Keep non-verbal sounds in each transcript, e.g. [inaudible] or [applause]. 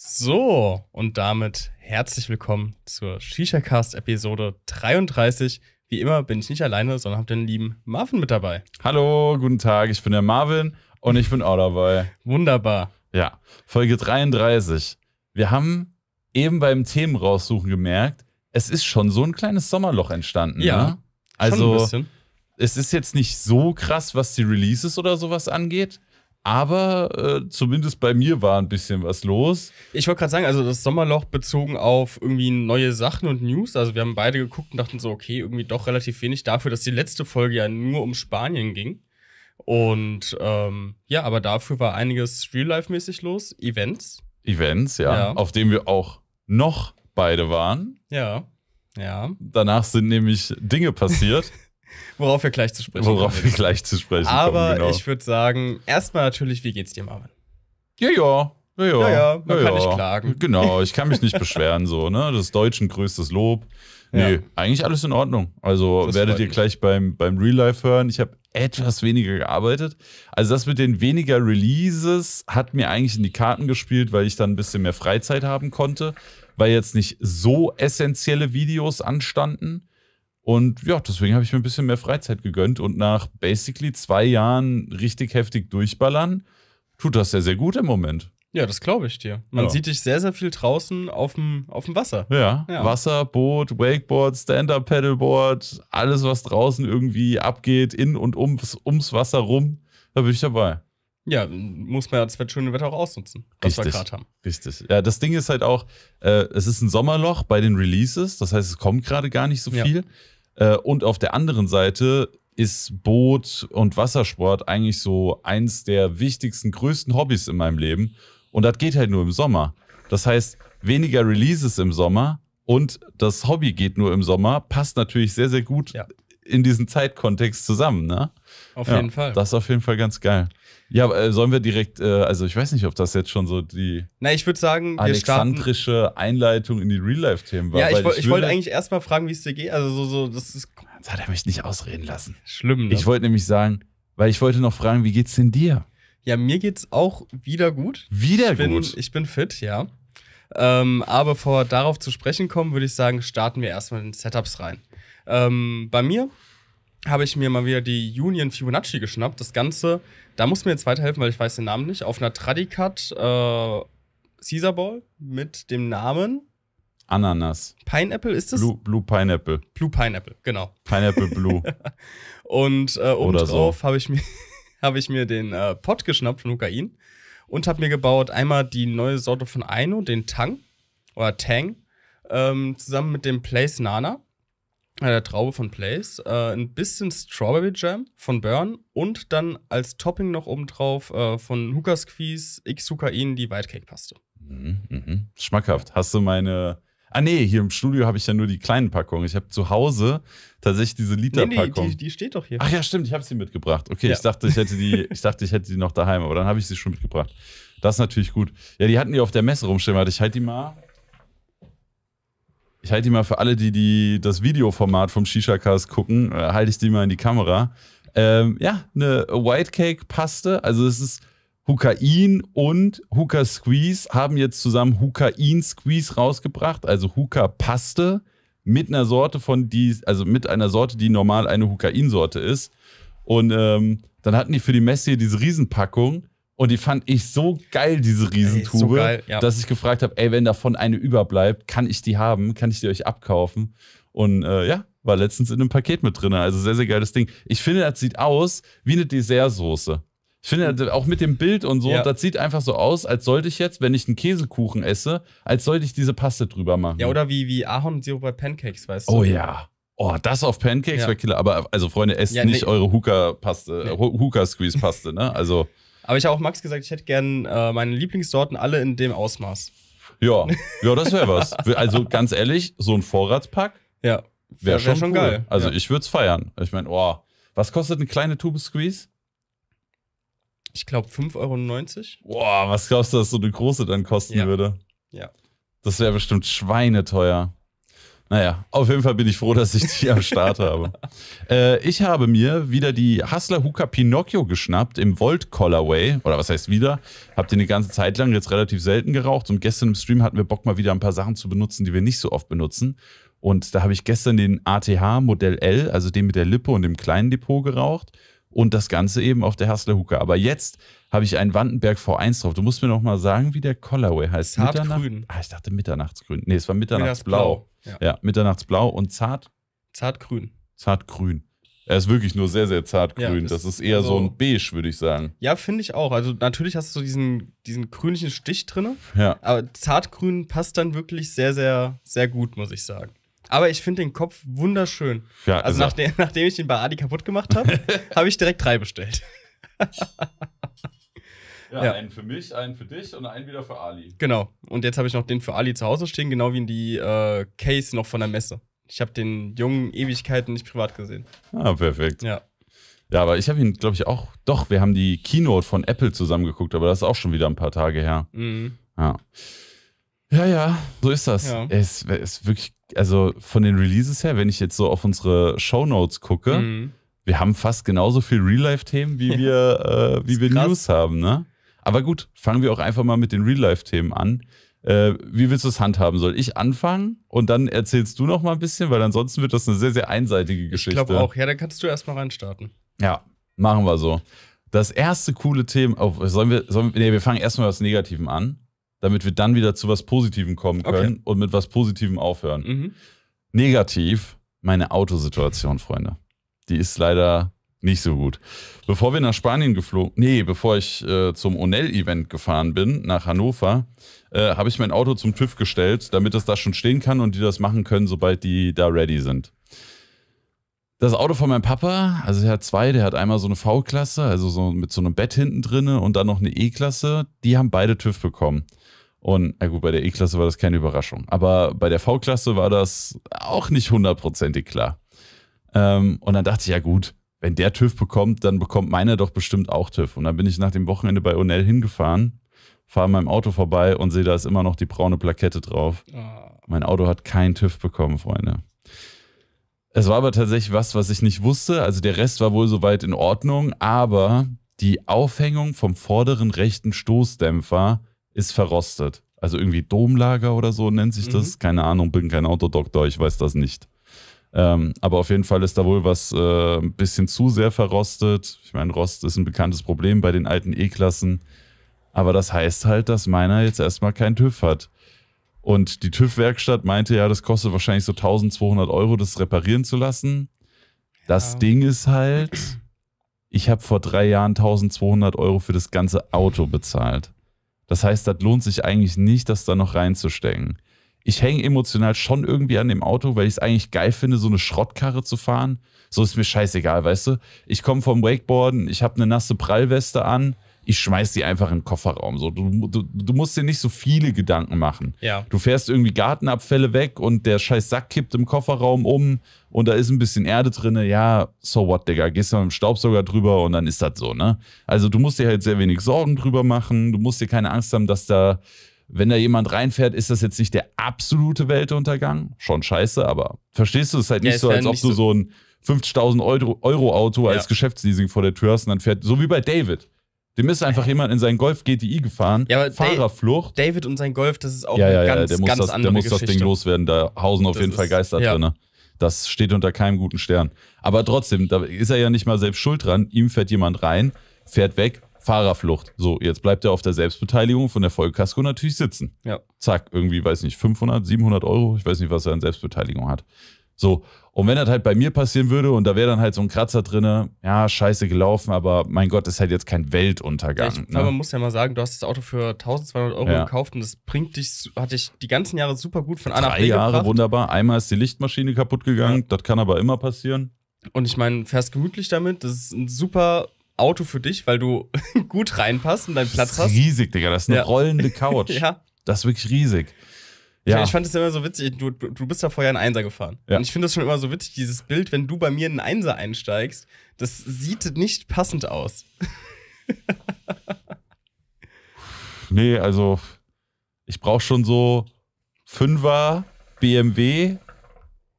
So, und damit herzlich willkommen zur Shisha Cast Episode 33. Wie immer bin ich nicht alleine, sondern habe den lieben Marvin mit dabei. Hallo, guten Tag, ich bin der Marvin und ich bin auch dabei. Wunderbar. Ja, Folge 33. Wir haben eben beim Themenraussuchen gemerkt, es ist schon so ein kleines Sommerloch entstanden. Ja, ne? also es ist jetzt nicht so krass, was die Releases oder sowas angeht, aber äh, zumindest bei mir war ein bisschen was los. Ich wollte gerade sagen, also das Sommerloch bezogen auf irgendwie neue Sachen und News. Also wir haben beide geguckt und dachten so, okay, irgendwie doch relativ wenig dafür, dass die letzte Folge ja nur um Spanien ging. Und ähm, ja, aber dafür war einiges real-life-mäßig los. Events. Events, ja, ja. Auf denen wir auch noch beide waren. Ja. Ja. Danach sind nämlich Dinge passiert. [laughs] Worauf wir gleich zu sprechen Worauf kommen. wir gleich zu sprechen Aber kommen, genau. ich würde sagen, erstmal natürlich, wie geht's dir, Marvin? Ja, ja. Ja, ja, ja, ja man ja, kann ja. nicht klagen. Genau, ich kann mich nicht [laughs] beschweren, so, ne? Das Deutschen größtes Lob. Nee, ja. eigentlich alles in Ordnung. Also das werdet ihr gleich beim, beim Real Life hören. Ich habe etwas weniger gearbeitet. Also das mit den weniger Releases hat mir eigentlich in die Karten gespielt, weil ich dann ein bisschen mehr Freizeit haben konnte, weil jetzt nicht so essentielle Videos anstanden. Und ja, deswegen habe ich mir ein bisschen mehr Freizeit gegönnt und nach basically zwei Jahren richtig heftig durchballern, tut das sehr, sehr gut im Moment. Ja, das glaube ich dir. Man ja. sieht dich sehr, sehr viel draußen auf dem, Wasser. Ja. ja. Wasser, Boot, Wakeboard, stand up pedalboard alles, was draußen irgendwie abgeht, in und ums, ums Wasser rum, da bin ich dabei. Ja, muss man ja das schöne Wetter auch ausnutzen, was Richtig. wir gerade haben. Richtig. Ja, das Ding ist halt auch, äh, es ist ein Sommerloch bei den Releases, das heißt, es kommt gerade gar nicht so viel. Ja. Äh, und auf der anderen Seite ist Boot und Wassersport eigentlich so eins der wichtigsten, größten Hobbys in meinem Leben. Und das geht halt nur im Sommer. Das heißt, weniger Releases im Sommer und das Hobby geht nur im Sommer, passt natürlich sehr, sehr gut ja. in diesen Zeitkontext zusammen. Ne? Auf ja, jeden Fall. Das ist auf jeden Fall ganz geil. Ja, äh, sollen wir direkt, äh, also ich weiß nicht, ob das jetzt schon so die Na, ich würde sagen, wir alexandrische Einleitung in die Real-Life-Themen war. Ja, weil ich, ich wollte eigentlich erstmal fragen, wie es dir geht. Also so, so, das ist Jetzt hat er mich nicht ausreden lassen. schlimm. Ne? Ich wollte nämlich sagen, weil ich wollte noch fragen, wie geht's denn dir? ja, mir geht's auch wieder gut. Wieder Ich bin, gut. ich bin fit, ja. Ähm, aber bevor wir darauf zu sprechen kommen, würde ich sagen, starten wir erstmal in Setups rein. Ähm, bei mir habe ich mir mal wieder die Union Fibonacci geschnappt. Das Ganze, da muss mir jetzt weiterhelfen, weil ich weiß den Namen nicht. Auf einer Tradicat äh, Caesar Ball mit dem Namen Ananas. Pineapple ist das? Blue, Blue Pineapple. Blue Pineapple, genau. Pineapple Blue. [laughs] und äh, obendrauf so. habe ich, mir, [laughs] hab ich mir den äh, Pot geschnappt von Hukain und habe mir gebaut einmal die neue Sorte von Aino, den Tang oder Tang, ähm, zusammen mit dem Place Nana äh, der Traube von Place, äh, ein bisschen Strawberry Jam von Burn und dann als Topping noch obendrauf äh, von Hooker Squeeze X-Hukain die White Cake Paste. Mhm, mh. Schmackhaft. Hast du meine. Ah, nee, hier im Studio habe ich ja nur die kleinen Packungen. Ich habe zu Hause tatsächlich diese Literpackung. Nee, die, die, die, steht doch hier. Ach ja, stimmt, ich habe sie mitgebracht. Okay, ja. ich, dachte, ich, hätte die, [laughs] ich dachte, ich hätte die noch daheim, aber dann habe ich sie schon mitgebracht. Das ist natürlich gut. Ja, die hatten die auf der Messe rumstehen. Warte, ich halte die mal ich halte die mal für alle, die, die das Videoformat vom Shisha-Cast gucken, äh, halte ich die mal in die Kamera. Ähm, ja, eine White Cake-Paste. Also es ist Hukain und Huka Squeeze haben jetzt zusammen Hukain Squeeze rausgebracht, also Huka Paste mit einer Sorte von die, also mit einer Sorte, die normal eine Hukain-Sorte ist. Und ähm, dann hatten die für die Messe hier diese Riesenpackung und die fand ich so geil, diese Riesentube, ey, so geil, ja. dass ich gefragt habe, ey, wenn davon eine überbleibt, kann ich die haben? Kann ich die euch abkaufen? Und äh, ja, war letztens in einem Paket mit drin. Also sehr, sehr geiles Ding. Ich finde, das sieht aus wie eine Dessertsoße. Ich finde, auch mit dem Bild und so, ja. das sieht einfach so aus, als sollte ich jetzt, wenn ich einen Käsekuchen esse, als sollte ich diese Paste drüber machen. Ja, oder wie, wie Ahornsirup bei Pancakes, weißt du? Oh ja. Oh, das auf Pancakes ja. wäre killer. Aber also, Freunde, esst ja, nicht nee. eure Hooker-Paste, nee. Hooker-Squeeze-Paste, ne? Also. Aber ich habe auch Max gesagt, ich hätte gern äh, meine Lieblingssorten alle in dem Ausmaß. Ja, ja, das wäre was. Also ganz ehrlich, so ein Vorratspack ja. wäre wär schon, wär schon cool. geil. Also ja. ich würde es feiern. Ich meine, oh, was kostet eine kleine Tube Squeeze? Ich glaube 5,90 Euro. Boah, was glaubst du, dass so eine große dann kosten ja. würde? Ja. Das wäre bestimmt schweineteuer. Naja, auf jeden Fall bin ich froh, dass ich dich am Start [laughs] habe. Äh, ich habe mir wieder die Hustler Hooker Pinocchio geschnappt im Volt Colorway. Oder was heißt wieder? Hab den eine ganze Zeit lang jetzt relativ selten geraucht. Und gestern im Stream hatten wir Bock, mal wieder ein paar Sachen zu benutzen, die wir nicht so oft benutzen. Und da habe ich gestern den ATH Modell L, also den mit der Lippe und dem kleinen Depot geraucht. Und das Ganze eben auf der Hustler Hooker. Aber jetzt habe ich einen Wandenberg V1 drauf. Du musst mir noch mal sagen, wie der Colorway heißt. Zartgrün. Ah, ich dachte Mitternachtsgrün. Nee, es war Mitternachtsblau. Mitternachtsblau. Ja. ja. Mitternachtsblau und zart. Zartgrün. Zartgrün. Er ist wirklich nur sehr, sehr zartgrün. Ja, das ist eher also, so ein Beige, würde ich sagen. Ja, finde ich auch. Also natürlich hast du diesen, diesen grünlichen Stich drin. Ja. Aber zartgrün passt dann wirklich sehr, sehr, sehr gut, muss ich sagen. Aber ich finde den Kopf wunderschön. Ja, also nachdem, [laughs] nachdem ich den bei Adi kaputt gemacht habe, [laughs] habe ich direkt drei bestellt. [laughs] Ja, ja, einen für mich, einen für dich und einen wieder für Ali. Genau. Und jetzt habe ich noch den für Ali zu Hause stehen, genau wie in die äh, Case noch von der Messe. Ich habe den jungen Ewigkeiten nicht privat gesehen. Ah, perfekt. Ja. Ja, aber ich habe ihn, glaube ich, auch. Doch, wir haben die Keynote von Apple zusammengeguckt, aber das ist auch schon wieder ein paar Tage her. Mhm. Ja. Ja, ja, so ist das. Ja. Es ist wirklich, also von den Releases her, wenn ich jetzt so auf unsere Show Notes gucke, mhm. wir haben fast genauso viel Real-Life-Themen, wie wir, äh, wie wir News haben, ne? Aber gut, fangen wir auch einfach mal mit den Real-Life-Themen an. Äh, wie willst du es handhaben? Soll ich anfangen und dann erzählst du noch mal ein bisschen? Weil ansonsten wird das eine sehr, sehr einseitige Geschichte. Ich glaube auch. Ja, dann kannst du erstmal reinstarten. Ja, machen wir so. Das erste coole Thema. Oh, sollen wir, sollen, nee, wir fangen erstmal was Negativem an, damit wir dann wieder zu was Positivem kommen können okay. und mit was Positivem aufhören. Mhm. Negativ, meine Autosituation, Freunde. Die ist leider nicht so gut. Bevor wir nach Spanien geflogen, nee, bevor ich äh, zum Onell-Event gefahren bin, nach Hannover, äh, habe ich mein Auto zum TÜV gestellt, damit es da schon stehen kann und die das machen können, sobald die da ready sind. Das Auto von meinem Papa, also er hat zwei, der hat einmal so eine V-Klasse, also so mit so einem Bett hinten drinne und dann noch eine E-Klasse, die haben beide TÜV bekommen. Und na gut, bei der E-Klasse war das keine Überraschung, aber bei der V-Klasse war das auch nicht hundertprozentig klar. Ähm, und dann dachte ich, ja gut, wenn der TÜV bekommt, dann bekommt meiner doch bestimmt auch TÜV. Und dann bin ich nach dem Wochenende bei Onell hingefahren, fahre meinem Auto vorbei und sehe, da ist immer noch die braune Plakette drauf. Ah. Mein Auto hat keinen TÜV bekommen, Freunde. Es war aber tatsächlich was, was ich nicht wusste. Also der Rest war wohl soweit in Ordnung, aber die Aufhängung vom vorderen rechten Stoßdämpfer ist verrostet. Also irgendwie Domlager oder so nennt sich das. Mhm. Keine Ahnung, bin kein Autodoktor, ich weiß das nicht. Ähm, aber auf jeden Fall ist da wohl was äh, ein bisschen zu sehr verrostet. Ich meine, Rost ist ein bekanntes Problem bei den alten E-Klassen. Aber das heißt halt, dass meiner jetzt erstmal keinen TÜV hat. Und die TÜV-Werkstatt meinte ja, das kostet wahrscheinlich so 1200 Euro, das reparieren zu lassen. Das Ding ist halt, ich habe vor drei Jahren 1200 Euro für das ganze Auto bezahlt. Das heißt, das lohnt sich eigentlich nicht, das da noch reinzustecken ich hänge emotional schon irgendwie an dem Auto, weil ich es eigentlich geil finde, so eine Schrottkarre zu fahren. So ist mir scheißegal, weißt du? Ich komme vom Wakeboarden, ich habe eine nasse Prallweste an, ich schmeiß die einfach in den Kofferraum. So, du, du, du musst dir nicht so viele Gedanken machen. Ja. Du fährst irgendwie Gartenabfälle weg und der scheiß Sack kippt im Kofferraum um und da ist ein bisschen Erde drin. Ja, so what, Digga. Gehst du mit dem Staubsauger drüber und dann ist das so, ne? Also du musst dir halt sehr wenig Sorgen drüber machen. Du musst dir keine Angst haben, dass da wenn da jemand reinfährt, ist das jetzt nicht der absolute Weltuntergang. Schon scheiße, aber verstehst du es ist halt nicht ja, so, als ob du so, ein 50.000 Euro, Euro, Auto ja. als Geschäftsleasing vor der Tür hast und dann fährt, so wie bei David. Dem ist einfach jemand in seinen Golf GTI gefahren, ja, Fahrerflucht. David und sein Golf, das ist auch ja, ja, eine ganz, ja, der muss ganz das, andere Der muss Geschichte. das Ding loswerden, da hausen auf das jeden Fall Geister ja. drin. Ne? Das steht unter keinem guten Stern. Aber trotzdem, da ist er ja nicht mal selbst schuld dran. Ihm fährt jemand rein, fährt weg, Fahrerflucht. So, jetzt bleibt er auf der Selbstbeteiligung von der Vollkasko natürlich sitzen. Ja. Zack, irgendwie, weiß nicht, 500, 700 Euro, ich weiß nicht, was er an Selbstbeteiligung hat. So, und wenn das halt bei mir passieren würde und da wäre dann halt so ein Kratzer drinne, ja, scheiße gelaufen, aber mein Gott, ist halt jetzt kein Weltuntergang. ich, ne? Man muss ja mal sagen, du hast das Auto für 1200 Euro ja. gekauft und das bringt dich, hatte ich die ganzen Jahre super gut von A nach B Drei Jahre, gebracht. wunderbar. Einmal ist die Lichtmaschine kaputt gegangen, ja. das kann aber immer passieren. Und ich meine, fährst gemütlich damit, das ist ein super Auto für dich, weil du [laughs] gut reinpasst und deinen Platz das ist hast. Riesig, Digga. Das ist eine ja. rollende [laughs] Couch. ja. Das ist wirklich riesig. Ja. Ich, fand es immer so witzig, du, du bist ja vorher in Einser gefahren. Ja. Und ich finde das schon immer so witzig, dieses Bild, wenn du bei mir in Einser einsteigst, das sieht nicht passend aus. [laughs] nee, also ich brauche schon so Fünfer, BMW,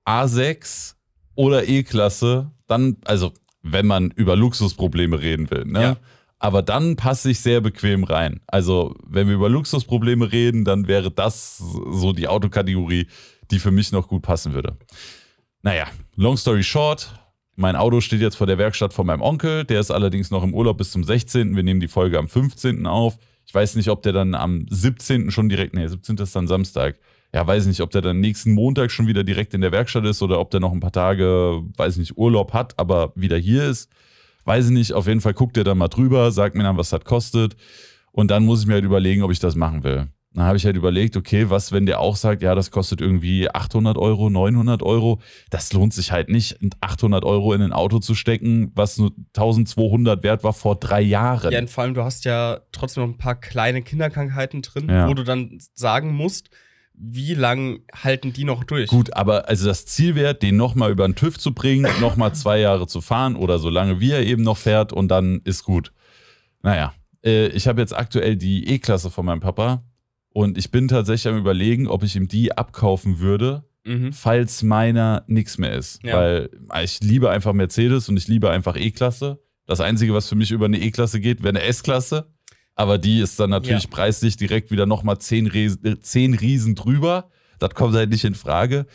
A6 oder E-Klasse. Dann, also wenn man über Luxusprobleme reden will. Ne? Ja. Aber dann passe ich sehr bequem rein. Also, wenn wir über Luxusprobleme reden, dann wäre das so die Autokategorie, die für mich noch gut passen würde. Naja, long story short, mein Auto steht jetzt vor der Werkstatt von meinem Onkel. Der ist allerdings noch im Urlaub bis zum 16. Wir nehmen die Folge am 15. auf. Ich weiß nicht, ob der dann am 17. schon direkt, nee, 17. ist dann Samstag ja, weiß nicht, ob der dann nächsten Montag schon wieder direkt in der Werkstatt ist oder ob der noch ein paar Tage, weiß nicht, Urlaub hat, aber wieder hier ist. Weiß ich nicht, auf jeden Fall guckt er dann mal drüber, sagt mir dann, was das kostet. Und dann muss ich mir halt überlegen, ob ich das machen will. Dann habe ich halt überlegt, okay, was, wenn der auch sagt, ja, das kostet irgendwie 800 Euro, 900 Euro. Das lohnt sich halt nicht, 800 Euro in ein Auto zu stecken, was nur 1200 wert war vor drei Jahren. Ja, und vor allem, du hast ja trotzdem noch ein paar kleine Kinderkrankheiten drin, ja. wo du dann sagen musst, wie lang halten die noch durch? Gut, aber also das Ziel wäre, den nochmal über den TÜV zu bringen, [laughs] nochmal zwei Jahre zu fahren oder so lange wie er eben noch fährt und dann ist gut. Naja, äh, ich habe jetzt aktuell die E-Klasse von meinem Papa und ich bin tatsächlich am überlegen, ob ich ihm die abkaufen würde, mhm. falls meiner nichts mehr ist. Ja. Weil äh, ich liebe einfach Mercedes und ich liebe einfach E-Klasse. Das Einzige, was für mich über eine E-Klasse geht, wäre eine S-Klasse. Aber die ist dann natürlich ja. preislich direkt wieder nochmal zehn, zehn Riesen drüber. Das kommt halt nicht in Frage.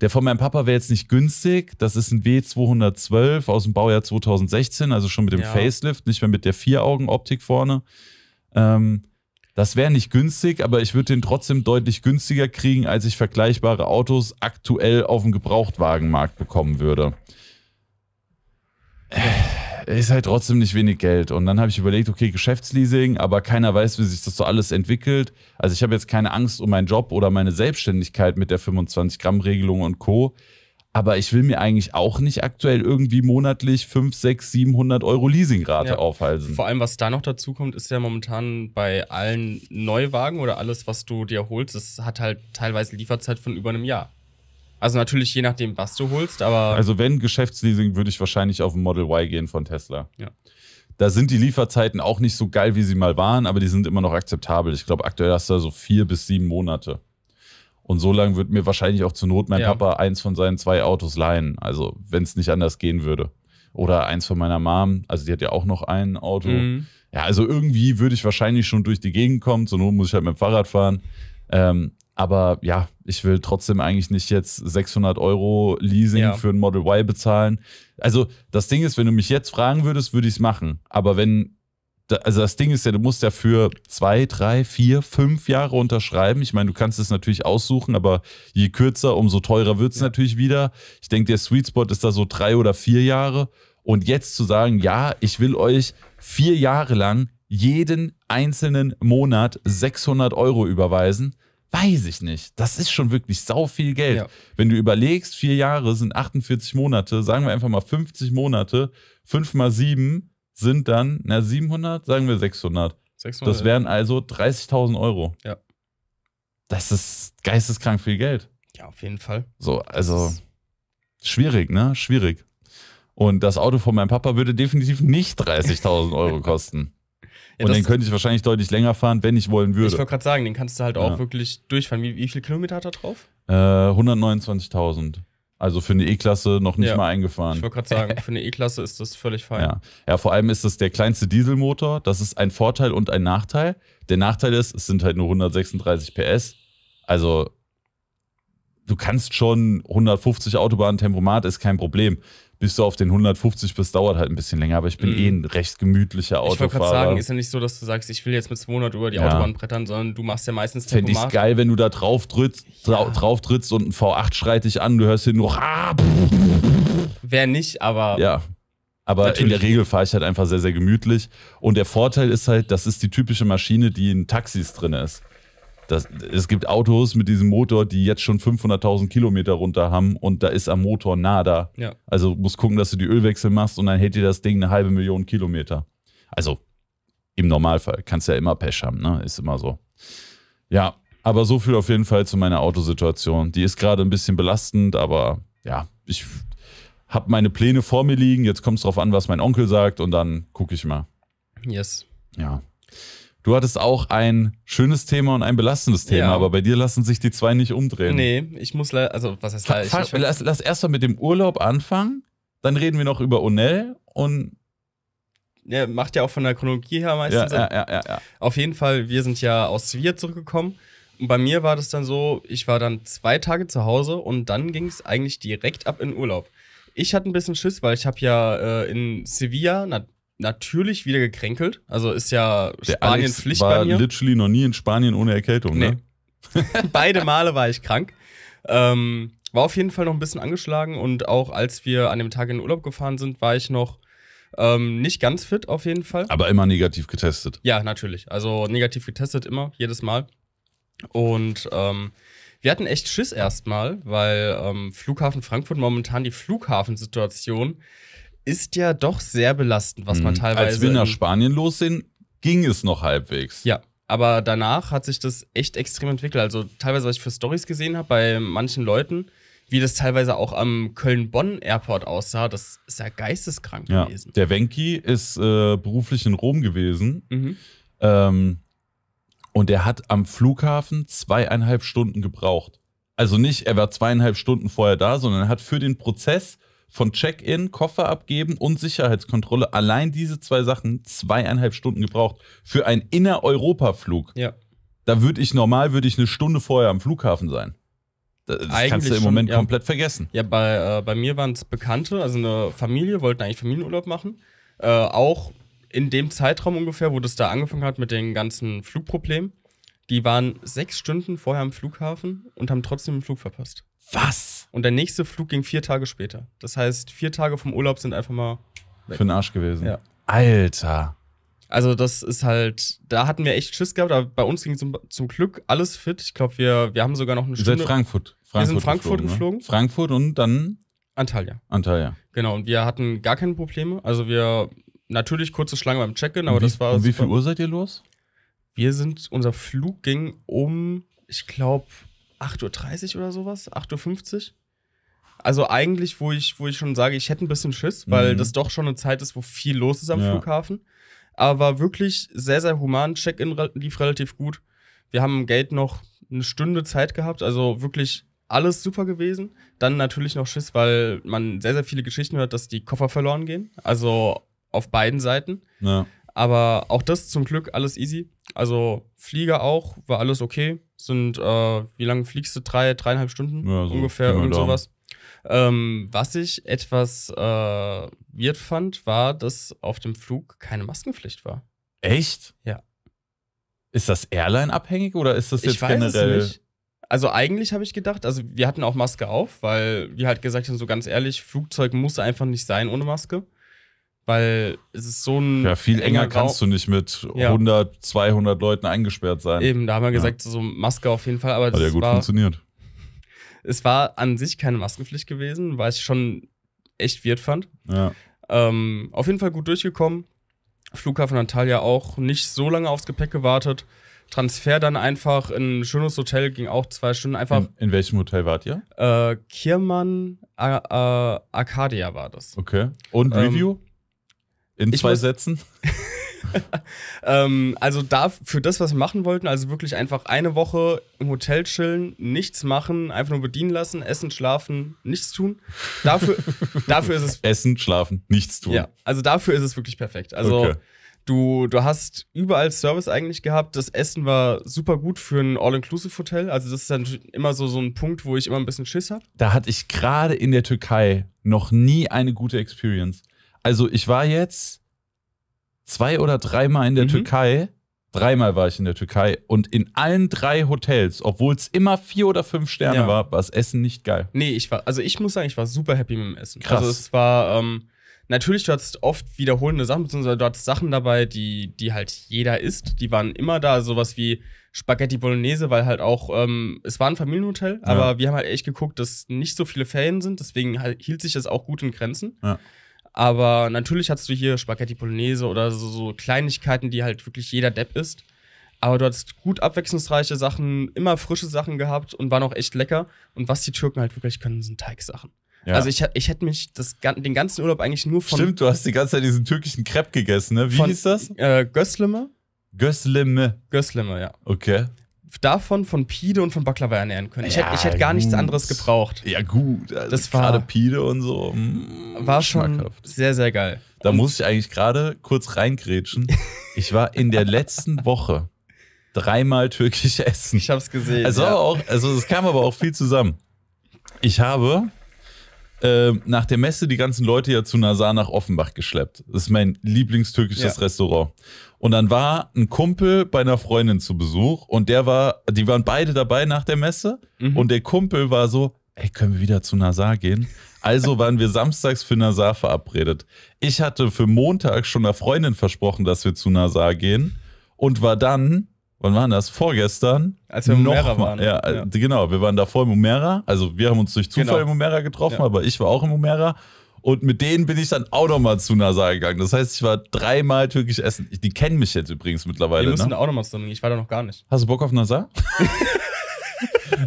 Der von meinem Papa wäre jetzt nicht günstig. Das ist ein W212 aus dem Baujahr 2016, also schon mit dem ja. Facelift, nicht mehr mit der Vieraugen-Optik vorne. Ähm, das wäre nicht günstig, aber ich würde den trotzdem deutlich günstiger kriegen, als ich vergleichbare Autos aktuell auf dem Gebrauchtwagenmarkt bekommen würde. Ja ist halt trotzdem nicht wenig Geld. Und dann habe ich überlegt, okay, Geschäftsleasing, aber keiner weiß, wie sich das so alles entwickelt. Also ich habe jetzt keine Angst um meinen Job oder meine Selbstständigkeit mit der 25-Gramm-Regelung und Co. Aber ich will mir eigentlich auch nicht aktuell irgendwie monatlich 5, 6, 700 Euro Leasingrate ja. aufhalsen. Vor allem, was da noch dazu kommt, ist ja momentan bei allen Neuwagen oder alles, was du dir holst, das hat halt teilweise Lieferzeit von über einem Jahr. Also natürlich je nachdem, was du holst, aber. Also wenn Geschäftsleasing, würde ich wahrscheinlich auf ein Model Y gehen von Tesla. Ja. Da sind die Lieferzeiten auch nicht so geil, wie sie mal waren, aber die sind immer noch akzeptabel. Ich glaube, aktuell hast du da so vier bis sieben Monate. Und so lange wird mir wahrscheinlich auch zur Not mein ja. Papa eins von seinen zwei Autos leihen. Also, wenn es nicht anders gehen würde. Oder eins von meiner Mom. Also, die hat ja auch noch ein Auto. Mhm. Ja, also irgendwie würde ich wahrscheinlich schon durch die Gegend kommen. Zur Not muss ich halt mit dem Fahrrad fahren. Ähm, aber ja, ich will trotzdem eigentlich nicht jetzt 600 Euro Leasing ja. für ein Model Y bezahlen. Also das Ding ist, wenn du mich jetzt fragen würdest, würde ich es machen. Aber wenn, also das Ding ist ja, du musst ja für zwei, drei, vier, fünf Jahre unterschreiben. Ich meine, du kannst es natürlich aussuchen, aber je kürzer, umso teurer wird es ja. natürlich wieder. Ich denke, der Sweet Spot ist da so drei oder vier Jahre. Und jetzt zu sagen, ja, ich will euch vier Jahre lang jeden einzelnen Monat 600 Euro überweisen, Weiß ich nicht. Das ist schon wirklich sau viel Geld. Ja. Wenn du überlegst, vier Jahre sind 48 Monate, sagen wir einfach mal 50 Monate, fünf mal sieben sind dann, na 700, sagen wir 600. 600 das wären also 30.000 Euro. Ja. Das ist geisteskrank viel Geld. Ja, auf jeden Fall. So, also schwierig, ne? Schwierig. Und das Auto von meinem Papa würde definitiv nicht 30.000 Euro [laughs] kosten. Ja, und den könnte ich wahrscheinlich deutlich länger fahren, wenn ich wollen würde. Ich wollte gerade sagen, den kannst du halt auch wirklich durchfahren. Wie, wie viel Kilometer hat er drauf? Äh, 129.000. Also für eine E-Klasse noch nicht ja. mal eingefahren. Ich wollte gerade sagen, für eine [laughs] E-Klasse ist das völlig fein. Ja. ja, vor allem ist das der kleinste Dieselmotor. Das ist ein Vorteil und ein Nachteil. Der Nachteil ist, es sind halt nur 136 PS. Also du kannst schon 150 Autobahn Tempomat ist kein Problem bis du auf den 150 bist, dauert halt ein bisschen länger. Aber ich bin mhm. eh ein recht gemütlicher Autofahrer. Ich wollte gerade sagen, ist ja nicht so, dass du sagst, ich will jetzt mit 200 über die ja. Autobahn brettern, sondern du machst ja meistens Tempomat. Fände ich geil, wenn du da drauf trittst, ja. drauf trittst und ein V8 schreit dich an, du hörst hier nur Wäre nicht, aber... Ja. Aber Natürlich. in der Regel fahre ich halt einfach sehr, sehr gemütlich. Und der Vorteil ist halt, das ist die typische Maschine, die in Taxis drin ist. Das, es gibt Autos mit diesem Motor, die jetzt schon 500.000 Kilometer runter haben und da ist am Motor nada. Ja. Also musst gucken, dass du die Ölwechsel machst und dann hält dir das Ding eine halbe Million Kilometer. Also im Normalfall kannst du ja immer Pech haben, ne? Ist immer so. Ja, aber so viel auf jeden Fall zu meiner Autosituation. Die ist gerade ein bisschen belastend, aber ja, ich habe meine Pläne vor mir liegen. Jetzt kommt es darauf an, was mein Onkel sagt und dann gucke ich mal. Yes. Ja. Du hattest auch ein schönes Thema und ein belastendes Thema, ja. aber bei dir lassen sich die zwei nicht umdrehen. Nee, ich muss also was heißt falsch? Fa ich, lass, lass erstmal mit dem Urlaub anfangen, dann reden wir noch über Onell und. Ja, macht ja auch von der Chronologie her meistens. Ja, ja, ja, ja, Auf jeden Fall, wir sind ja aus Sevilla zurückgekommen. Und bei mir war das dann so, ich war dann zwei Tage zu Hause und dann ging es eigentlich direkt ab in Urlaub. Ich hatte ein bisschen Schiss, weil ich habe ja äh, in Sevilla, na, natürlich wieder gekränkelt. Also ist ja Spanien Pflicht war bei mir. literally noch nie in Spanien ohne Erkältung, ne? nee. ne? [laughs] Beide Male war ich krank. Ähm, war auf jeden Fall noch ein bisschen angeschlagen und auch als wir an dem Tag in den Urlaub gefahren sind, war ich noch ähm, nicht ganz fit auf jeden Fall. Aber immer negativ getestet. Ja, natürlich. Also negativ getestet immer, jedes Mal. Und ähm, wir hatten echt Schiss erstmal, weil ähm, Flughafen Frankfurt momentan die Flughafensituation ist ja doch sehr belastend, was man mhm. teilweise. Als wir nach Spanien los sind, ging es noch halbwegs. Ja. Aber danach hat sich das echt extrem entwickelt. Also teilweise, was ich für Stories gesehen habe bei manchen Leuten, wie das teilweise auch am Köln-Bonn-Airport aussah, das ist ja geisteskrank ja. gewesen. Der Wenki ist äh, beruflich in Rom gewesen. Mhm. Ähm, und er hat am Flughafen zweieinhalb Stunden gebraucht. Also nicht, er war zweieinhalb Stunden vorher da, sondern er hat für den Prozess von Check-in, Koffer abgeben und Sicherheitskontrolle, allein diese zwei Sachen zweieinhalb Stunden gebraucht für einen Inner-Europa-Flug. Ja. Da würde ich normal, würde ich eine Stunde vorher am Flughafen sein. Das eigentlich kannst du im Moment schon, ja, komplett vergessen. Ja, bei, äh, bei mir waren es Bekannte, also eine Familie, wollten eigentlich Familienurlaub machen. Äh, auch in dem Zeitraum ungefähr, wo das da angefangen hat mit den ganzen Flugproblemen. Die waren sechs Stunden vorher am Flughafen und haben trotzdem den Flug verpasst. Was? Und der nächste Flug ging vier Tage später. Das heißt, vier Tage vom Urlaub sind einfach mal weg. Für den Arsch gewesen. Ja. Alter. Also das ist halt, da hatten wir echt Schiss gehabt, aber bei uns ging zum, zum Glück alles fit. Ich glaube, wir, wir haben sogar noch eine Stunde. Seit Frankfurt. Frankfurt. Wir sind Frankfurt geflogen. Ne? Frankfurt und dann Antalya. Antalya. Genau, und wir hatten gar keine Probleme. Also wir, natürlich kurze Schlange beim Check-in, aber wie, das war. Um wie viel Uhr seid ihr los? Wir sind, unser Flug ging um, ich glaube, 8.30 Uhr oder sowas, 8.50 Uhr. Also eigentlich, wo ich, wo ich schon sage, ich hätte ein bisschen Schiss, weil mhm. das doch schon eine Zeit ist, wo viel los ist am ja. Flughafen. Aber war wirklich sehr, sehr human. Check-in lief relativ gut. Wir haben im Gate noch eine Stunde Zeit gehabt, also wirklich alles super gewesen. Dann natürlich noch Schiss, weil man sehr, sehr viele Geschichten hört, dass die Koffer verloren gehen. Also auf beiden Seiten. Ja. Aber auch das zum Glück alles easy. Also Flieger auch, war alles okay. Sind, äh, wie lange fliegst du? Drei, dreieinhalb Stunden ja, so ungefähr, irgend sowas. Ähm, was ich etwas äh, weird fand, war, dass auf dem Flug keine Maskenpflicht war. Echt? Ja. Ist das Airline-abhängig oder ist das jetzt ich weiß generell? Es nicht. Also eigentlich habe ich gedacht, also wir hatten auch Maske auf, weil wir halt gesagt haben, so ganz ehrlich, Flugzeug muss einfach nicht sein ohne Maske weil es ist so ein. Ja, viel enger, kannst du nicht mit ja. 100, 200 Leuten eingesperrt sein. Eben, da haben wir gesagt, ja. so Maske auf jeden Fall. Aber Hat das ja gut war, funktioniert. Es war an sich keine Maskenpflicht gewesen, weil ich schon echt weird fand. Ja. Ähm, auf jeden Fall gut durchgekommen. Flughafen Antalya auch nicht so lange aufs Gepäck gewartet. Transfer dann einfach in ein schönes Hotel, ging auch zwei Stunden einfach. In, in welchem Hotel wart ihr? Äh, Kirman Arcadia war das. Okay. Und ähm, Review? Ähm, in zwei Sätzen? [laughs] ähm, also da für das, was wir machen wollten, also wirklich einfach eine Woche im Hotel chillen, nichts machen, einfach nur bedienen lassen, essen, schlafen, nichts tun. Dafür, [laughs] dafür ist es. Essen, schlafen, nichts tun. Ja, also dafür ist es wirklich perfekt. Also okay. du, du hast überall Service eigentlich gehabt. Das Essen war super gut für ein All-Inclusive-Hotel. Also das ist dann immer so, so ein Punkt, wo ich immer ein bisschen Schiss habe. Da hatte ich gerade in der Türkei noch nie eine gute Experience. Also ich war jetzt zwei oder dreimal in der mhm. Türkei. Dreimal war ich in der Türkei und in allen drei Hotels, obwohl es immer vier oder fünf Sterne ja. war, war das Essen nicht geil. Nee, ich war, also ich muss sagen, ich war super happy mit dem Essen. Krass. Also es war, ähm, natürlich, du hattest oft wiederholende Sachen, beziehungsweise du hattest Sachen dabei, die, die halt jeder isst. Die waren immer da, sowas wie Spaghetti Bolognese, weil halt auch, ähm, es war ein Familienhotel, ja. aber wir haben halt echt geguckt, dass nicht so viele Ferien sind, deswegen halt, hielt sich das auch gut in Grenzen. Ja. Aber natürlich hattest du hier Spaghetti Bolognese oder so, so Kleinigkeiten, die halt wirklich jeder Depp isst. Aber du hattest gut abwechslungsreiche Sachen, immer frische Sachen gehabt und waren auch echt lecker. Und was die Türken halt wirklich können, sind Teigsachen. Ja. Also ich, ich hätte mich das, den ganzen Urlaub eigentlich nur von... Stimmt, du hast die ganze Zeit diesen türkischen Crepe gegessen, ne? Wie von, hieß das? Äh, Gösleme. Gösleme. Gösleme, ja. Okay davon von Pide und von Baklava ernähren können. Ich, ja, hätte, ich hätte gar nichts anderes gebraucht. Ja, gut. Also das war. Gerade Pide und so. Mh, mm, war schon sehr, sehr geil. Da und muss ich eigentlich gerade kurz reingrätschen. [laughs] ich war in der letzten Woche dreimal türkisch essen. Ich hab's gesehen. Also, ja. auch, also es kam aber auch viel zusammen. Ich habe ähm, nach der Messe die ganzen Leute ja zu Nasar nach Offenbach geschleppt. Das ist mein lieblingstürkisches ja. Restaurant. Und dann war ein Kumpel bei einer Freundin zu Besuch und der war, die waren beide dabei nach der Messe mhm. und der Kumpel war so, ey, können wir wieder zu Nasar gehen? Also [laughs] waren wir samstags für Nasar verabredet. Ich hatte für Montag schon einer Freundin versprochen, dass wir zu Nasar gehen und war dann wann waren das? Vorgestern. Als wir in Mumera waren. Ja, ja, äh, genau. Wir waren davor in Mumera. Also wir haben uns durch Zufall genau. in Mumera getroffen, ja. aber ich war auch in Mumera. Und mit denen bin ich dann auch nochmal zu Nasa gegangen. Das heißt, ich war dreimal türkisch essen. Die kennen mich jetzt übrigens mittlerweile. Die müssen ne? auch nochmal zu Ich war da noch gar nicht. Hast du Bock auf Nasa?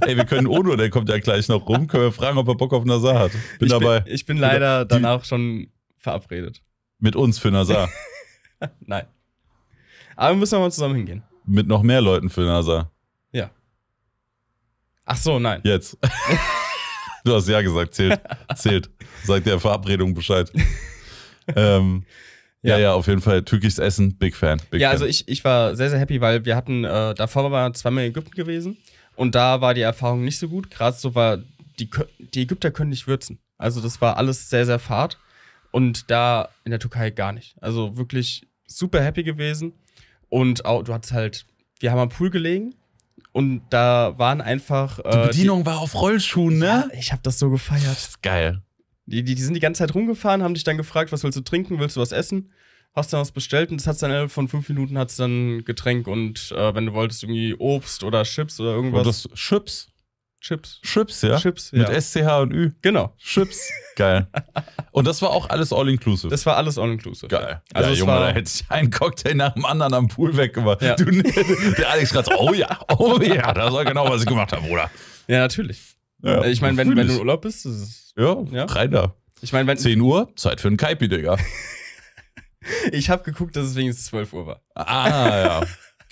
[laughs] Ey, wir können Odo, der kommt ja gleich noch rum. Können wir fragen, ob er Bock auf Nasa hat. Bin ich dabei. Bin, ich bin leider genau. die, danach schon verabredet. Mit uns für Nasa? [laughs] Nein. Aber wir müssen nochmal zusammen hingehen. Mit noch mehr Leuten für NASA. Ja. Ach so, nein. Jetzt. [laughs] du hast ja gesagt, zählt. zählt. Sagt der Verabredung Bescheid. ähm, ja. ja. ja, auf jeden Fall. Türkisches Essen, Big Fan. Big ja, Fan. also ich, ich war sehr, sehr happy, weil wir hatten, äh, davor wir zweimal in Ägypten gewesen und da war die Erfahrung nicht so gut. Gerade so war, die, die Ägypter können nicht würzen. Also das war alles sehr, sehr fad und da in der Türkei gar nicht. Also wirklich super happy gewesen. Und auch, du hattest halt, wir haben am Pool gelegen und da waren einfach. Äh, die Bedienung die, war auf Rollschuhen, ne? Ja, ich habe das so gefeiert. Das ist geil. Die, die, die sind die ganze Zeit rumgefahren, haben dich dann gefragt, was willst du trinken, willst du was essen? Hast dann was bestellt und das hat dann von fünf Minuten hat's dann Getränk und äh, wenn du wolltest irgendwie Obst oder Chips oder irgendwas. Und das Chips? Chips. Chips, ja? Chips, ja. Mit SCH und Ü. Genau. Chips. [laughs] Geil. Und das war auch alles all-inclusive. Das war alles all-inclusive. Geil. Also ja, Junge, war... da hätte ich einen Cocktail nach dem anderen am Pool weggemacht. Ja. Du, der Alex gerade so, oh ja, oh ja, das war genau, was ich gemacht habe, Bruder. Ja, natürlich. Ja, ich meine, wenn, wenn, du in Urlaub bist, ist ja, ja, rein da. Ich meine, wenn 10 Uhr, Zeit für einen Kaipi, Digga. [laughs] ich habe geguckt, dass es wenigstens 12 Uhr war. Ah, ja.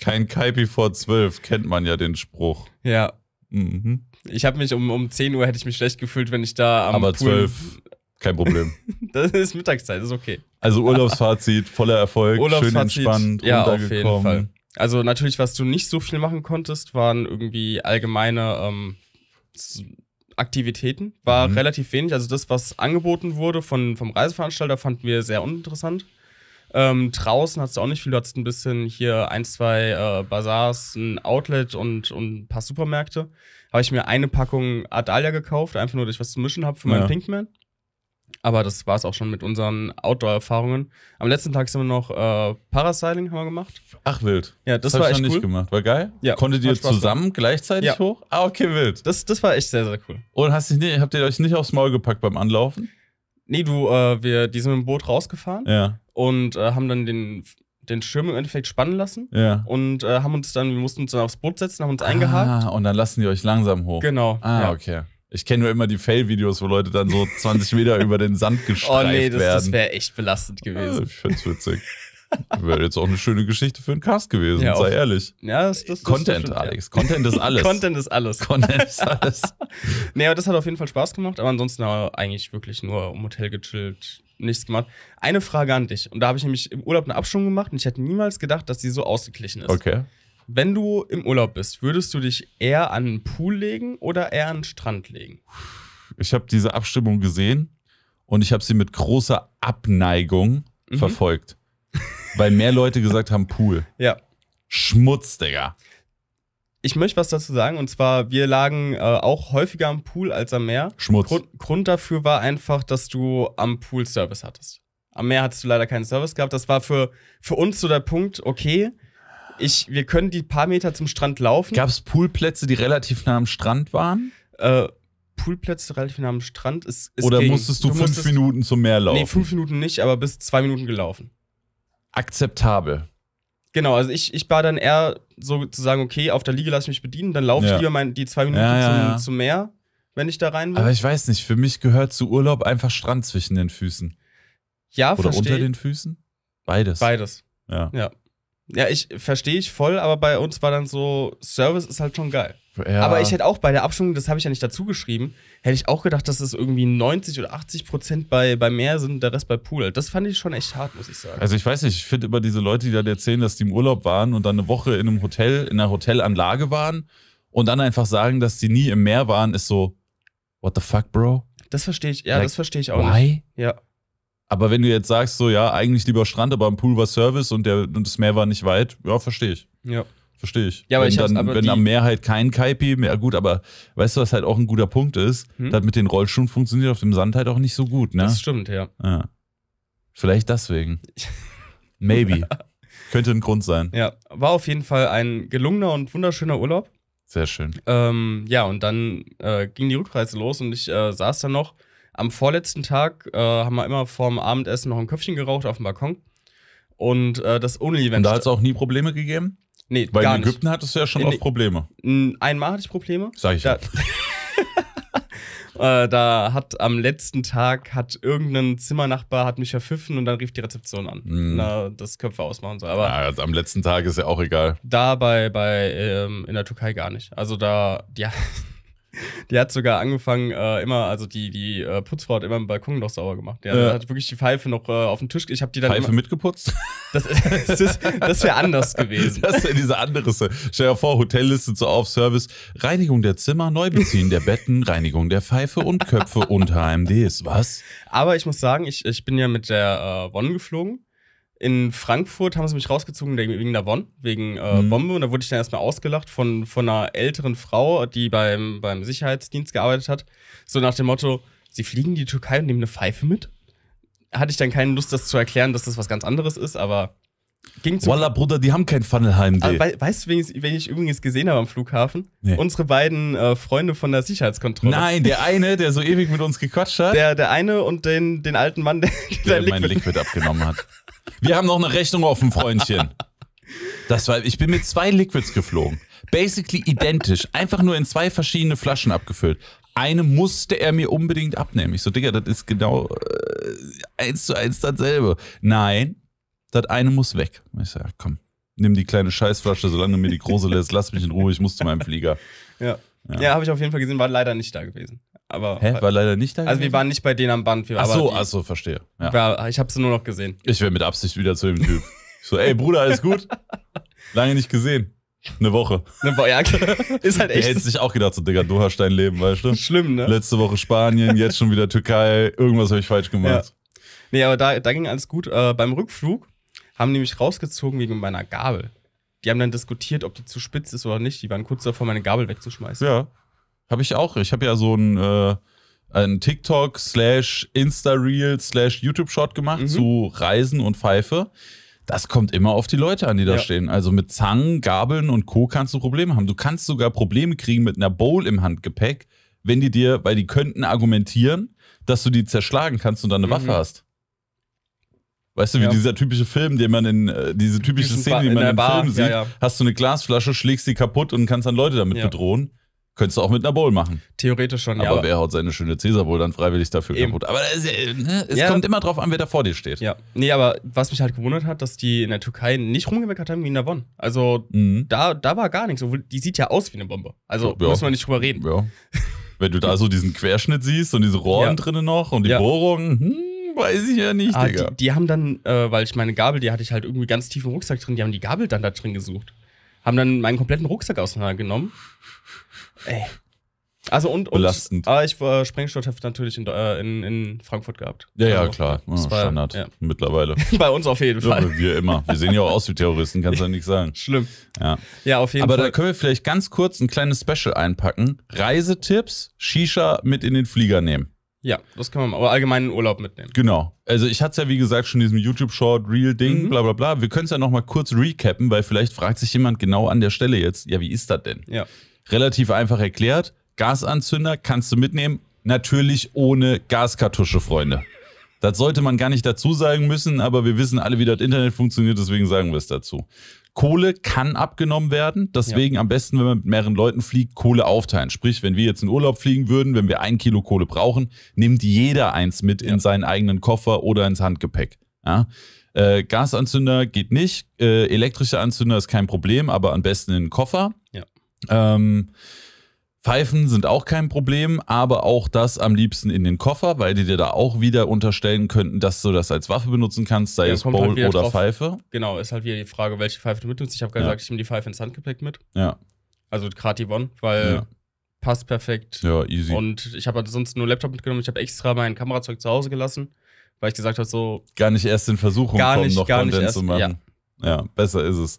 Kein Kaipi vor 12, kennt man ja den Spruch. Ja. Mhm. Ich habe mich um, um 10 Uhr hätte ich mich schlecht gefühlt, wenn ich da am Aber Pool 12, kein Problem. [laughs] das ist Mittagszeit, ist okay. Also Urlaubsfazit, voller Erfolg, Urlaubsfazit, schön entspannt, ja, runtergekommen. Auf jeden Fall. Also natürlich, was du nicht so viel machen konntest, waren irgendwie allgemeine ähm, Aktivitäten. War mhm. relativ wenig. Also das, was angeboten wurde von, vom Reiseveranstalter, fanden wir sehr uninteressant. Ähm, draußen hattest du auch nicht viel. Du hattest ein bisschen hier ein, zwei äh, Bazars, ein Outlet und, und ein paar Supermärkte habe ich mir eine Packung Adalia gekauft, einfach nur, dass ich was zu mischen habe für meinen ja. Pinkman. Aber das war es auch schon mit unseren Outdoor-Erfahrungen. Am letzten Tag sind wir noch äh, Parasailing haben wir gemacht. Ach wild. Ja, das, das war ich echt noch cool. nicht gemacht. War geil. Ja, Konntet ihr zusammen gemacht. gleichzeitig ja. hoch? Ah, okay, wild. Das, das war echt sehr, sehr cool. Und hast dich nicht, habt ihr euch nicht aufs Maul gepackt beim Anlaufen? Nee, du, äh, wir, die sind mit dem Boot rausgefahren. Ja. Und äh, haben dann den den Schirm im Endeffekt spannen lassen. Ja. Und äh, haben uns dann, wir mussten uns dann aufs Boot setzen, haben uns ah, eingehakt. und dann lassen die euch langsam hoch. Genau. Ah, ja. okay. Ich kenne nur immer die Fail-Videos, wo Leute dann so 20 [laughs] Meter über den Sand oh, gestreift werden. Oh nee, das, das wäre echt belastend ah, gewesen. Also, ich find's witzig. Wäre jetzt auch eine schöne Geschichte für einen Cast gewesen, ja, sei ehrlich. Ja, das, das, Content, das Alex. Content ist [laughs] alles. Content ist alles. Content ist alles. [laughs] nee, aber das hat auf jeden Fall Spaß gemacht, aber ansonsten eigentlich wirklich nur im Hotel gechillt, nichts gemacht. Eine Frage an dich. Und da habe ich nämlich im Urlaub eine Abstimmung gemacht und ich hätte niemals gedacht, dass sie so ausgeglichen ist. Okay. Wenn du im Urlaub bist, würdest du dich eher an einen Pool legen oder eher an den Strand legen? Ich habe diese Abstimmung gesehen und ich habe sie mit großer Abneigung mhm. verfolgt. Weil mehr Leute gesagt haben Pool. Ja. Schmutz, Digga ich möchte was dazu sagen und zwar, wir lagen äh, auch häufiger am Pool als am Meer. Schmutz. Grund, Grund dafür war einfach, dass du am Pool Service hattest. Am Meer hattest du leider keinen Service gehabt. Das war für, für uns so der Punkt, okay, ich, wir können die paar Meter zum Strand laufen. Gab es Poolplätze, die relativ nah am Strand waren? Äh, Poolplätze relativ nah am Strand. Es, es Oder ging, musstest du, du fünf musstest, Minuten zum Meer laufen? Nee, fünf Minuten nicht, aber bis zwei Minuten gelaufen. Akzeptabel. Genau, also ich, ich war dann eher so zu sagen, okay, auf der Liege lasse ich mich bedienen, dann laufe ja. ich lieber mein, die zwei Minuten ja, ja, zum, zum Meer, wenn ich da rein will. Aber ich weiß nicht, für mich gehört zu Urlaub einfach Strand zwischen den Füßen. Ja, Oder verstehe. unter den Füßen? Beides. Beides. Ja. ja. Ja, ich verstehe ich voll, aber bei uns war dann so, Service ist halt schon geil. Ja. Aber ich hätte auch bei der Abstimmung, das habe ich ja nicht dazu geschrieben, hätte ich auch gedacht, dass es irgendwie 90 oder 80 Prozent bei, bei Meer sind und der Rest bei Pool. Das fand ich schon echt hart, muss ich sagen. Also ich weiß nicht, ich finde immer diese Leute, die dann erzählen, dass die im Urlaub waren und dann eine Woche in einem Hotel, in einer Hotelanlage waren und dann einfach sagen, dass die nie im Meer waren, ist so, what the fuck, bro? Das verstehe ich, ja, like, das verstehe ich auch why? nicht. Why? Ja. Aber wenn du jetzt sagst, so ja, eigentlich lieber Strand, aber am Pool war Service und, der, und das Meer war nicht weit, ja, verstehe ich. Ja. Verstehe ich. Ja, aber wenn, ich dann, aber wenn am Meer halt kein Kaipi mehr, gut, aber weißt du, was halt auch ein guter Punkt ist? Hm? Das mit den Rollschuhen funktioniert auf dem Sand halt auch nicht so gut, ne? Das stimmt, ja. ja. Vielleicht deswegen. Maybe. [laughs] Könnte ein Grund sein. Ja, war auf jeden Fall ein gelungener und wunderschöner Urlaub. Sehr schön. Ähm, ja, und dann äh, ging die Rückreise los und ich äh, saß dann noch am vorletzten Tag äh, haben wir immer vorm Abendessen noch ein Köpfchen geraucht auf dem Balkon. Und äh, das Only-Event. Und da hat es auch nie Probleme gegeben? Nee, Weil gar in Ägypten nicht. hattest du ja schon in, oft Probleme. Einmal hatte ich Probleme. Sag ich da, ja. [laughs] [laughs] äh, da hat am letzten Tag hat irgendein Zimmernachbar hat mich verpfiffen und dann rief die Rezeption an. Mhm. Na, das Köpfe ausmachen soll. Aber ja, also am letzten Tag ist ja auch egal. Da bei, bei ähm, in der Türkei gar nicht. Also da, ja. [laughs] [laughs] Die hat sogar angefangen, äh, immer, also die, die äh, Putzfrau hat immer im Balkon noch sauber gemacht. Die ja. hat wirklich die Pfeife noch äh, auf den Tisch. Ich habe die dann. Pfeife immer, mitgeputzt? Das, [laughs] das, das wäre anders gewesen. Das wäre diese andere. Stell dir vor, Hotelliste zur Service. Reinigung der Zimmer, Neubeziehen der Betten, Reinigung der Pfeife und Köpfe unter AMDs. Was? Aber ich muss sagen, ich, ich bin ja mit der äh, Wonne geflogen in Frankfurt haben sie mich rausgezogen wegen der Bonn, wegen äh, mhm. Bombe. Und da wurde ich dann erstmal ausgelacht von, von einer älteren Frau, die beim, beim Sicherheitsdienst gearbeitet hat. So nach dem Motto, sie fliegen in die Türkei und nehmen eine Pfeife mit. Hatte ich dann keine Lust, das zu erklären, dass das was ganz anderes ist, aber ging zu. Walla, Bruder, die haben kein Funnelheim. Ah, we weißt du, wen ich, wen ich, übrigens gesehen habe am Flughafen? Nee. Unsere beiden äh, Freunde von der Sicherheitskontrolle. Nein, der eine, der so ewig mit uns gequatscht hat. Der, der eine und den, den alten Mann, der, der, der Liquid. mein Liquid abgenommen hat. [laughs] Wir haben noch eine Rechnung offen, Freundchen. Das war, ich bin mit zwei Liquids geflogen. Basically identisch. Einfach nur in zwei verschiedene Flaschen abgefüllt. Eine musste er mir unbedingt abnehmen. Ich so, Digga, das ist genau äh, eins zu eins dasselbe. Nein, das eine muss weg. Ich so, ja, komm, nimm die kleine Scheißflasche, solange du mir die große lässt, lass mich in Ruhe, ich muss zu meinem Flieger. Ja. Ja, ja habe ich auf jeden Fall gesehen, war leider nicht da gewesen. Aber Hä? War leider nicht da? Also gewesen? wir waren nicht bei denen am Band. Wir, ach so, die, ach so, verstehe. Ja. War, ich habe sie nur noch gesehen. Ich wäre mit Absicht wieder zu dem Typ. so, ey Bruder, alles gut? Lange nicht gesehen. Eine Woche. Eine Woche, ja. [laughs] Ist halt echt. Der hätte sich auch gedacht, so, Digga, du hast dein Leben, weißt du? Schlimm, ne? Letzte Woche Spanien, jetzt schon wieder Türkei. Irgendwas habe ich falsch gemacht. Ja. Nee, aber da, da ging alles gut. Äh, beim Rückflug haben die mich rausgezogen wegen meiner Gabel. Die haben dann diskutiert, ob die zu spitz ist oder nicht. Die waren kurz davor, meine Gabel wegzuschmeißen. Ja. Habe ich auch. Ich habe ja so ein, äh, ein TikTok slash Insta-Reel slash YouTube-Shot gemacht mhm. zu Reisen und Pfeife. Das kommt immer auf die Leute an, die da ja. stehen. Also mit Zangen, Gabeln und Co. kannst du Probleme haben. Du kannst sogar Probleme kriegen mit einer Bowl im Handgepäck, wenn die dir, weil die könnten argumentieren, dass du die zerschlagen kannst und dann eine mhm. Waffe hast. Weißt du, wie ja. dieser typische Film, den man in, äh, diese typische Szene, die man im Bar, Film sieht, ja, ja. hast du eine Glasflasche, schlägst die kaputt und kannst dann Leute damit bedrohen. Könntest du auch mit einer Bowl machen. Theoretisch schon, aber ja. Aber wer haut seine schöne Cäsar Bowl dann freiwillig dafür eben. kaputt? Aber es, ne, es ja. kommt immer drauf an, wer da vor dir steht. Ja. Nee, aber was mich halt gewundert hat, dass die in der Türkei nicht rumgemeckert haben wie in der Bonn. Also mhm. da, da war gar nichts. Obwohl, die sieht ja aus wie eine Bombe. Also ja. muss man nicht drüber reden. Ja. Wenn du da so diesen Querschnitt siehst und diese Rohren ja. drinnen noch und die ja. Bohrungen, hm, weiß ich ja nicht, ah, Digga. Die, die haben dann, äh, weil ich meine Gabel, die hatte ich halt irgendwie ganz tief im Rucksack drin, die haben die Gabel dann da drin gesucht haben dann meinen kompletten Rucksack auseinandergenommen Ey. Also und, und belastend. Ah, ich war Sprengstoffheft natürlich in, äh, in, in, Frankfurt gehabt. Ja, ja, also, klar. Ja, Standard. Ja. Mittlerweile. [laughs] Bei uns auf jeden Fall. Ja, wir immer. Wir sehen ja auch aus wie Terroristen, kannst du ja nicht sagen. Schlimm. Ja, ja auf jeden Aber Fall. Aber da können wir vielleicht ganz kurz ein kleines Special einpacken. Reisetipps, Shisha mit in den Flieger nehmen. Ja, das kann man mal. Aber allgemeinen Urlaub mitnehmen. Genau. Also ich hatte es ja, wie gesagt, schon in diesem YouTube-Short, Real-Ding, mhm. bla bla bla. Wir können es ja nochmal kurz recappen, weil vielleicht fragt sich jemand genau an der Stelle jetzt, ja, wie ist das denn? Ja. Relativ einfach erklärt. Gasanzünder kannst du mitnehmen. Natürlich ohne Gaskartusche, Freunde. Das sollte man gar nicht dazu sagen müssen, aber wir wissen alle, wie das Internet funktioniert, deswegen sagen wir es dazu. Kohle kann abgenommen werden, deswegen ja. am besten, wenn man mit mehreren Leuten fliegt, Kohle aufteilen. Sprich, wenn wir jetzt in Urlaub fliegen würden, wenn wir ein Kilo Kohle brauchen, nimmt jeder eins mit ja. in seinen eigenen Koffer oder ins Handgepäck. Ja? Äh, Gasanzünder geht nicht, äh, elektrische Anzünder ist kein Problem, aber am besten in den Koffer. Ja. Ähm, Pfeifen sind auch kein Problem, aber auch das am liebsten in den Koffer, weil die dir da auch wieder unterstellen könnten, dass du das als Waffe benutzen kannst, sei ja, es halt Bowl halt oder drauf. Pfeife. Genau, ist halt wieder die Frage, welche Pfeife du mitnimmst. Ich habe ja. gesagt, ich nehme die Pfeife ins Handgepäck mit. Ja. Also gerade die One, weil ja. passt perfekt. Ja, easy. Und ich habe halt sonst nur Laptop mitgenommen. Ich habe extra mein Kamerazeug zu Hause gelassen, weil ich gesagt habe, so. Gar nicht erst in Versuchung gar kommen, nicht, noch gar Content nicht erst, zu machen. Ja. ja, besser ist es.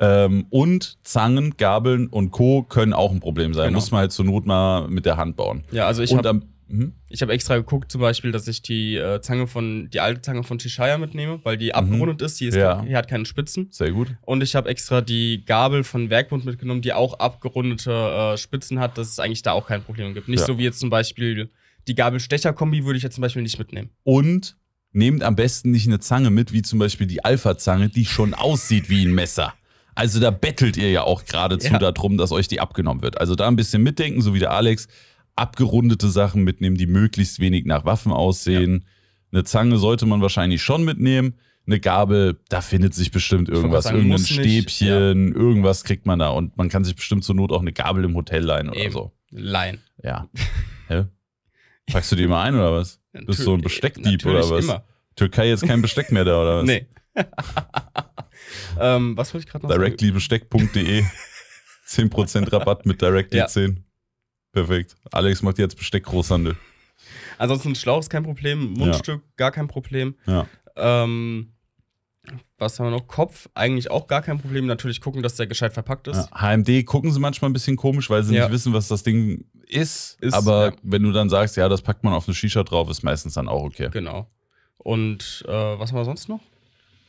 Ähm, und Zangen, Gabeln und Co. können auch ein Problem sein. Genau. Muss man halt zur Not mal mit der Hand bauen. Ja, also ich habe mhm. hab extra geguckt, zum Beispiel, dass ich die äh, Zange von, die alte Zange von Tishaya mitnehme, weil die mhm. abgerundet ist, die, ist ja. die hat keine Spitzen. Sehr gut. Und ich habe extra die Gabel von Werkbund mitgenommen, die auch abgerundete äh, Spitzen hat, dass es eigentlich da auch kein Problem gibt. Nicht ja. so wie jetzt zum Beispiel die Gabelstecher-Kombi würde ich jetzt zum Beispiel nicht mitnehmen. Und nehmt am besten nicht eine Zange mit, wie zum Beispiel die Alpha-Zange, die schon aussieht wie ein Messer. Also da bettelt ihr ja auch geradezu ja. darum, dass euch die abgenommen wird. Also da ein bisschen mitdenken, so wie der Alex. Abgerundete Sachen mitnehmen, die möglichst wenig nach Waffen aussehen. Ja. Eine Zange sollte man wahrscheinlich schon mitnehmen. Eine Gabel, da findet sich bestimmt irgendwas. Sagen, Irgendein Stäbchen, nicht, ja. irgendwas kriegt man da. Und man kann sich bestimmt zur Not auch eine Gabel im Hotel leihen oder Eben. so. Leihen. Ja. [laughs] Hä? Packst du die immer ein oder was? Bist du so ein Besteckdieb oder was? Immer. Türkei jetzt kein Besteck mehr da oder was? Nee. [laughs] Ähm, was wollte ich gerade noch sagen? Directlybesteck.de 10% [laughs] Rabatt mit Directly ja. 10. Perfekt. Alex macht jetzt Besteckgroßhandel. Ansonsten Schlauch ist kein Problem, Mundstück ja. gar kein Problem. Ja. Ähm, was haben wir noch? Kopf, eigentlich auch gar kein Problem. Natürlich gucken, dass der gescheit verpackt ist. Ja, HMD gucken sie manchmal ein bisschen komisch, weil sie ja. nicht wissen, was das Ding ist. ist Aber ja. wenn du dann sagst, ja, das packt man auf eine Shisha drauf, ist meistens dann auch okay. Genau. Und äh, was haben wir sonst noch?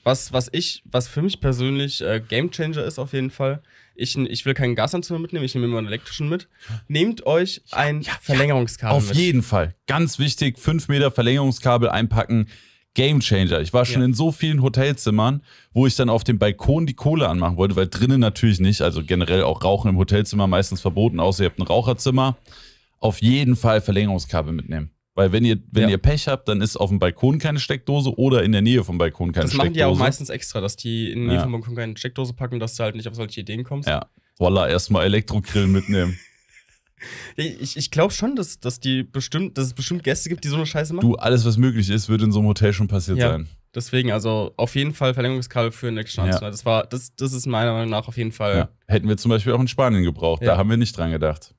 was, was ich, was für mich persönlich äh, Gamechanger ist auf jeden Fall. Ich, ich will keinen Gasanzünder mitnehmen, ich nehme immer einen elektrischen mit. Nehmt euch ein ja, ja, Verlängerungskabel. Auf mit. jeden Fall. Ganz wichtig, 5 Meter Verlängerungskabel einpacken. Gamechanger. Ich war schon ja. in so vielen Hotelzimmern, wo ich dann auf dem Balkon die Kohle anmachen wollte, weil drinnen natürlich nicht, also generell auch Rauchen im Hotelzimmer meistens verboten, außer ihr habt ein Raucherzimmer. Auf jeden Fall Verlängerungskabel mitnehmen. Weil wenn ihr, wenn ja. ihr Pech habt, dann ist auf dem Balkon keine Steckdose oder in der Nähe vom Balkon keine das Steckdose. Das machen die ja auch meistens extra, dass die in der Nähe ja. vom Balkon keine Steckdose packen, dass du halt nicht auf solche Ideen kommst. Ja. Voila, erstmal Elektrogrillen mitnehmen. [laughs] Ich, ich glaube schon, dass, dass, die bestimmt, dass es bestimmt Gäste gibt, die so eine Scheiße machen. Du, alles, was möglich ist, wird in so einem Hotel schon passiert ja. sein. Deswegen, also auf jeden Fall Verlängerungskabel für Next Chance. Ja. Das, war, das, das ist meiner Meinung nach auf jeden Fall. Ja. Hätten wir zum Beispiel auch in Spanien gebraucht. Da haben wir nicht dran gedacht.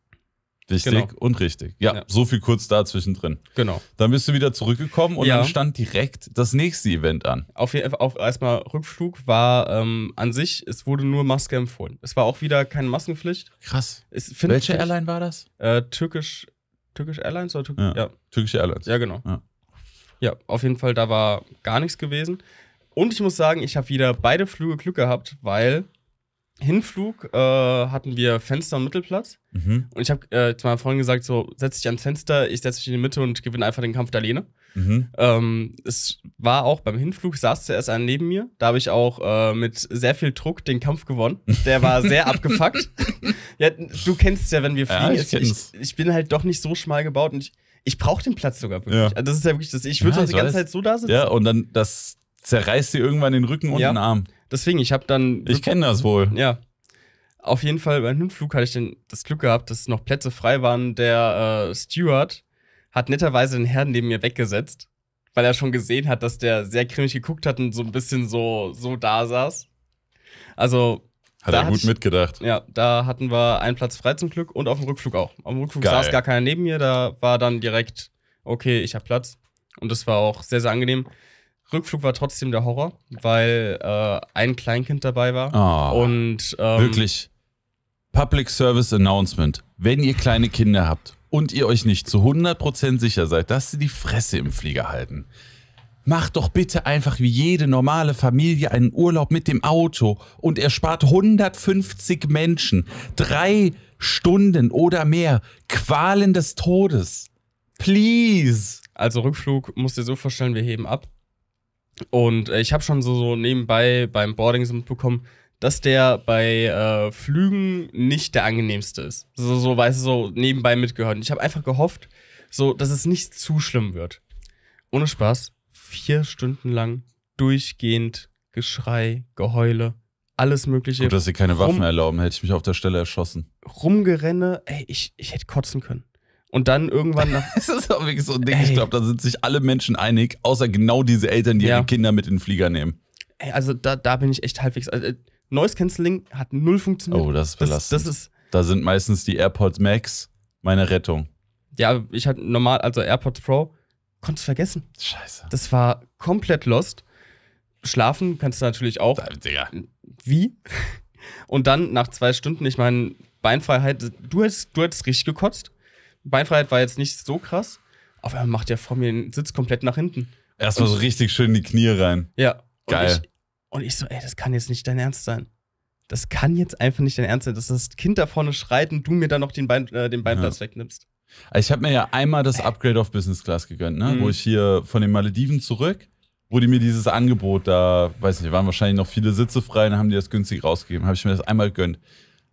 Wichtig genau. und richtig. Ja, ja, so viel kurz dazwischen drin. Genau. Dann bist du wieder zurückgekommen und ja. dann stand direkt das nächste Event an. Auf jeden Fall, erstmal Rückflug war ähm, an sich, es wurde nur Maske empfohlen. Es war auch wieder keine Maskenpflicht. Krass. Es, Welche ich, Airline war das? Äh, Türkisch, Türkisch Airlines oder Tür ja. ja. Türkische Airlines. Ja, genau. ja, auf jeden Fall, da war gar nichts gewesen. Und ich muss sagen, ich habe wieder beide Flüge Glück gehabt, weil Hinflug äh, hatten wir Fenster und Mittelplatz. Mhm. Und ich habe äh, zu meiner Freundin gesagt: so, setz dich ans Fenster, ich setze mich in die Mitte und gewinne einfach den Kampf der Lehne. Mhm. Ähm, es war auch beim Hinflug, saß zuerst einer neben mir. Da habe ich auch äh, mit sehr viel Druck den Kampf gewonnen. Der war sehr [laughs] abgefuckt. ja, du kennst es ja, wenn wir fliegen. Ja, ich, also ich, ich, bin halt doch nicht so schmal gebaut und ich, ich brauche den Platz sogar wirklich. Ja. Also das ist ja wirklich das. Ich würde ja, sonst die ganze Zeit so da sitzen. Ja, und dann das zerreißt dir irgendwann den Rücken und den Arm. Deswegen, ich habe dann. Ich kenne das wohl. Ja. Auf jeden Fall, bei einem Flug hatte ich dann das Glück gehabt, dass noch Plätze frei waren. Der äh, Steward hat netterweise den Herrn neben mir weggesetzt, weil er schon gesehen hat, dass der sehr grimmig geguckt hat und so ein bisschen so, so da saß. Also. Hat er gut ich, mitgedacht. Ja, da hatten wir einen Platz frei zum Glück und auf dem Rückflug auch. Auf dem Rückflug Geil. saß gar keiner neben mir, da war dann direkt, okay, ich habe Platz. Und das war auch sehr, sehr angenehm. Rückflug war trotzdem der Horror, weil äh, ein Kleinkind dabei war. Oh, und ähm, wirklich Public Service Announcement. Wenn ihr kleine Kinder habt und ihr euch nicht zu 100% sicher seid, dass sie die Fresse im Flieger halten, macht doch bitte einfach wie jede normale Familie einen Urlaub mit dem Auto und erspart 150 Menschen drei Stunden oder mehr Qualen des Todes. Please. Also Rückflug musst du dir so vorstellen, wir heben ab und äh, ich habe schon so, so nebenbei beim Boarding so mitbekommen, dass der bei äh, Flügen nicht der angenehmste ist. So, so weißt du, so nebenbei mitgehört. Und ich habe einfach gehofft, so, dass es nicht zu schlimm wird. Ohne Spaß, vier Stunden lang durchgehend Geschrei, Geheule, alles Mögliche. Gut, dass sie keine Waffen erlauben, hätte ich mich auf der Stelle erschossen. Rumgerenne, ey, ich, ich hätte kotzen können. Und dann irgendwann nach. [laughs] das ist auch wirklich so ein Ding. Ey. Ich glaube, da sind sich alle Menschen einig, außer genau diese Eltern, die ja. ihre Kinder mit in den Flieger nehmen. Ey, also da, da bin ich echt halbwegs. Also, Noise Cancelling hat null funktioniert. Oh, das ist belastend. Das, das ist, da sind meistens die AirPods Max meine Rettung. Ja, ich hatte normal, also AirPods Pro, konntest vergessen. Scheiße. Das war komplett lost. Schlafen kannst du natürlich auch. Digga. Wie? [laughs] Und dann nach zwei Stunden, ich meine, Beinfreiheit, du hättest, du hättest richtig gekotzt. Beinfreiheit war jetzt nicht so krass, aber er macht ja vor mir den Sitz komplett nach hinten. Erstmal so richtig schön in die Knie rein. Ja. Geil. Und ich, und ich so, ey, das kann jetzt nicht dein Ernst sein. Das kann jetzt einfach nicht dein Ernst sein, dass das Kind da vorne schreit und du mir dann noch den, Bein, äh, den Beinplatz ja. wegnimmst. Ich habe mir ja einmal das äh. Upgrade auf Business Class gegönnt, ne? Mhm. wo ich hier von den Malediven zurück, wo die mir dieses Angebot da, weiß nicht, waren wahrscheinlich noch viele Sitze frei, dann haben die das günstig rausgegeben, habe ich mir das einmal gegönnt.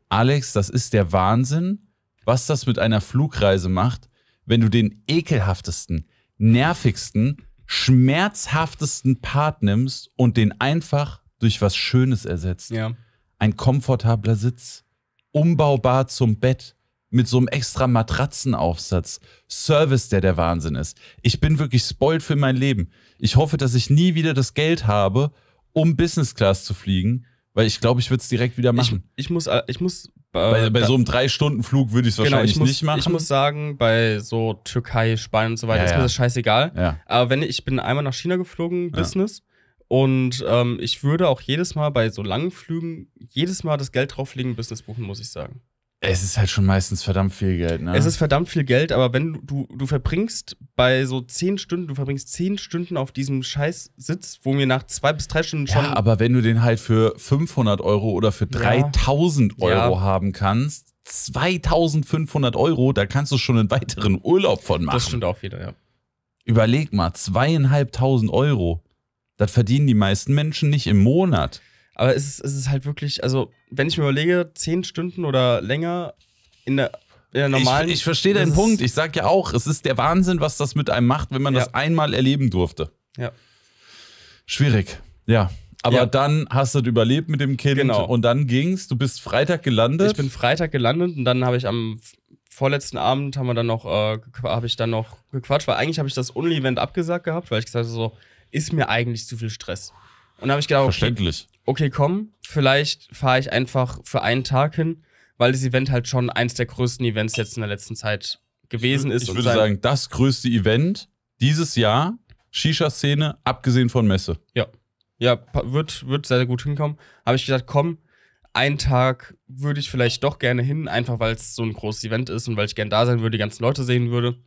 Alex, das ist der Wahnsinn was das mit einer Flugreise macht, wenn du den ekelhaftesten, nervigsten, schmerzhaftesten Part nimmst und den einfach durch was Schönes ersetzt. Ja. Ein komfortabler Sitz, umbaubar zum Bett, mit so einem extra Matratzenaufsatz. Service, der der Wahnsinn ist. Ich bin wirklich spoilt für mein Leben. Ich hoffe, dass ich nie wieder das Geld habe, um Business Class zu fliegen, weil ich glaube, ich würde es direkt wieder machen. Ich, ich, muss, äh, ich muss bei, bei, äh, so einem Drei-Stunden-Flug würde genau, ich es wahrscheinlich genau, muss, nicht machen. Ich muss sagen, bei so Türkei, Spanien und so weiter ja, ist mir das scheißegal. Ja. Aber wenn ich bin einmal nach China geflogen, Business. Und ähm, ich würde auch jedes Mal bei so langen Flügen jedes Mal das Geld drauflegen, Business buchen, muss ich sagen. Es ist halt schon meistens verdammt viel Geld, ne? Es ist verdammt viel Geld, aber wenn du, du verbringst bei so zehn Stunden, du verbringst zehn Stunden auf diesem scheiß Sitz, wo mir nach zwei bis drei Stunden schon. Ja, aber wenn du den halt für 500 Euro oder für 3000 ja. Euro ja. haben kannst, 2500 Euro, da kannst du schon einen weiteren Urlaub von machen. Das stimmt auch wieder, ja. Überleg mal, zweieinhalbtausend Euro. Das verdienen die meisten Menschen nicht im Monat. Aber es ist, es ist halt wirklich, also, wenn ich mir überlege, zehn Stunden oder länger in der ich, ich, verstehe deinen Punkt. Ich sage ja auch, es ist der Wahnsinn, was das mit einem macht, wenn man ja. das einmal erleben durfte. Ja. Schwierig. Ja. Aber ja. dann hast du es überlebt mit dem Kind genau. und dann ging's. Du bist Freitag gelandet. Ich bin Freitag gelandet und dann habe ich am vorletzten Abend haben wir dann noch, äh, habe ich dann noch gequatscht, weil eigentlich habe ich das Only-Event abgesagt gehabt, weil ich gesagt habe, so ist mir eigentlich zu viel Stress. Und habe ich gedacht, okay, okay, komm, vielleicht fahre ich einfach für einen Tag hin, weil das Event halt schon eins der größten Events jetzt in der letzten Zeit gewesen ich, ist. Ich würde sagen, das größte Event dieses Jahr, Shisha-Szene, abgesehen von Messe. Ja. Ja, wird, wird sehr, sehr gut hinkommen. Habe ich gedacht, komm, einen Tag würde ich vielleicht doch gerne hin, einfach weil es so ein großes Event ist und weil ich gerne da sein würde, die ganzen Leute sehen würde.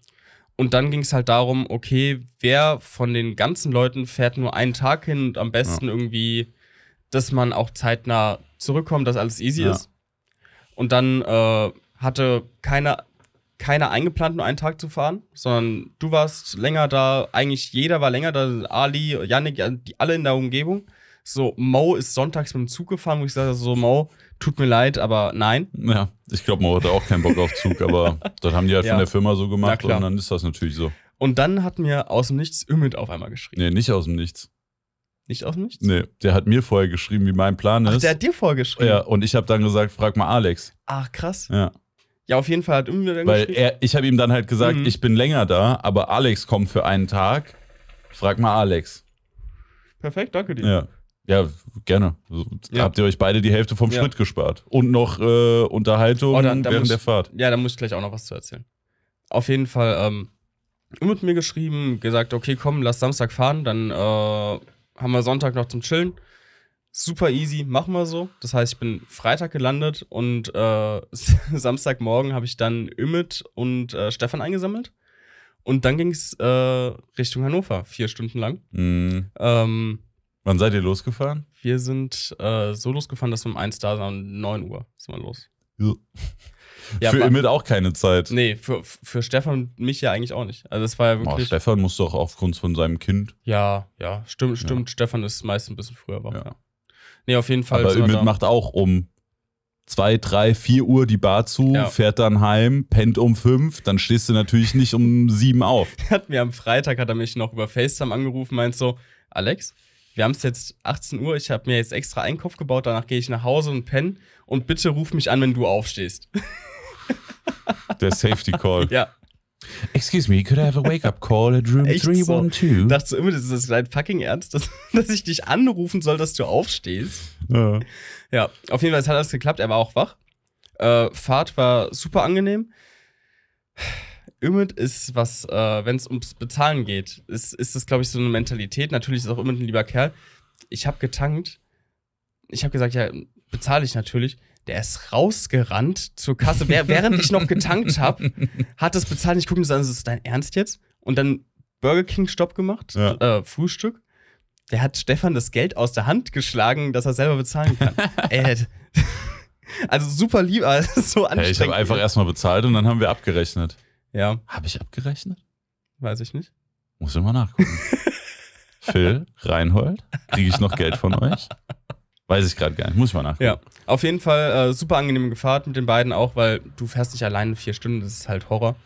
Und dann ging es halt darum, okay, wer von den ganzen Leuten fährt nur einen Tag hin und am besten ja. irgendwie, dass man auch zeitnah zurückkommt, dass alles easy ja. ist. Und dann äh, hatte keiner, keiner eingeplant, nur einen Tag zu fahren, sondern du warst länger da, eigentlich jeder war länger da, also Ali, Yannick, die, alle in der Umgebung. So, Mo ist sonntags mit dem Zug gefahren, wo ich sage, so, Mo, tut mir leid, aber nein. Ja, ich glaube, Mo hatte auch keinen Bock auf Zug, aber [laughs] das haben die halt ja. von der Firma so gemacht und dann ist das natürlich so. Und dann hat mir aus dem Nichts Ümit auf einmal geschrieben. Nee, nicht aus dem Nichts. Nicht aus dem Nichts? Nee, der hat mir vorher geschrieben, wie mein Plan Ach, ist. der hat dir vorher geschrieben? Ja, und ich habe dann gesagt, frag mal Alex. Ach, krass. Ja. Ja, auf jeden Fall hat Ümit dann Weil geschrieben. Er, ich habe ihm dann halt gesagt, mhm. ich bin länger da, aber Alex kommt für einen Tag. Frag mal Alex. Perfekt, danke dir. Ja. Ja, gerne. Also, ja. Habt ihr euch beide die Hälfte vom ja. Schritt gespart. Und noch äh, Unterhaltung oh, dann, dann während muss, der Fahrt. Ja, da muss ich gleich auch noch was zu erzählen. Auf jeden Fall ähm, mit mir geschrieben, gesagt, okay, komm, lass Samstag fahren, dann äh, haben wir Sonntag noch zum Chillen. Super easy, machen wir so. Das heißt, ich bin Freitag gelandet und äh, [laughs] Samstagmorgen habe ich dann Ümit und äh, Stefan eingesammelt. Und dann ging es äh, Richtung Hannover, vier Stunden lang. Mhm. Ähm, Wann seid ihr losgefahren? Wir sind äh, so losgefahren, dass wir um eins da sind, um 9 Uhr sind wir los. Ja. Ja, für Imit auch keine Zeit. Nee, für, für Stefan und mich ja eigentlich auch nicht. Also es war ja wirklich. Oh, Stefan muss doch aufgrund von seinem Kind. Ja, ja, stimmt, stimmt. Ja. Stefan ist meist ein bisschen früher wach. Ja. ja. Nee, auf jeden Fall. Aber Imit macht auch um 2, 3, 4 Uhr die Bar zu, ja. fährt dann heim, pennt um 5, dann stehst du natürlich nicht um 7 auf. [laughs] hat mir am Freitag, hat er mich noch über FaceTime angerufen, meint so, Alex, wir haben es jetzt 18 Uhr, ich habe mir jetzt extra Einkauf gebaut, danach gehe ich nach Hause und penne und bitte ruf mich an, wenn du aufstehst. Der Safety Call. Ja. Excuse me, could I have a wake-up call at room 312? So. Dachtest du immer, das ist das dein fucking Ernst, dass, [laughs] dass, ich dich anrufen soll, dass du aufstehst? Ja. ja, auf jeden Fall hat das geklappt, er war auch wach. Äh, Fahrt war super angenehm. Imit ist, was, äh, wenn es ums Bezahlen geht, ist, ist das, glaube ich, so eine Mentalität. Natürlich ist auch Imit ein lieber Kerl. Ich habe getankt. Ich habe gesagt, ja, bezahle ich natürlich. Der ist rausgerannt zur Kasse. Während ich noch getankt habe, hat das bezahlt. Ich gucke mir so an, ist das dein Ernst jetzt? Und dann Burger King Stopp gemacht, ja. äh, Frühstück. Der hat Stefan das Geld aus der Hand geschlagen, dass er selber bezahlen kann. [laughs] Ey, also super lieb, also so anstrengend. Hey, ich habe einfach erstmal bezahlt und dann haben wir abgerechnet. Ja. Habe ich abgerechnet? Weiß ich nicht. Muss immer nachgucken. [laughs] Phil, Reinhold, kriege ich noch Geld von euch? Weiß ich gerade gar nicht, muss ich mal nachgucken. Ja, auf jeden Fall äh, super angenehme Gefahrt mit den beiden auch, weil du fährst nicht alleine vier Stunden, das ist halt Horror.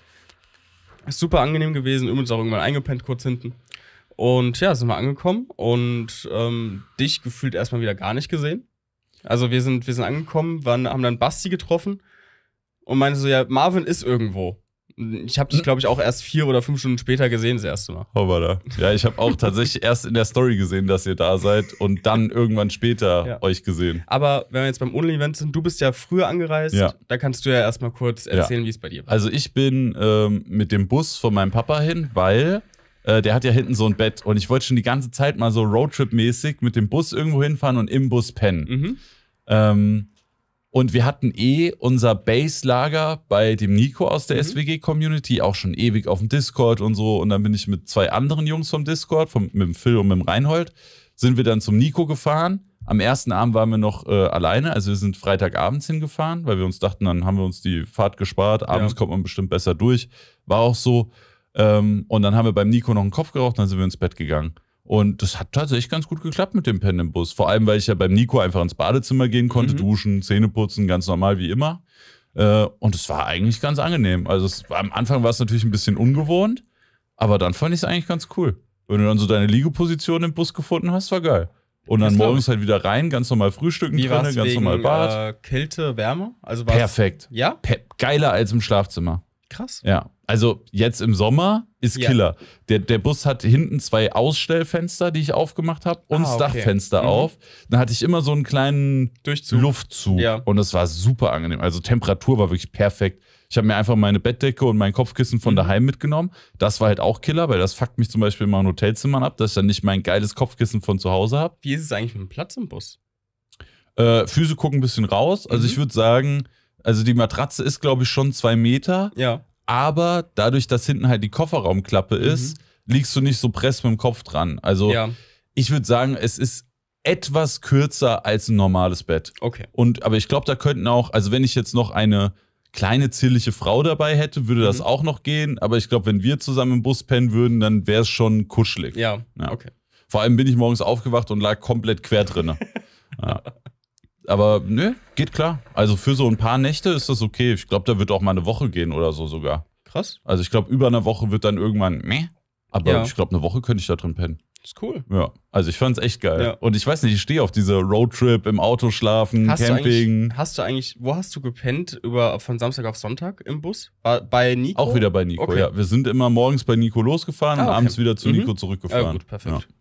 Ist super angenehm gewesen, übrigens auch irgendwann eingepennt kurz hinten. Und ja, sind wir angekommen und ähm, dich gefühlt erstmal wieder gar nicht gesehen. Also wir sind, wir sind angekommen, waren, haben dann Basti getroffen und meinte so, ja, Marvin ist irgendwo. Ich habe dich, glaube ich, auch erst vier oder fünf Stunden später gesehen, das erste Mal. Oh, da. Ja, ich habe auch tatsächlich erst in der Story gesehen, dass ihr da seid und dann irgendwann später ja. euch gesehen. Aber wenn wir jetzt beim Only-Event sind, du bist ja früher angereist, ja. da kannst du ja erstmal kurz erzählen, ja. wie es bei dir war. Also ich bin ähm, mit dem Bus von meinem Papa hin, weil äh, der hat ja hinten so ein Bett und ich wollte schon die ganze Zeit mal so Roadtrip-mäßig mit dem Bus irgendwo hinfahren und im Bus pennen. Mhm. Ähm, und wir hatten eh unser Base-Lager bei dem Nico aus der mhm. SWG-Community auch schon ewig auf dem Discord und so. Und dann bin ich mit zwei anderen Jungs vom Discord, vom, mit dem Phil und mit dem Reinhold, sind wir dann zum Nico gefahren. Am ersten Abend waren wir noch äh, alleine, also wir sind Freitagabends hingefahren, weil wir uns dachten, dann haben wir uns die Fahrt gespart. Abends ja. kommt man bestimmt besser durch. War auch so. Ähm, und dann haben wir beim Nico noch einen Kopf geraucht, dann sind wir ins Bett gegangen. Und das hat tatsächlich ganz gut geklappt mit dem Pen im Bus. Vor allem, weil ich ja beim Nico einfach ins Badezimmer gehen konnte, mhm. duschen, Zähne putzen, ganz normal wie immer. Äh, und es war eigentlich ganz angenehm. Also es, am Anfang war es natürlich ein bisschen ungewohnt, aber dann fand ich es eigentlich ganz cool. Wenn du dann so deine Liegeposition im Bus gefunden hast, war geil. Und dann morgens halt wieder rein, ganz normal frühstücken Wie drin, ganz normal Bad. Äh, Kälte, Wärme? Also Perfekt. Ja? Pe geiler als im Schlafzimmer. Krass. Ja also jetzt im Sommer ist Killer. Ja. Der, der Bus hat hinten zwei Ausstellfenster, die ich aufgemacht habe, und ah, okay. Dachfenster mhm. auf. Dann hatte ich immer so einen kleinen Durchzug. Luftzug. Ja. Und das war super angenehm. Also Temperatur war wirklich perfekt. Ich habe mir einfach meine Bettdecke und mein Kopfkissen von mhm. daheim mitgenommen. Das war halt auch Killer, weil das fuckt mich zum Beispiel mal in Hotelzimmern ab, dass ich dann nicht mein geiles Kopfkissen von zu Hause habe. Wie ist es eigentlich mit dem Platz im Bus? Äh, Füße gucken ein bisschen raus. Also mhm. ich würde sagen, also die Matratze ist, glaube ich, schon zwei Meter. Ja aber dadurch, dass hinten halt die Kofferraumklappe mhm. ist, mhm. liegst du nicht so press mit dem Kopf dran. Also ja. ich würde sagen, es ist etwas kürzer als ein normales Bett. Okay. Und aber ich glaube, da könnten auch, also wenn ich jetzt noch eine kleine zierliche Frau dabei hätte, würde das mhm. auch noch gehen. Aber ich glaube, wenn wir zusammen im Bus pennen würden, dann wäre es schon kuschelig. Ja. ja. Okay. Vor allem bin ich morgens aufgewacht und lag komplett quer drinne. [laughs] ja aber nö, ne, geht klar. Also für so ein paar Nächte ist das okay. Ich glaube, da wird auch mal eine Woche gehen oder so sogar. Krass. Also ich glaube, über eine Woche wird dann irgendwann meh. Aber ja. ich glaube, eine Woche könnte ich da drin pennen. Ist cool. Ja, also ich fand es echt geil. Ja. Und ich weiß nicht, ich stehe auf diese Roadtrip, im Auto schlafen, hast Camping. Du hast du eigentlich, wo hast du gepennt über von Samstag auf Sonntag im Bus? Bei, bei Nico? Auch wieder bei Nico, okay. ja. Wir sind immer morgens bei Nico losgefahren ah, okay. und abends wieder zu mhm. Nico zurückgefahren. Ja, ah, gut, perfekt. Ja.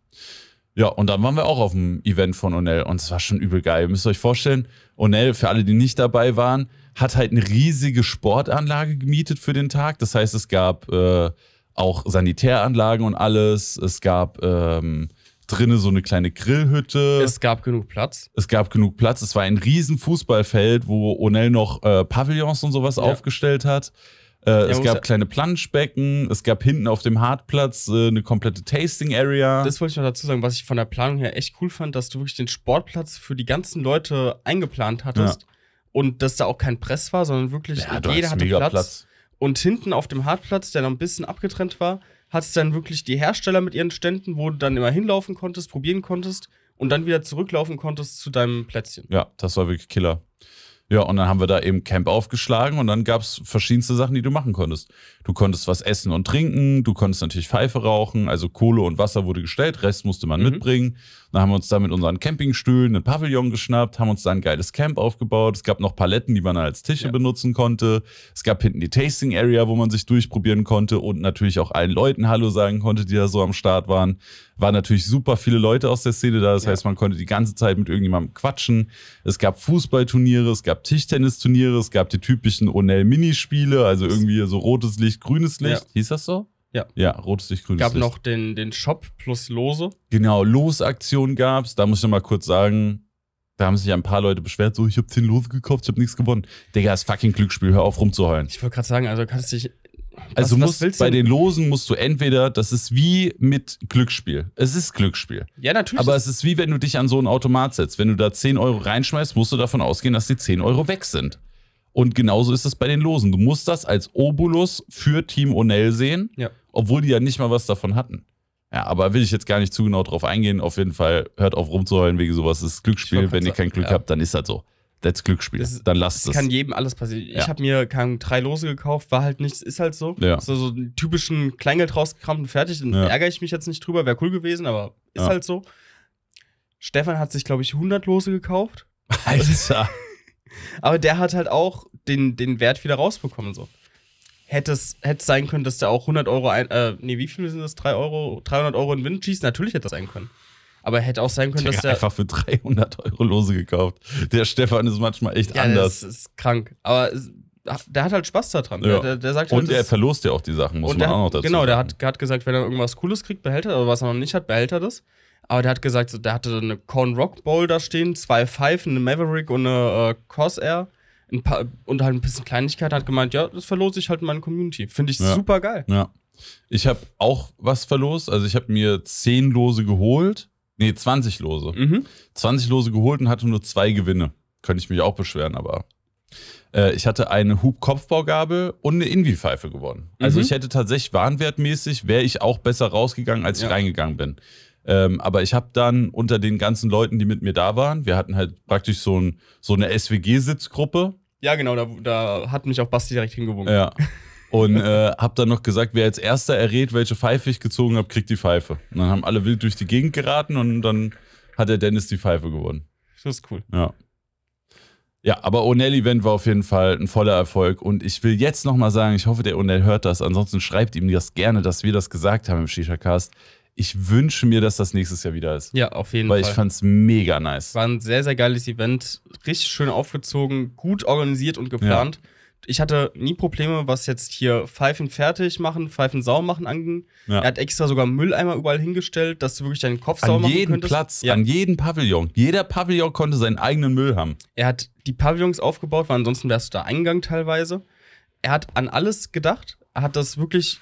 Ja, und dann waren wir auch auf dem Event von Onell und es war schon übel geil. Ihr müsst euch vorstellen, Onell, für alle, die nicht dabei waren, hat halt eine riesige Sportanlage gemietet für den Tag. Das heißt, es gab äh, auch Sanitäranlagen und alles. Es gab ähm, drinnen so eine kleine Grillhütte. Es gab genug Platz. Es gab genug Platz. Es war ein riesen Fußballfeld, wo Onell noch äh, Pavillons und sowas ja. aufgestellt hat. Äh, ja, es gab kleine Planschbecken, es gab hinten auf dem Hartplatz äh, eine komplette Tasting Area. Das wollte ich noch dazu sagen, was ich von der Planung her echt cool fand, dass du wirklich den Sportplatz für die ganzen Leute eingeplant hattest ja. und dass da auch kein Press war, sondern wirklich jeder hatte Platz. Platz. Und hinten auf dem Hartplatz, der noch ein bisschen abgetrennt war, hat es dann wirklich die Hersteller mit ihren Ständen, wo du dann immer hinlaufen konntest, probieren konntest und dann wieder zurücklaufen konntest zu deinem Plätzchen. Ja, das war wirklich Killer. Ja, und dann haben wir da eben Camp aufgeschlagen und dann gab es verschiedenste Sachen, die du machen konntest. Du konntest was essen und trinken, du konntest natürlich Pfeife rauchen, also Kohle und Wasser wurde gestellt, Rest musste man mhm. mitbringen. Dann haben wir uns da mit unseren Campingstühlen ein Pavillon geschnappt, haben uns da ein geiles Camp aufgebaut. Es gab noch Paletten, die man als Tische ja. benutzen konnte. Es gab hinten die Tasting Area, wo man sich durchprobieren konnte und natürlich auch allen Leuten Hallo sagen konnte, die da so am Start waren. Waren natürlich super viele Leute aus der Szene da. Das ja. heißt, man konnte die ganze Zeit mit irgendjemandem quatschen. Es gab Fußballturniere, es gab Tischtennisturniere, es gab die typischen Onell-Minispiele, also irgendwie so rotes Licht. Licht, grünes Licht. Ja. Hieß das so? Ja. Ja, rotes Licht, grünes gab Licht. Gab noch den, den Shop plus Lose. Genau, Losaktion gab es. Da muss ich nochmal kurz sagen, da haben sich ein paar Leute beschwert, so, ich habe 10 Lose gekauft, ich habe nichts gewonnen. Digga, das ist fucking Glücksspiel, hör auf rumzuheulen. Ich wollte gerade sagen, also kannst dich also was, musst, bei den Losen musst du entweder, das ist wie mit Glücksspiel. Es ist Glücksspiel. Ja, natürlich. Aber es ist wie, wenn du dich an so einen Automat setzt. Wenn du da 10 Euro reinschmeißt, musst du davon ausgehen, dass die 10 Euro weg sind. Und genauso ist es bei den Losen. Du musst das als Obolus für Team Onell sehen, ja. obwohl die ja nicht mal was davon hatten. Ja, aber will ich jetzt gar nicht zu genau drauf eingehen. Auf jeden Fall hört auf rumzuheulen wegen sowas. Das ist Glücksspiel. Wenn ihr kein Glück ja. habt, dann ist das so. Das Glücksspiel. Das, dann lasst es. Es kann jedem alles passieren. Ja. Ich habe mir keine drei Lose gekauft, war halt nichts, ist halt so. Ja. So, so einen typischen Kleingeld rausgekramt und fertig. Dann ja. ärgere ich mich jetzt nicht drüber, wäre cool gewesen, aber ist ja. halt so. Stefan hat sich, glaube ich, 100 Lose gekauft. Alter. [laughs] Aber der hat halt auch den, den Wert wieder rausbekommen. So. Hätte es hätte sein können, dass der auch 100 Euro, ein, äh, nee, wie viel sind das? 3 Euro, 300 Euro in den Wind schießt? Natürlich hätte das sein können. Aber hätte auch sein können, der dass der. einfach für 300 Euro Lose gekauft. Der Stefan ist manchmal echt ja, anders. Das ist krank. Aber der hat halt Spaß daran. Ja. Der, der sagt und halt, er verlost ja auch die Sachen, muss man auch noch dazu Genau, sagen. der hat, hat, gesagt, wenn er irgendwas Cooles kriegt, behält er, aber was er noch nicht hat, behält er das. Aber der hat gesagt, so, der hatte eine Corn Rock Bowl da stehen, zwei Pfeifen, eine Maverick und eine äh, Crossair. Ein paar, und halt ein bisschen Kleinigkeit hat gemeint, ja, das verlose ich halt in meiner Community. Finde ich ja. super geil. Ja. Ich habe auch was verlost. Also ich habe mir zehn Lose geholt. Nee, 20 Lose. Mhm. 20 Lose geholt und hatte nur zwei Gewinne. Könnte ich mich auch beschweren, aber äh, ich hatte eine Hub-Kopfbaugabel und eine Invi-Pfeife gewonnen. Also mhm. Also ich hätte tatsächlich warenwertmäßig, wäre ich auch besser rausgegangen, als ja. ich reingegangen bin. Ähm, aber ich habe dann unter den ganzen Leuten, die mit mir da waren, wir hatten halt praktisch so, ein, so eine SWG-Sitzgruppe. Ja, genau, da, da, hat mich auch Basti direkt hingewunken. Ja. [laughs] Und äh, habe dann noch gesagt, wer als erster errät, welche Pfeife ich gezogen habe, kriegt die Pfeife. Und dann haben alle wild durch die Gegend geraten und dann hat der Dennis die Pfeife gewonnen. Das ist cool. Ja. Ja, aber O'Neill event war auf jeden Fall ein voller Erfolg. Und ich will jetzt nochmal sagen, ich hoffe, der O'Neill hört das. Ansonsten schreibt ihm das gerne, dass wir das gesagt haben im Shisha-Cast ich wünsche mir, dass das nächstes Jahr wieder ist. Ja, auf jeden Weil Fall. Weil ich fand's mega nice. War ein sehr, sehr geiles Event. Richtig schön aufgezogen, gut organisiert und geplant. Ja. Ich hatte nie Probleme, was jetzt hier Pfeifen fertig machen, Pfeifen sauber machen angeht. Ja. Er hat extra sogar Mülleimer überall hingestellt, dass du wirklich deinen Kopf an sauber machen könntest. An jeden Platz, an jeden Pavillon. Jeder Pavillon konnte seinen eigenen Müll haben. Er hat die Pavillons aufgebaut, weil ansonsten wärst du da Eingang teilweise. Er hat an alles gedacht. Er hat das wirklich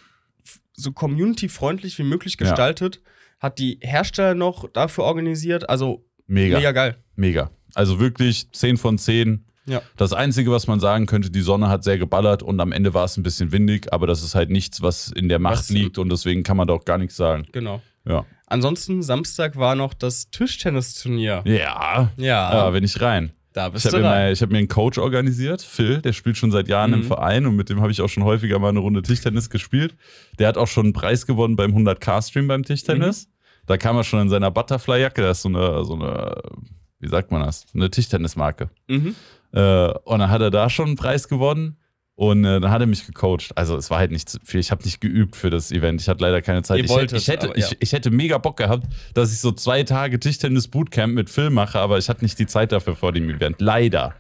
so community-freundlich wie möglich gestaltet, ja. hat die Hersteller noch dafür organisiert. Also mega, mega geil. Mega. Also wirklich 10 von 10. Ja. Das Einzige, was man sagen könnte, die Sonne hat sehr geballert und am Ende war es ein bisschen windig, aber das ist halt nichts, was in der Macht was liegt und deswegen kann man doch gar nichts sagen. Genau. Ja. Ansonsten, Samstag war noch das Tischtennisturnier. Ja. Ja. Ja, bin ich rein. Da bist ich habe mir, hab mir einen Coach organisiert, Phil, der spielt schon seit Jahren mhm. im Verein und mit dem habe ich auch schon häufiger mal eine Runde Tischtennis gespielt. Der hat auch schon einen Preis gewonnen beim 100k-Stream beim Tischtennis. Mhm. Da kam er schon in seiner Butterfly-Jacke, das ist so eine, so eine, wie sagt man das, eine Tischtennismarke. Mhm. Äh, und dann hat er da schon einen Preis gewonnen. Und äh, dann hat er mich gecoacht. Also es war halt nicht viel. Ich habe nicht geübt für das Event. Ich hatte leider keine Zeit. Ich, wolltet, ich, hätte, aber, ja. ich, ich, hätte mega Bock gehabt, dass ich so zwei Tage Tischtennis-Bootcamp mit Phil mache, aber ich hatte nicht die Zeit dafür vor dem Event. Leider.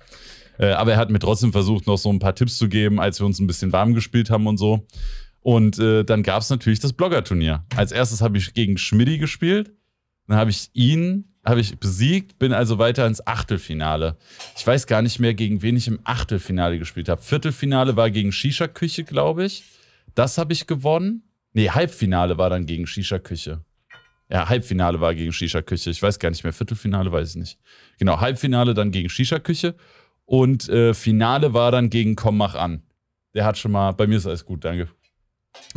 Äh, aber er hat mir trotzdem versucht, noch so ein paar Tipps zu geben, als wir uns ein bisschen warm gespielt haben und so. Und äh, dann gab es natürlich das Blogger-Turnier. Als erstes habe ich gegen Schmidti gespielt. Dann habe ich ihn habe ich besiegt, bin also weiter ins Achtelfinale. Ich weiß gar nicht mehr, gegen wen ich im Achtelfinale gespielt habe. Viertelfinale war gegen Shisha-Küche, glaube ich. Das habe ich gewonnen. Nee, Halbfinale war dann gegen Shisha-Küche. Ja, Halbfinale war gegen Shisha-Küche. Ich weiß gar nicht mehr. Viertelfinale weiß ich nicht. Genau, Halbfinale dann gegen Shisha-Küche. Und äh, Finale war dann gegen Komm, mach an. Der hat schon mal, bei mir ist alles gut, danke.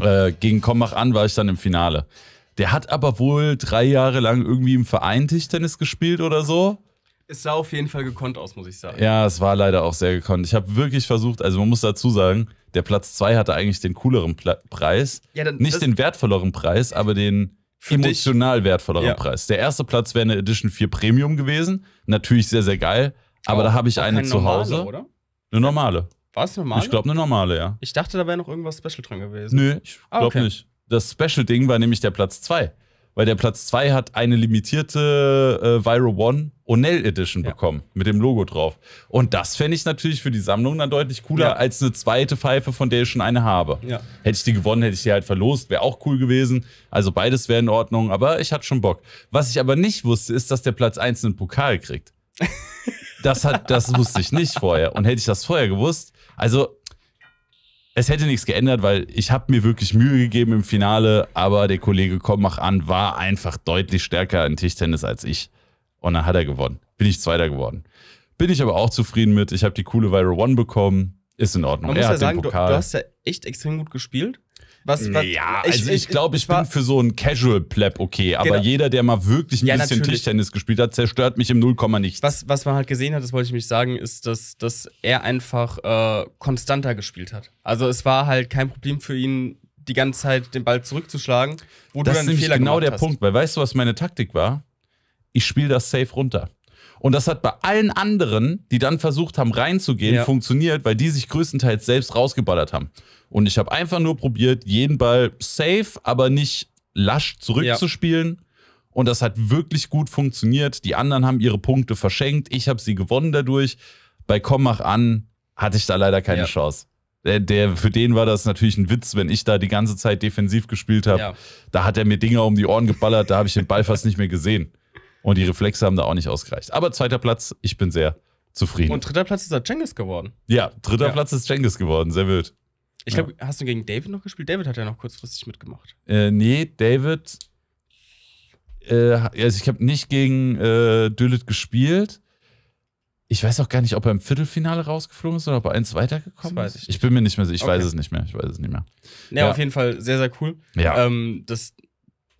Äh, gegen Komm, mach an war ich dann im Finale. Der hat aber wohl drei Jahre lang irgendwie im Verein Tischtennis gespielt oder so. Es sah auf jeden Fall gekonnt aus, muss ich sagen. Ja, es war leider auch sehr gekonnt. Ich habe wirklich versucht, also man muss dazu sagen, der Platz 2 hatte eigentlich den cooleren Pla Preis. Ja, dann, Nicht den wertvolleren Preis, aber den emotional dich. wertvolleren ja. Preis. Der erste Platz wäre eine Edition 4 Premium gewesen. Natürlich sehr, sehr geil. Aber oh, da habe ich eine zu Hause. normale, Oder? Eine normale. War es normal? Ich glaube, eine normale, ja. Ich dachte, da wäre noch irgendwas Special dran gewesen. Nö, ich glaube ah, okay. nicht das Special-Ding war nämlich der Platz 2. Weil der Platz 2 hat eine limitierte äh, Viro One Onell Edition ja. bekommen, mit dem Logo drauf. Und das fände ich natürlich für die Sammlung dann deutlich cooler ja. als eine zweite Pfeife, von der ich schon eine habe. Ja. Hätte ich die gewonnen, hätte ich die halt verlost, wäre auch cool gewesen. Also beides wäre in Ordnung, aber ich hatte schon Bock. Was ich aber nicht wusste, ist, dass der Platz 1 einen Pokal kriegt. Das, hat, das wusste ich nicht vorher. Und hätte ich das vorher gewusst, also es hätte nichts geändert, weil ich habe mir wirklich Mühe gegeben im Finale, aber der Kollege Kommach an war einfach deutlich stärker in Tischtennis als ich. Und dann hat er gewonnen. Bin ich Zweiter geworden. Bin ich aber auch zufrieden mit. Ich habe die coole Viral One bekommen. Ist in Ordnung. Man er muss ja sagen, du, du, hast ja echt extrem gut gespielt. Was, was, ja, ich, also ich glaube, ich, ich, bin für so einen Casual-Pleb okay, aber genau. jeder, der mal wirklich ein ja, bisschen natürlich. Tischtennis gespielt hat, zerstört mich im Nullkomma nicht. Was, was man halt gesehen hat, das wollte ich mich sagen, ist, dass, dass er einfach äh, konstanter gespielt hat. Also es war halt kein Problem für ihn, die ganze Zeit den Ball zurückzuschlagen, wo das du dann ist Fehler genau der hast. Punkt, weil weißt du, was meine Taktik war? Ich spiele das safe runter. Und das hat bei allen anderen, die dann versucht haben reinzugehen, ja. funktioniert, weil die sich größtenteils selbst rausgeballert haben. Und ich habe einfach nur probiert, jeden Ball safe, aber nicht lasch zurückzuspielen. Ja. Und das hat wirklich gut funktioniert. Die anderen haben ihre Punkte verschenkt. Ich habe sie gewonnen dadurch. Bei Komm, mach an hatte ich da leider keine ja. Chance. Der, der, für den war das natürlich ein Witz, wenn ich da die ganze Zeit defensiv gespielt habe. Ja. Da hat er mir Dinger um die Ohren geballert, da habe ich den Ball fast nicht mehr gesehen. Und die Reflexe haben da auch nicht ausgereicht. Aber zweiter Platz, ich bin sehr zufrieden. Und dritter Platz ist da Cengiz geworden. Ja, dritter ja. Platz ist Cengiz geworden, sehr wild. Ich glaube, ja. hast du gegen David noch gespielt? David hat ja noch kurzfristig mitgemacht. Äh, nee, David. Äh, also ich habe nicht gegen äh, Düllet gespielt. Ich weiß auch gar nicht, ob er im Viertelfinale rausgeflogen ist oder ob er eins weitergekommen ist. Ich, ich bin mir nicht mehr sicher. Ich okay. weiß es nicht mehr. Ich weiß es nicht mehr. Ja, ja, auf jeden Fall sehr, sehr cool. Ja. Ähm, das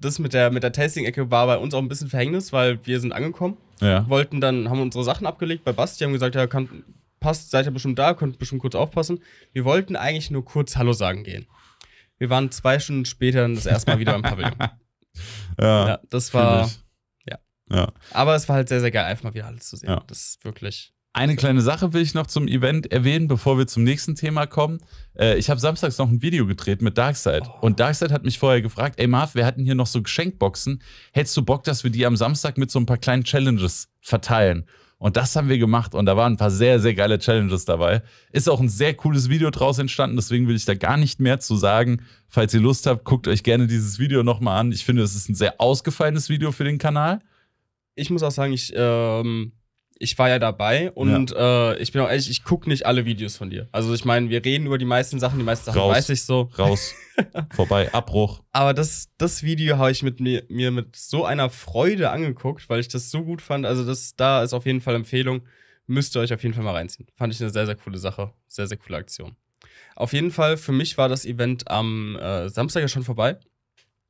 das mit der, mit der Tasting-Ecke war bei uns auch ein bisschen Verhängnis, weil wir sind angekommen, ja. wollten dann, haben unsere Sachen abgelegt bei Basti, haben gesagt, ja, kann, passt, seid ihr bestimmt da, könnt bestimmt kurz aufpassen. Wir wollten eigentlich nur kurz Hallo sagen gehen. Wir waren zwei Stunden später das erste Mal wieder im Pavillon. [laughs] Ja, ja das war. Ja. ja. Aber es war halt sehr, sehr geil, einfach mal wieder alles zu sehen. Ja. Das ist wirklich. Eine kleine Sache will ich noch zum Event erwähnen, bevor wir zum nächsten Thema kommen. Äh, ich habe samstags noch ein Video gedreht mit Darkseid. Oh. Und Darkseid hat mich vorher gefragt, ey Marv, wir hatten hier noch so Geschenkboxen. Hättest du Bock, dass wir die am Samstag mit so ein paar kleinen Challenges verteilen? Und das haben wir gemacht und da waren ein paar sehr, sehr geile Challenges dabei. Ist auch ein sehr cooles Video draus entstanden, deswegen will ich da gar nicht mehr zu sagen. Falls ihr Lust habt, guckt euch gerne dieses Video nochmal an. Ich finde, es ist ein sehr ausgefallenes Video für den Kanal. Ich muss auch sagen, ich ähm ich war ja dabei und ja. Äh, ich bin auch ehrlich, ich gucke nicht alle Videos von dir. Also ich meine, wir reden über die meisten Sachen, die meisten Sachen raus, weiß ich so. Raus, [laughs] vorbei, Abbruch. Aber das, das Video habe ich mit mir, mir mit so einer Freude angeguckt, weil ich das so gut fand. Also das, da ist auf jeden Fall Empfehlung. Müsst ihr euch auf jeden Fall mal reinziehen. Fand ich eine sehr, sehr coole Sache. Sehr, sehr coole Aktion. Auf jeden Fall, für mich war das Event am äh, Samstag ja schon vorbei.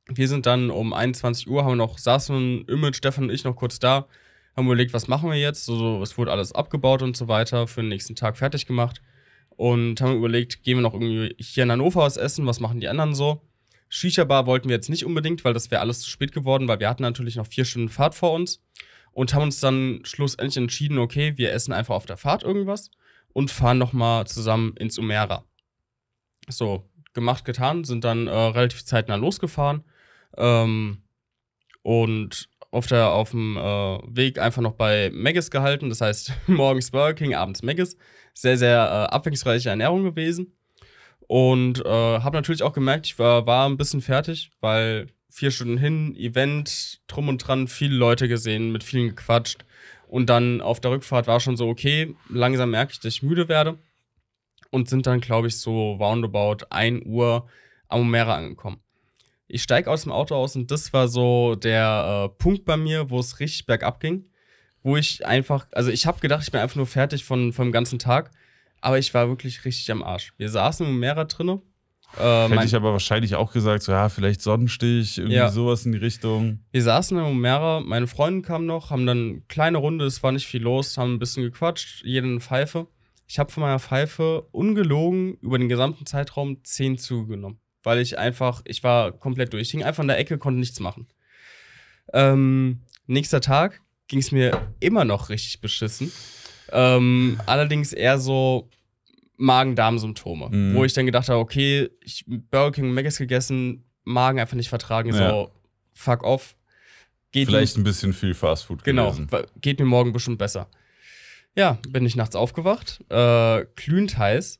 Wir sind dann um 21 Uhr, haben noch, saßen Image, Stefan und ich noch kurz da, haben überlegt, was machen wir jetzt? So, so, es wurde alles abgebaut und so weiter, für den nächsten Tag fertig gemacht. Und haben überlegt, gehen wir noch irgendwie hier in Hannover was essen, was machen die anderen so? Shisha-Bar wollten wir jetzt nicht unbedingt, weil das wäre alles zu spät geworden, weil wir hatten natürlich noch vier Stunden Fahrt vor uns. Und haben uns dann schlussendlich entschieden, okay, wir essen einfach auf der Fahrt irgendwas und fahren nochmal zusammen ins Umera. So, gemacht, getan, sind dann äh, relativ zeitnah losgefahren. Ähm, und auf, der, auf dem äh, Weg einfach noch bei Maggis gehalten. Das heißt, [laughs] morgens Burger King, abends Maggis. Sehr, sehr äh, abwechslungsreiche Ernährung gewesen. Und äh, habe natürlich auch gemerkt, ich war, war ein bisschen fertig, weil vier Stunden hin, Event, drum und dran, viele Leute gesehen, mit vielen gequatscht. Und dann auf der Rückfahrt war schon so, okay, langsam merke ich, dass ich müde werde. Und sind dann, glaube ich, so roundabout 1 Uhr am Omera angekommen ich steige aus dem Auto aus und das war so der äh, Punkt bei mir, wo es richtig bergab ging. Wo ich einfach, also ich habe gedacht, ich bin einfach nur fertig von, vom ganzen Tag, aber ich war wirklich richtig am Arsch. Wir saßen im Mehrer drin. Äh, Hätte ich aber wahrscheinlich auch gesagt, so, ja, vielleicht Sonnenstich, irgendwie ja. sowas in die Richtung. Wir saßen im Mehrer, meine Freunde kamen noch, haben dann eine kleine Runde, es war nicht viel los, haben ein bisschen gequatscht, jeden eine Pfeife. Ich habe von meiner Pfeife ungelogen über den gesamten Zeitraum zehn zugenommen weil ich einfach, ich war komplett durch. Ich hing einfach in der Ecke, konnte nichts machen. Ähm, nächster Tag ging es mir immer noch richtig beschissen. Ähm, allerdings eher so Magen-Darm-Symptome, mhm. wo ich dann gedacht habe, okay, ich Burger King und Maggis gegessen, Magen einfach nicht vertragen, ja. so fuck off. Geht Vielleicht mir, ein bisschen viel Fastfood Genau, gewesen. geht mir morgen bestimmt besser. Ja, bin ich nachts aufgewacht, äh, glühend heiß,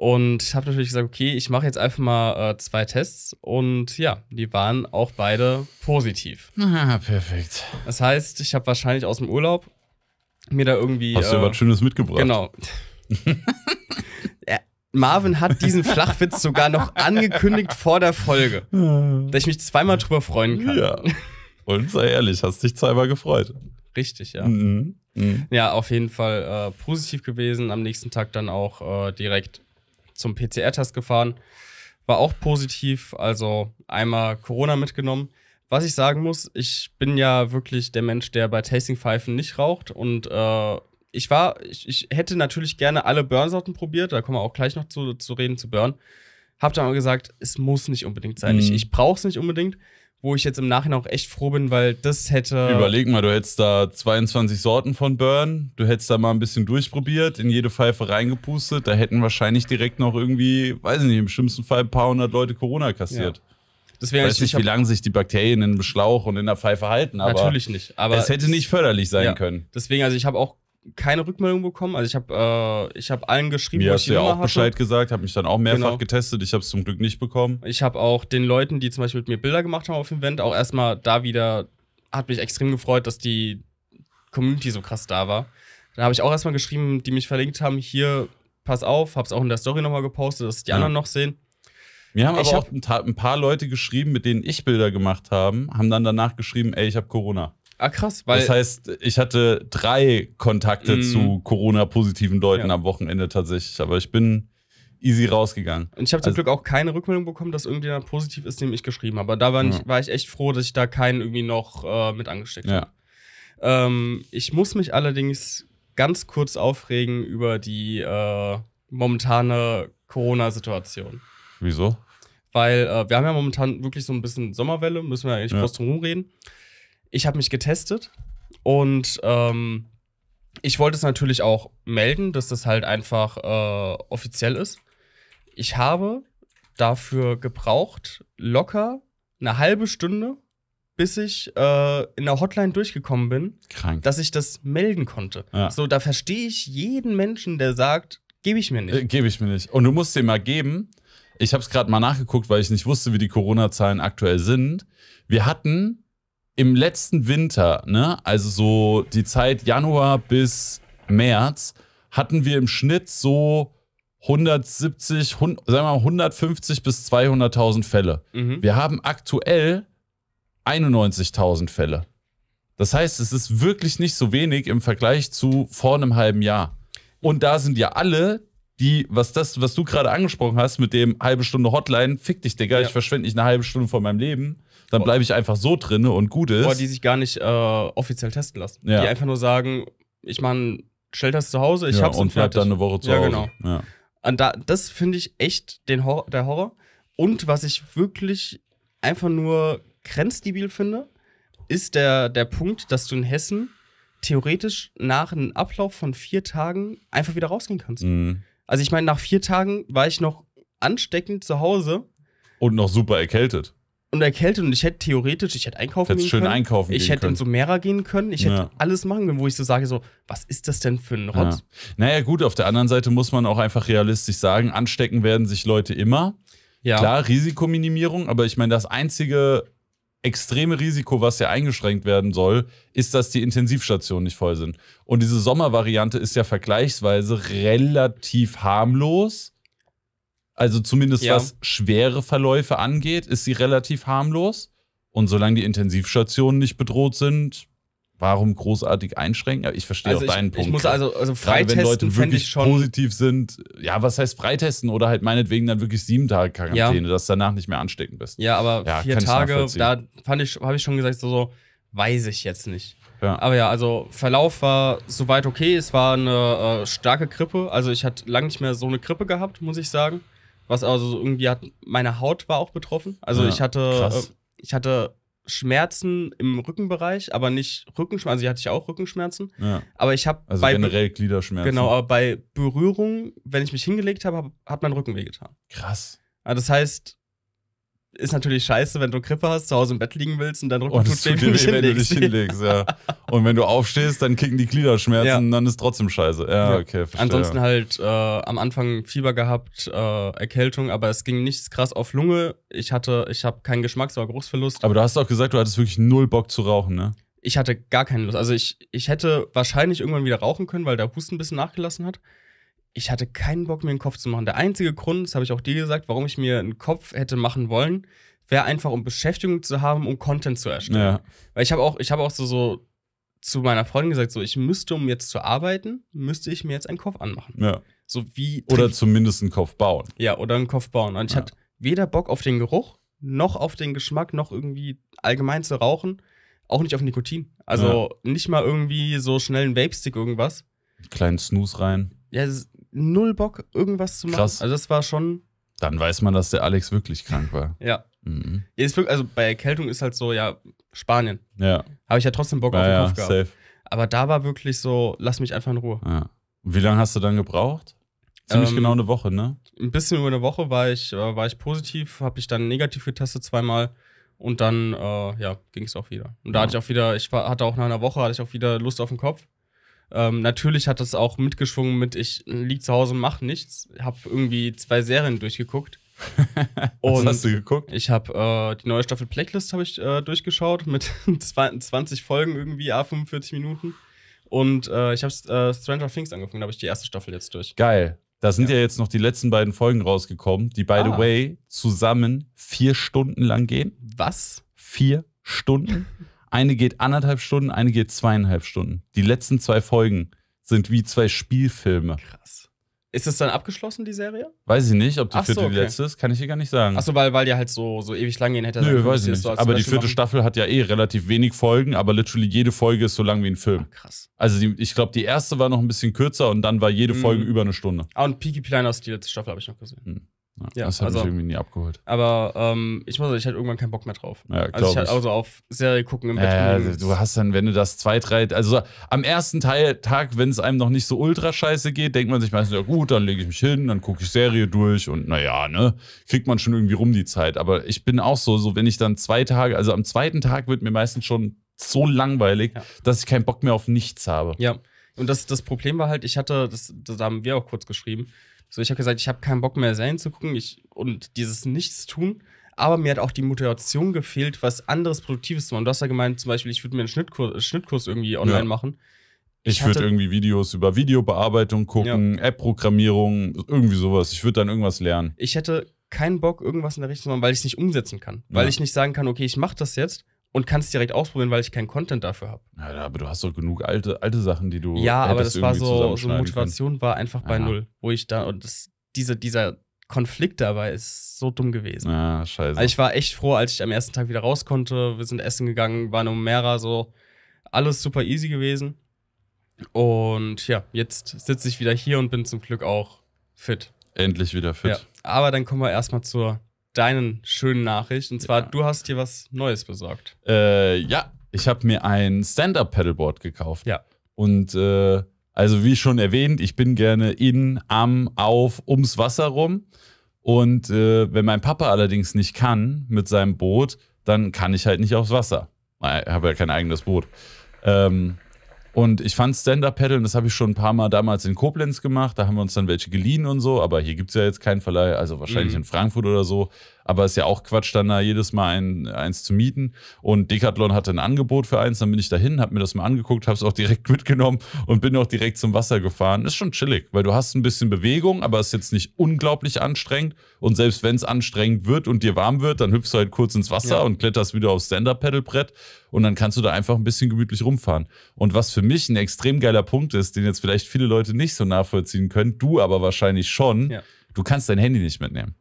und ich habe natürlich gesagt, okay, ich mache jetzt einfach mal äh, zwei Tests. Und ja, die waren auch beide positiv. [laughs] Ah, perfekt. Das heißt, ich habe wahrscheinlich aus dem Urlaub mir da irgendwie. Hast du ja äh, was Schönes mitgebracht? Genau. [laughs] Marvin hat diesen Flachwitz sogar noch angekündigt vor der Folge, dass ich mich zweimal drüber freuen kann. Ja. Und sei ehrlich, hast dich zweimal gefreut. Richtig, ja. Mhm. Mhm. Ja, auf jeden Fall äh, positiv gewesen. Am nächsten Tag dann auch äh, direkt zum PCR-Test gefahren. War auch positiv, also einmal Corona mitgenommen. Was ich sagen muss, ich bin ja wirklich der Mensch, der bei Tasting-Pfeifen nicht raucht und äh, ich war, ich, ich, hätte natürlich gerne alle Burn-Sorten probiert, da kommen wir auch gleich noch zu, zu reden, zu Burn. Hab dann aber gesagt, es muss nicht unbedingt sein. Mhm. Ich, ich brauche es nicht unbedingt wo ich jetzt im Nachhinein auch echt froh bin, weil das hätte. Überleg mal, du hättest da 22 Sorten von Burn, du hättest da mal ein bisschen durchprobiert, in jede Pfeife reingepustet, da hätten wahrscheinlich direkt noch irgendwie, weiß ich nicht, im schlimmsten Fall ein paar hundert Leute Corona kassiert. Ja. Deswegen ich weiß nicht, ich wie lange sich die Bakterien in dem Schlauch und in der Pfeife halten, aber natürlich nicht. Aber es hätte nicht förderlich sein ja. können. Deswegen, also ich habe auch keine Rückmeldung bekommen. Also ich habe äh, ich hab allen geschrieben. Mir hast du ja auch hatte. Bescheid gesagt, habe mich dann auch mehrfach genau. getestet. Ich habe es zum Glück nicht bekommen. Ich habe auch den Leuten, die zum Beispiel mit mir Bilder gemacht haben auf dem Event, auch erstmal da wieder, hat mich extrem gefreut, dass die Community so krass da war. Dann habe ich auch erstmal geschrieben, die mich verlinkt haben, hier, pass auf, habe es auch in der Story nochmal gepostet, dass die ja. anderen noch sehen. Mir haben ich aber hab auch ein, ein paar Leute geschrieben, mit denen ich Bilder gemacht habe, haben dann danach geschrieben, ey, ich habe Corona. Ah, krass. Weil das heißt, ich hatte drei Kontakte mm. zu Corona-positiven Leuten ja. am Wochenende tatsächlich. Aber ich bin easy rausgegangen. Und ich habe zum also Glück auch keine Rückmeldung bekommen, dass irgendjemand positiv ist, dem ich geschrieben habe. Aber da war, nicht, war ich echt froh, dass ich da keinen irgendwie noch äh, mit angesteckt ja. habe. Ähm, ich muss mich allerdings ganz kurz aufregen über die äh, momentane Corona-Situation. Wieso? Weil äh, wir haben ja momentan wirklich so ein bisschen Sommerwelle, müssen wir ja eigentlich ja. kurz drum reden. Ich habe mich getestet und ähm, ich wollte es natürlich auch melden, dass das halt einfach äh, offiziell ist. Ich habe dafür gebraucht locker eine halbe Stunde, bis ich äh, in der Hotline durchgekommen bin, Krank. dass ich das melden konnte. Ja. So, da verstehe ich jeden Menschen, der sagt, gebe ich mir nicht. Äh, gebe ich mir nicht. Und du musst dir mal geben. Ich habe es gerade mal nachgeguckt, weil ich nicht wusste, wie die Corona-Zahlen aktuell sind. Wir hatten im letzten Winter, ne, also so die Zeit Januar bis März, hatten wir im Schnitt so 170, 100, sagen wir mal 150 bis 200.000 Fälle. Mhm. Wir haben aktuell 91.000 Fälle. Das heißt, es ist wirklich nicht so wenig im Vergleich zu vor einem halben Jahr. Und da sind ja alle, die, was das, was du gerade angesprochen hast, mit dem halbe Stunde Hotline, fick dich, Digga, ja. ich verschwende nicht eine halbe Stunde von meinem Leben dann bleibe ich einfach so drin und gut ist. Boah, die sich gar nicht äh, offiziell testen lassen. Ja. Die einfach nur sagen, ich meine, stell das zu Hause, ich ja, hab's und bleib dann eine Woche zu ja, Hause. Genau. Ja, genau. Da, das finde ich echt den Horror, der Horror. Und was ich wirklich einfach nur grenzdebil finde, ist der, der Punkt, dass du in Hessen theoretisch nach einem Ablauf von vier Tagen einfach wieder rausgehen kannst. Mhm. Also ich meine, nach vier Tagen war ich noch ansteckend zu Hause. Und noch super erkältet und erkältet und ich hätte theoretisch, ich hätte einkaufen Hättest gehen schön können. einkaufen Ich gehen hätte können. in so Mera gehen können. Ich hätte Ja. alles machen können, wo ich so sage, so, was ist das denn für ein Rott? Ja. Naja, gut, auf der anderen Seite muss man auch einfach realistisch sagen, anstecken werden sich Leute immer. Ja. Klar, Risikominimierung, aber ich meine, das einzige extreme Risiko, was ja eingeschränkt werden soll, ist, dass die Intensivstationen nicht voll sind. Und diese Sommervariante ist ja vergleichsweise relativ harmlos. Also zumindest ja. was schwere Verläufe angeht, ist sie relativ harmlos. Und solange die Intensivstationen nicht bedroht sind, warum großartig einschränken? ich verstehe also auch ich, deinen Punkt. Ich muss also, also freitesten, Gerade wenn Leute wirklich positiv sind, ja, was heißt freitesten oder halt meinetwegen dann wirklich sieben Tage Quarantäne, ja. dass danach nicht mehr anstecken bist. Ja, aber ja, vier Tage, da fand ich, habe ich schon gesagt, so, so, weiß ich jetzt nicht. Ja. Aber ja, also Verlauf war soweit okay. Es war eine äh, starke Grippe. Also ich hatte lange nicht mehr so eine Grippe gehabt, muss ich sagen. Was also irgendwie hat, meine Haut war auch betroffen. Also ja, ich hatte, krass. Äh, ich hatte Schmerzen im Rückenbereich, aber nicht Rückenschmerzen. Also ich hatte ich auch Rückenschmerzen. Ja. Aber ich habe also bei generell Gliederschmerzen. Genau, aber bei Berührung, wenn ich mich hingelegt habe, hat mein Rücken wehgetan. Krass. Also das heißt, ist natürlich scheiße, wenn du Grippe hast, zu Hause im Bett liegen willst und dein Rücken oh, und tut weh, wenn, du dich hinlegst. Ja. [laughs] und wenn du aufstehst, dann kicken die Gliederschmerzen ja. und dann ist trotzdem scheiße. Ja, okay, verstehe. Ansonsten halt äh, am Anfang Fieber gehabt, äh, Erkältung, aber es ging nichts krass auf Lunge. Ich hatte, ich habe keinen Geschmacks- oder Geruchsverlust. Aber du hast auch gesagt, du hattest wirklich null Bock zu rauchen, ne? Ich hatte gar keine Lust. Also ich, ich hätte wahrscheinlich irgendwann wieder rauchen können, weil der Husten ein bisschen nachgelassen hat ich hatte keinen Bock, mir einen Kopf zu machen. Der einzige Grund, das habe ich auch dir gesagt, warum ich mir einen Kopf hätte machen wollen, wäre einfach, um Beschäftigung zu haben, um Content zu erstellen. Ja. Weil ich habe auch, ich habe auch so, so zu meiner Freundin gesagt, so ich müsste, um jetzt zu arbeiten, müsste ich mir jetzt einen Kopf anmachen. Ja. So wie. Oder zumindest einen Kopf bauen. Ja, oder einen Kopf bauen. Und ich ja. hatte weder Bock auf den Geruch, noch auf den Geschmack, noch irgendwie allgemein zu rauchen, auch nicht auf Nikotin. Also ja. nicht mal irgendwie so schnell einen Vape-Stick irgendwas. kleinen Snooze rein. Ja, null Bock, irgendwas zu machen. Krass. Also das war schon. Dann weiß man, dass der Alex wirklich krank war. ja. Mhm. also bei Erkältung ist halt so, ja, Spanien. Ja. Habe ich ja trotzdem Bock ja, auf den ja, Kopf gehabt. Safe. Aber da war wirklich so, lass mich einfach in Ruhe. Ja. Wie lange hast du dann gebraucht? Ziemlich ähm, genau eine Woche, ne? Ein bisschen über eine Woche war ich, äh, war ich positiv, habe ich dann negativ getestet zweimal und dann äh, ja, ging es auch wieder. Und da ja. hatte ich auch wieder, ich war, hatte auch nach einer Woche, hatte ich auch wieder Lust auf den Kopf. Ähm, natürlich hat das auch mitgeschwungen mit, ich lieg zu Hause, mach nichts. Hab irgendwie zwei Serien durchgeguckt. [laughs] Was hast du geguckt? Ich habe äh, die neue Staffel Blacklist ich äh, durchgeschaut mit 20 [laughs] Folgen irgendwie, a 45 Minuten. Und äh, ich habe äh, Stranger Things angefangen, da habe ich die erste Staffel jetzt durch. Geil. Da sind ja. ja jetzt noch die letzten beiden Folgen rausgekommen, die, by ah. the way, zusammen vier Stunden lang gehen. Was? Vier Stunden? [laughs] Eine geht anderthalb Stunden, eine geht zweieinhalb Stunden. Die letzten zwei Folgen sind wie zwei Spielfilme. Krass. Ist es dann abgeschlossen, die Serie? Weiß ich nicht, ob die Ach vierte okay. die letzte ist, kann ich dir gar nicht sagen. Achso, weil, weil die halt so, so ewig lang gehen hätte. Nö, weiß ich nicht. So aber die vierte machen. Staffel hat ja eh relativ wenig Folgen, aber literally jede Folge ist so lang wie ein Film. Ach, krass. Also die, ich glaube, die erste war noch ein bisschen kürzer und dann war jede mhm. Folge über eine Stunde. Ah, und Peaky Blinders, die letzte Staffel habe ich noch gesehen. Mhm. Ja, das hat also, mich irgendwie nie abgeholt. Aber ähm, ich muss sagen, ich hatte irgendwann keinen Bock mehr drauf. Ja, also ich hatte also auf Serie gucken im Bett. Äh, du hast dann, wenn du das zwei, drei, also am ersten Teil, Tag, wenn es einem noch nicht so ultra scheiße geht, denkt man sich meistens, ja gut, dann lege ich mich hin, dann gucke ich Serie durch und naja, ne, kriegt man schon irgendwie rum die Zeit. Aber ich bin auch so, so wenn ich dann zwei Tage, also am zweiten Tag wird mir meistens schon so langweilig, ja. dass ich keinen Bock mehr auf nichts habe. Ja. Und das, das Problem war halt, ich hatte, das, das haben wir auch kurz geschrieben, so, ich habe gesagt, ich habe keinen Bock mehr Serien zu gucken ich, und dieses Nichtstun. Aber mir hat auch die Motivation gefehlt, was anderes Produktives zu machen. Du hast ja gemeint, zum Beispiel, ich würde mir einen Schnittkurs, äh, Schnittkurs irgendwie online ja. machen. Ich, ich würde irgendwie Videos über Videobearbeitung gucken, ja. App-Programmierung, irgendwie sowas. Ich würde dann irgendwas lernen. Ich hätte keinen Bock, irgendwas in der Richtung zu machen, weil ich es nicht umsetzen kann. Weil ja. ich nicht sagen kann, okay, ich mache das jetzt und kann es direkt ausprobieren, weil ich keinen Content dafür habe. Ja, aber du hast doch genug alte, alte Sachen, die du. Ja, aber das war so, so Motivation können. war einfach bei Aha. null, wo ich da und das, diese, dieser Konflikt dabei ist so dumm gewesen. Ah, scheiße. Also ich war echt froh, als ich am ersten Tag wieder raus konnte. Wir sind essen gegangen, waren um Mera, so alles super easy gewesen. Und ja, jetzt sitze ich wieder hier und bin zum Glück auch fit. Endlich wieder fit. Ja, aber dann kommen wir erstmal zur deinen schönen Nachricht. Und zwar, ja. du hast hier was Neues besorgt. Äh, ja, ich habe mir ein Stand-Up-Pedalboard gekauft. Ja. Und äh, also, wie schon erwähnt, ich bin gerne in, am, auf, ums Wasser rum. Und äh, wenn mein Papa allerdings nicht kann mit seinem Boot, dann kann ich halt nicht aufs Wasser. Ich habe ja kein eigenes Boot. Ähm, und ich fand Stand-Up-Paddeln, das habe ich schon ein paar Mal damals in Koblenz gemacht. Da haben wir uns dann welche geliehen und so. Aber hier gibt es ja jetzt keinen Verleih, also wahrscheinlich mhm. in Frankfurt oder so aber ist ja auch Quatsch, dann da jedes Mal ein, eins zu mieten. Und Decathlon hatte ein Angebot für eins, dann bin ich dahin, habe mir das mal angeguckt, habe es auch direkt [laughs] mitgenommen und bin auch direkt zum Wasser gefahren. Ist schon chillig, weil du hast ein bisschen Bewegung, aber es ist jetzt nicht unglaublich anstrengend. Und selbst wenn es anstrengend wird und dir warm wird, dann hüpfst du halt kurz ins Wasser ja. und kletterst wieder aufs Stand-Up-Pedal-Brett und dann kannst du da einfach ein bisschen gemütlich rumfahren. Und was für mich ein extrem geiler Punkt ist, den jetzt vielleicht viele Leute nicht so nachvollziehen können, du aber wahrscheinlich schon, ja. du kannst dein Handy nicht mitnehmen.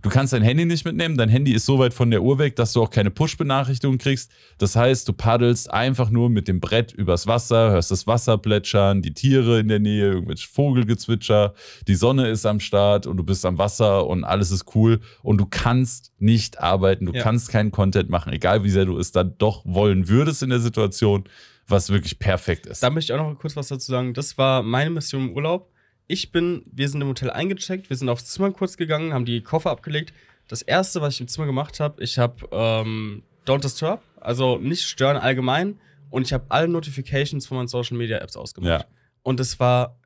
Du kannst dein Handy nicht mitnehmen. Dein Handy ist so weit von der Uhr weg, dass du auch keine Push-Benachrichtigung kriegst. Das heißt, du paddelst einfach nur mit dem Brett übers Wasser, hörst das Wasser plätschern, die Tiere in der Nähe, irgendwelche Vogelgezwitscher, die Sonne ist am Start und du bist am Wasser und alles ist cool. Und du kannst nicht arbeiten, du ja. kannst keinen Content machen, egal wie sehr du es dann doch wollen würdest in der Situation, was wirklich perfekt ist. Da möchte ich auch noch kurz was dazu sagen. Das war meine Mission im Urlaub ich bin, wir sind im Hotel eingecheckt, wir sind aufs Zimmer kurz gegangen, haben die Koffer abgelegt. Das erste, was ich im Zimmer gemacht habe, ich habe ähm, Don't Disturb, also nicht stören allgemein, und ich habe alle Notifications von meinen Social Media Apps ausgemacht. Ja. Und es war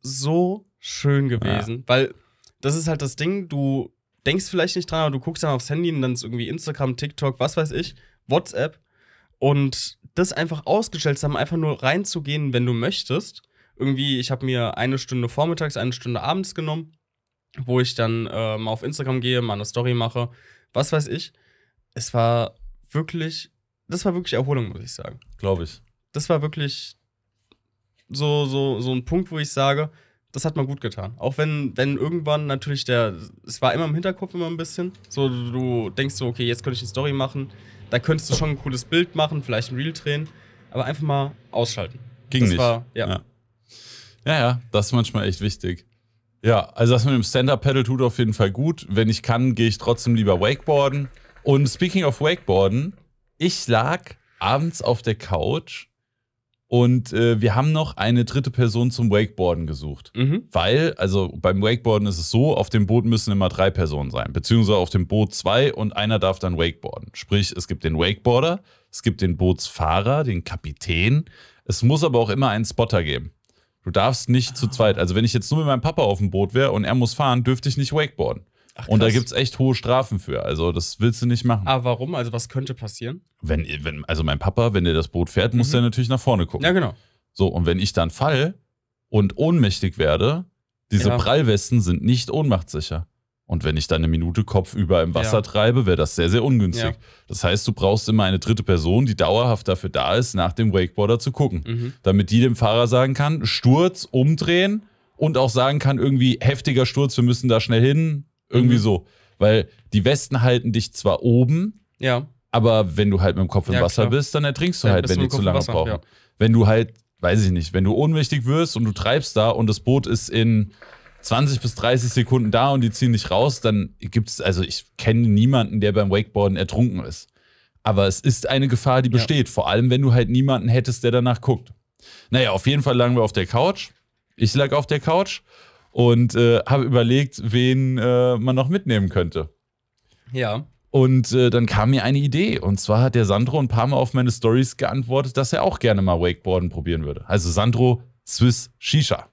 so schön gewesen, ja. weil das ist halt das Ding, du denkst vielleicht nicht dran, aber du guckst dann aufs Handy und dann ist irgendwie Instagram, TikTok, was weiß ich, WhatsApp und das einfach ausgestellt zu haben, einfach nur reinzugehen, wenn du möchtest irgendwie, ich habe mir eine Stunde vormittags, eine Stunde abends genommen, wo ich dann äh, mal auf Instagram gehe, mal eine Story mache, was weiß ich. Es war wirklich, das war wirklich Erholung, muss ich sagen. Glaube ich. Das war wirklich so, so, so ein Punkt, wo ich sage, das hat mal gut getan. Auch wenn, wenn irgendwann natürlich der, es war immer im Hinterkopf immer ein bisschen, so du denkst so, okay, jetzt könnte ich eine Story machen, da könntest du schon ein cooles Bild machen, vielleicht ein Reel drehen, aber einfach mal ausschalten. Ging das nicht. War, ja. ja. Ja, ja, das ist manchmal echt wichtig. Ja, also das mit dem Stand-Up-Pedal tut auf jeden Fall gut. Wenn ich kann, gehe ich trotzdem lieber Wakeboarden. Und speaking of Wakeboarden, ich lag abends auf der Couch und äh, wir haben noch eine dritte Person zum Wakeboarden gesucht. Mhm. Weil, also beim Wakeboarden ist es so, auf dem Boot müssen immer drei Personen sein. Beziehungsweise auf dem Boot zwei und einer darf dann Wakeboarden. Sprich, es gibt den Wakeboarder, es gibt den Bootsfahrer, den Kapitän. Es muss aber auch immer einen Spotter geben. Du darfst nicht zu ah. zweit. Also, wenn ich jetzt nur mit meinem Papa auf dem Boot wäre und er muss fahren, dürfte ich nicht wakeboarden. Ach, und da gibt es echt hohe Strafen für. Also, das willst du nicht machen. Aber ah, warum? Also, was könnte passieren? Wenn, wenn also mein Papa, wenn der das Boot fährt, mhm. muss der natürlich nach vorne gucken. Ja, genau. So, und wenn ich dann fall und ohnmächtig werde, diese ja. Prallwesten sind nicht ohnmachtssicher. Und wenn ich dann eine Minute kopfüber im Wasser ja. treibe, wäre das sehr, sehr ungünstig. Ja. Das heißt, du brauchst immer eine dritte Person, die dauerhaft dafür da ist, nach dem Wakeboarder zu gucken. Mhm. Damit die dem Fahrer sagen kann, Sturz, umdrehen und auch sagen kann, irgendwie heftiger Sturz, wir müssen da schnell hin. Irgendwie mhm. so. Weil die Westen halten dich zwar oben, ja. aber wenn du halt mit dem Kopf im ja, Wasser klar. bist, dann ertrinkst du halt, wenn die zu lange Wasser, brauchen. Wenn du halt, weiß ich nicht, wenn du ohnmächtig wirst und du treibst da und das Boot ist in 20 bis 30 Sekunden da und die ziehen dich raus, dann gibt es, also ich kenne niemanden, der beim Wakeboarden ertrunken ist. Aber es ist eine Gefahr, die besteht, ja. vor allem wenn du halt niemanden hättest, der danach guckt. Naja, auf jeden Fall lagen wir auf der Couch. Ich lag auf der Couch und äh, habe überlegt, wen äh, man noch mitnehmen könnte. Ja. Und äh, dann kam mir eine Idee. Und zwar hat der Sandro ein paar Mal auf meine Stories geantwortet, dass er auch gerne mal Wakeboarden probieren würde. Also Sandro Swiss Shisha.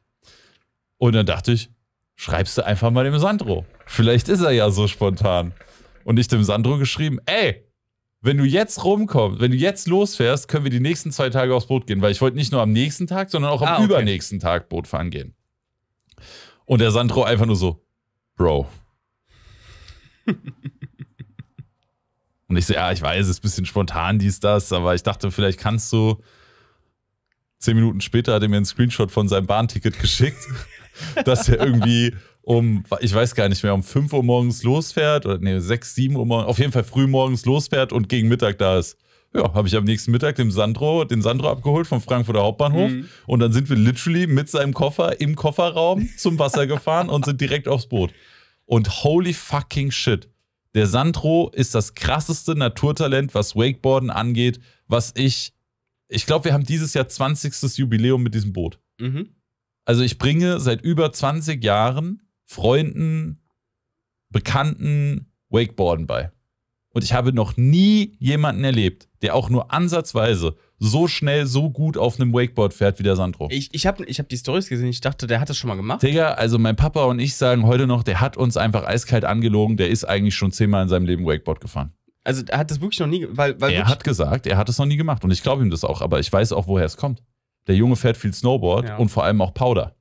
Und dann dachte ich, schreibst du einfach mal dem Sandro. Vielleicht ist er ja so spontan. Und ich dem Sandro geschrieben, ey, wenn du jetzt rumkommst, wenn du jetzt losfährst, können wir die nächsten zwei Tage aufs Boot gehen, weil ich wollte nicht nur am nächsten Tag, sondern auch am ah, okay. übernächsten Tag Boot fahren gehen. Und der Sandro einfach nur so, Bro. Und ich so, ja, ich weiß, es ist ein bisschen spontan, dies, das, aber ich dachte, vielleicht kannst du. Zehn Minuten später hat er mir einen Screenshot von seinem Bahnticket geschickt dass er irgendwie um, ich weiß gar nicht mehr, um 5 Uhr morgens losfährt oder nee, 6, 7 Uhr morgens, auf jeden Fall früh morgens losfährt und gegen Mittag da ist. Ja, habe ich am nächsten Mittag dem Sandro, den Sandro abgeholt vom Frankfurter Hauptbahnhof mhm. und dann sind wir literally mit seinem Koffer im Kofferraum zum Wasser [laughs] gefahren und sind direkt aufs Boot. Und holy fucking shit. Der Sandro ist das krasseste Naturtalent, was Wakeboarden angeht, was ich. Ich glaube, wir haben dieses Jahr 20. Jubiläum mit diesem Boot. Mhm. Also ich bringe seit über 20 Jahren Freunden, Bekannten Wakeboarden bei. Und ich habe noch nie jemanden erlebt, der auch nur ansatzweise so schnell, so gut auf einem Wakeboard fährt wie der Sandro. Ich, ich habe ich hab die Stories gesehen, ich dachte, der hat das schon mal gemacht. Digga, also mein Papa und ich sagen heute noch, der hat uns einfach eiskalt angelogen, der ist eigentlich schon zehnmal in seinem Leben Wakeboard gefahren. Also er hat das wirklich noch nie, weil, weil er hat gesagt, er hat es noch nie gemacht und ich glaube ihm das auch, aber ich weiß auch, woher es kommt der Junge fährt viel Snowboard ja. und vor allem auch Powder.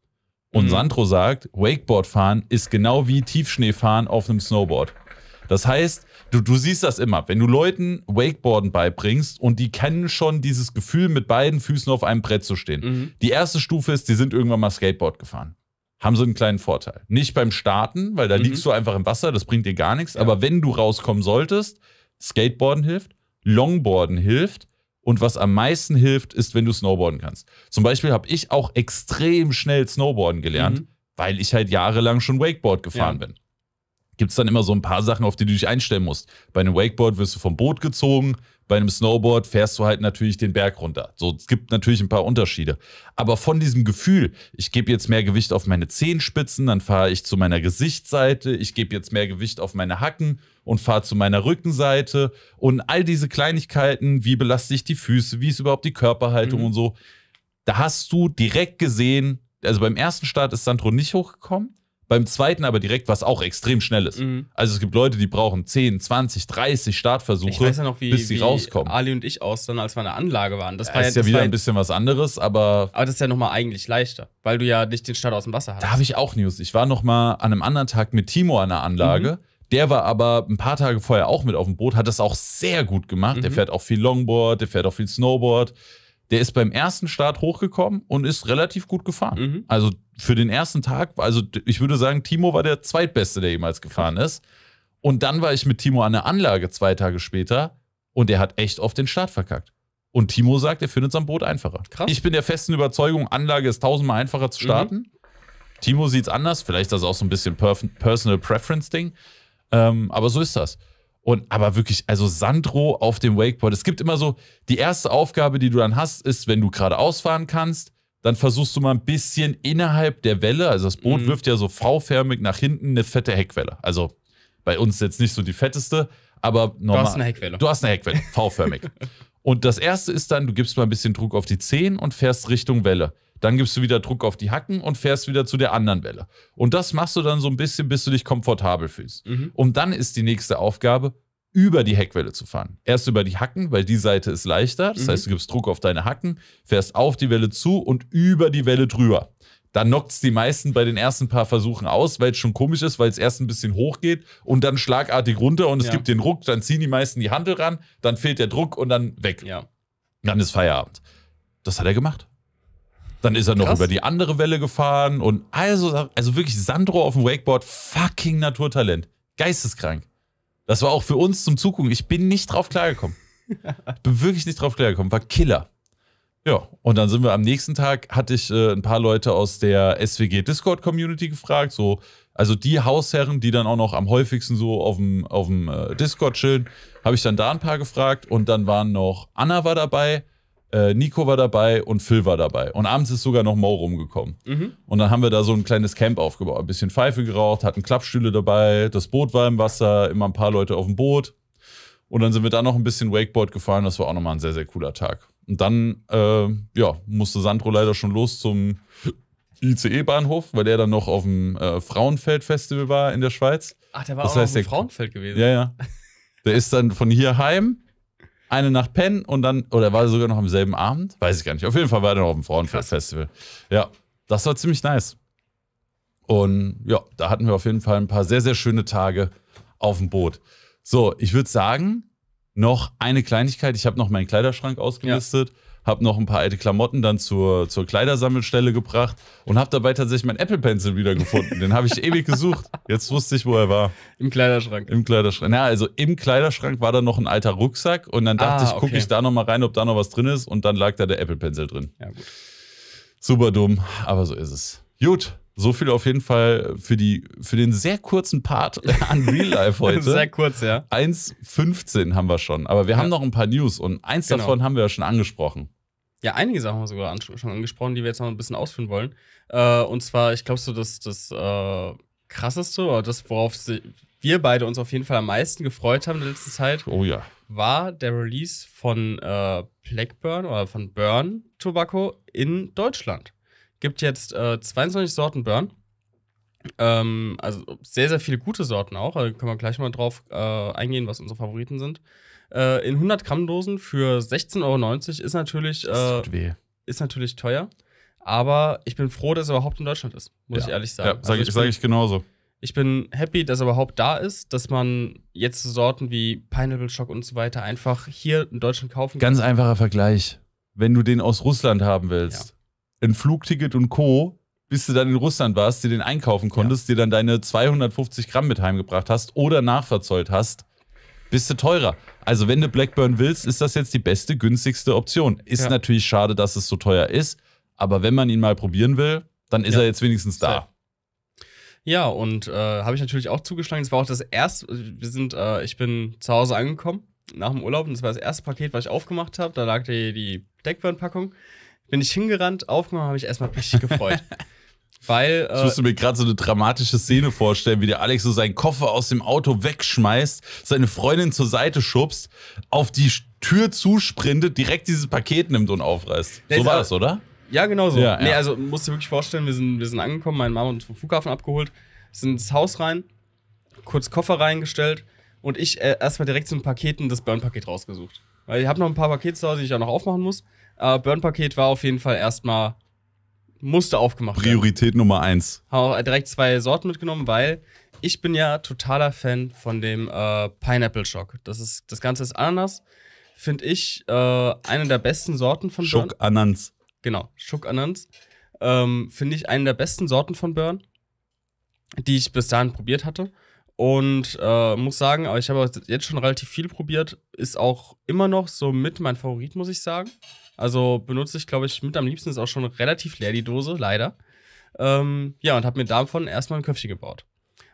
Und mhm. Sandro sagt, Wakeboard fahren ist genau wie Tiefschneefahren auf einem Snowboard. Das heißt, du, du siehst das immer. Wenn du Leuten Wakeboarden beibringst und die kennen schon dieses Gefühl, mit beiden Füßen auf einem Brett zu stehen. Mhm. Die erste Stufe ist, die sind irgendwann mal Skateboard gefahren. Haben so einen kleinen Vorteil. Nicht beim Starten, weil da mhm. liegst du einfach im Wasser, das bringt dir gar nichts. Ja. Aber wenn du rauskommen solltest, Skateboarden hilft, Longboarden hilft, und was am meisten hilft, ist, wenn du Snowboarden kannst. Zum Beispiel habe ich auch extrem schnell Snowboarden gelernt, mhm. weil ich halt jahrelang schon Wakeboard gefahren ja. bin. Gibt es dann immer so ein paar Sachen, auf die du dich einstellen musst. Bei einem Wakeboard wirst du vom Boot gezogen, bei einem Snowboard fährst du halt natürlich den Berg runter. So, es gibt natürlich ein paar Unterschiede. Aber von diesem Gefühl, ich gebe jetzt mehr Gewicht auf meine Zehenspitzen, dann fahre ich zu meiner Gesichtsseite, ich gebe jetzt mehr Gewicht auf meine Hacken und fahre zu meiner Rückenseite und all diese Kleinigkeiten, wie belaste ich die Füße, wie ist überhaupt die Körperhaltung mhm. und so. Da hast du direkt gesehen, also beim ersten Start ist Sandro nicht hochgekommen beim zweiten aber direkt, was auch extrem schnell ist. Mhm. Also es gibt Leute, die brauchen 10, 20, 30 Startversuche, ich weiß ja noch, wie, bis sie wie rauskommen. Ali und ich aus dann, als wir in der Anlage waren. Das ja, war ja, ist ja wieder ein bisschen was anderes, aber. Aber das ist ja nochmal eigentlich leichter, weil du ja nicht den Start aus dem Wasser hast. Da habe ich auch News. Ich war nochmal an einem anderen Tag mit Timo an der Anlage. Mhm. Der war aber ein paar Tage vorher auch mit auf dem Boot, hat das auch sehr gut gemacht. Mhm. Der fährt auch viel Longboard, der fährt auch viel Snowboard der ist beim ersten Start hochgekommen und ist relativ gut gefahren. Mhm. Also für den ersten Tag, also ich würde sagen, Timo war der zweitbeste, der jemals gefahren ist. Und dann war ich mit Timo an der Anlage zwei Tage später und er hat echt auf den Start verkackt. Und Timo sagt, er findet sein Boot einfacher. Krass. Ich bin der festen Überzeugung, Anlage ist tausendmal einfacher zu mhm. starten. Mhm. Timo sieht es anders. Vielleicht ist das auch so ein bisschen Personal Preference-Ding. Ähm, aber so ist das. Und aber wirklich, also Sandro auf dem Wakeboard. Es gibt immer so, die erste Aufgabe, die du dann hast, ist, wenn du geradeaus fahren kannst, dann versuchst du mal ein bisschen innerhalb der Welle, also das Boot mhm. wirft ja so V-förmig nach hinten eine fette Heckwelle. Also bei uns jetzt nicht so die fetteste, aber normal. Du hast eine Heckwelle. Du hast eine Heckwelle, V-förmig. [laughs] und das erste ist dann, du gibst mal ein bisschen Druck auf die Zehen und fährst Richtung Welle. Dann gibst du wieder Druck auf die Hacken und fährst wieder zu der anderen Welle. Und das machst du dann so ein bisschen, bis du dich komfortabel fühlst. Mhm. Und dann ist die nächste Aufgabe, über die Heckwelle zu fahren. Erst über die Hacken, weil die Seite ist leichter. Das mhm. heißt, du gibst Druck auf deine Hacken, fährst auf die Welle zu und über die Welle drüber. Dann knockt es die meisten bei den ersten paar Versuchen aus, weil es schon komisch ist, weil es erst ein bisschen hoch geht und dann schlagartig runter und es ja. gibt den Ruck, dann ziehen die meisten die Handel ran, dann fehlt der Druck und dann weg. Ja. Dann ist Feierabend. Das hat er gemacht. Dann ist er noch Krass. über die andere Welle gefahren und also, also wirklich Sandro auf dem Wakeboard, fucking Naturtalent. Geisteskrank. Das war auch für uns zum Zugucken. Ich bin nicht drauf klargekommen. Ich [laughs] bin wirklich nicht drauf klargekommen. War Killer. Ja, und dann sind wir am nächsten Tag, hatte ich äh, ein paar Leute aus der SWG Discord Community gefragt, so, also die Hausherren, die dann auch noch am häufigsten so auf dem, auf dem äh, Discord chillen, habe ich dann da ein paar gefragt und dann waren noch, Anna war dabei, äh, Nico war dabei und Phil war dabei. Und abends ist sogar noch Mo rumgekommen. Mhm. Und dann haben wir da so ein kleines Camp aufgebaut. Ein bisschen Pfeife geraucht, hatten Klappstühle dabei, das Boot war im Wasser, immer ein paar Leute auf dem Boot. Und dann sind wir da noch ein bisschen Wakeboard gefahren. Das war auch nochmal ein sehr, sehr cooler Tag. Und dann, äh, ja, musste Sandro leider schon los zum ICE-Bahnhof, weil er dann noch auf dem äh, Frauenfeld-Festival war in der Schweiz. Ach, der war das auch heißt, auf dem Frauenfeld gewesen. Ja, ja. Der ist dann von hier heim eine Nacht pennen und dann, oder war er sogar noch am selben Abend? Weiß ich gar nicht. Auf jeden Fall war er noch auf dem Frauenfestival. Ja, das war ziemlich nice. Und ja, da hatten wir auf jeden Fall ein paar sehr, sehr schöne Tage auf dem Boot. So, ich würde sagen, noch eine Kleinigkeit. Ich habe noch meinen Kleiderschrank ausgelistet. Ja habe noch ein paar alte Klamotten dann zur, zur Kleidersammelstelle gebracht und habe dabei tatsächlich meinen Apple Pencil wiedergefunden. Den habe ich ewig gesucht. Jetzt wusste ich, wo er war. Im Kleiderschrank. Im Kleiderschrank. Ja, also im Kleiderschrank war da noch ein alter Rucksack und dann dachte ah, ich, gucke okay. ich da nochmal rein, ob da noch was drin ist und dann lag da der Apple Pencil drin. Ja, gut. Super dumm, aber so ist es. Gut, so viel auf jeden Fall für, die, für den sehr kurzen Part [laughs] an Real Life heute. [laughs] sehr kurz, ja. 1,15 haben wir schon. Aber wir ja. haben noch ein paar News und eins genau. davon haben wir ja schon angesprochen ja einige Sachen haben wir sogar schon angesprochen, die wir jetzt noch ein bisschen ausführen wollen. Äh, und zwar, ich glaube, so das, das äh, krasseste oder das, worauf wir beide uns auf jeden Fall am meisten gefreut haben in der letzten Zeit, oh, ja. war der Release von äh, Blackburn oder von Burn Tobacco in Deutschland. Gibt jetzt 22 äh, Sorten Burn. Ähm, also sehr, sehr viele gute Sorten auch. Da können wir gleich mal drauf äh, eingehen, was unsere Favoriten sind. Äh, in 100 Gramm Dosen für 16,90 Euro ist natürlich, äh, ist natürlich teuer. Aber ich bin froh, dass er überhaupt in Deutschland ist, muss ja. ich ehrlich sagen. Ja, sage also ich, sag ich genauso. Ich bin happy, dass er überhaupt da ist, dass man jetzt so Sorten wie Pineapple Shock und so weiter einfach hier in Deutschland kaufen kann. Ganz einfacher Vergleich. Wenn du den aus Russland haben willst, ja. ein Flugticket und Co., bis du dann in Russland warst, dir den einkaufen konntest, ja. dir dann deine 250 Gramm mit heimgebracht hast oder nachverzollt hast, bist du teurer. Also wenn du Blackburn willst, ist das jetzt die beste, günstigste Option. Ist ja. natürlich schade, dass es so teuer ist, aber wenn man ihn mal probieren will, dann ist ja. er jetzt wenigstens da. Ja, und äh, habe ich natürlich auch zugeschlagen. Das war auch das erste, wir sind, äh, ich bin zu Hause angekommen nach dem Urlaub und das war das erste Paket, was ich aufgemacht habe. Da lag die, die Blackburn-Packung. Bin ich hingerannt, aufgemacht, habe ich erstmal richtig gefreut. [laughs] Weil, ich äh, musste mir gerade so eine dramatische Szene vorstellen, wie der Alex so seinen Koffer aus dem Auto wegschmeißt, seine Freundin zur Seite schubst, auf die Tür zusprintet, direkt dieses Paket nimmt und aufreißt. so war das, oder? Ja, genau so. Ja, nee, ja. also musst du dir wirklich vorstellen, wir sind, wir sind angekommen, meine Mama uns vom Flughafen abgeholt, sind ins Haus rein, kurz Koffer reingestellt und ich äh, erstmal direkt zum Paketen das Burn-Paket rausgesucht. Weil ich habe noch ein paar Pakete zu Hause, die ich auch noch aufmachen muss. Aber Burn-Paket war auf jeden Fall erstmal musste aufgemacht werden. Priorität Nummer eins. Haben auch direkt zwei Sorten mitgenommen, weil ich bin ja totaler Fan von dem äh, Pineapple Shock. Das, ist, das Ganze ist Ananas. Finde ich äh, eine der besten Sorten von Burn. Schock Anans. Genau, Schock Anans. Ähm, Finde ich eine der besten Sorten von Burn, die ich bis dahin probiert hatte. Und äh, muss sagen, aber ich habe jetzt schon relativ viel probiert. Ist auch immer noch so mit mein Favorit, muss ich sagen. Also benutze ich, glaube ich, mit am liebsten ist auch schon relativ leer die Dose, leider. Ähm, ja, und habe mir davon erstmal ein Köpfchen gebaut.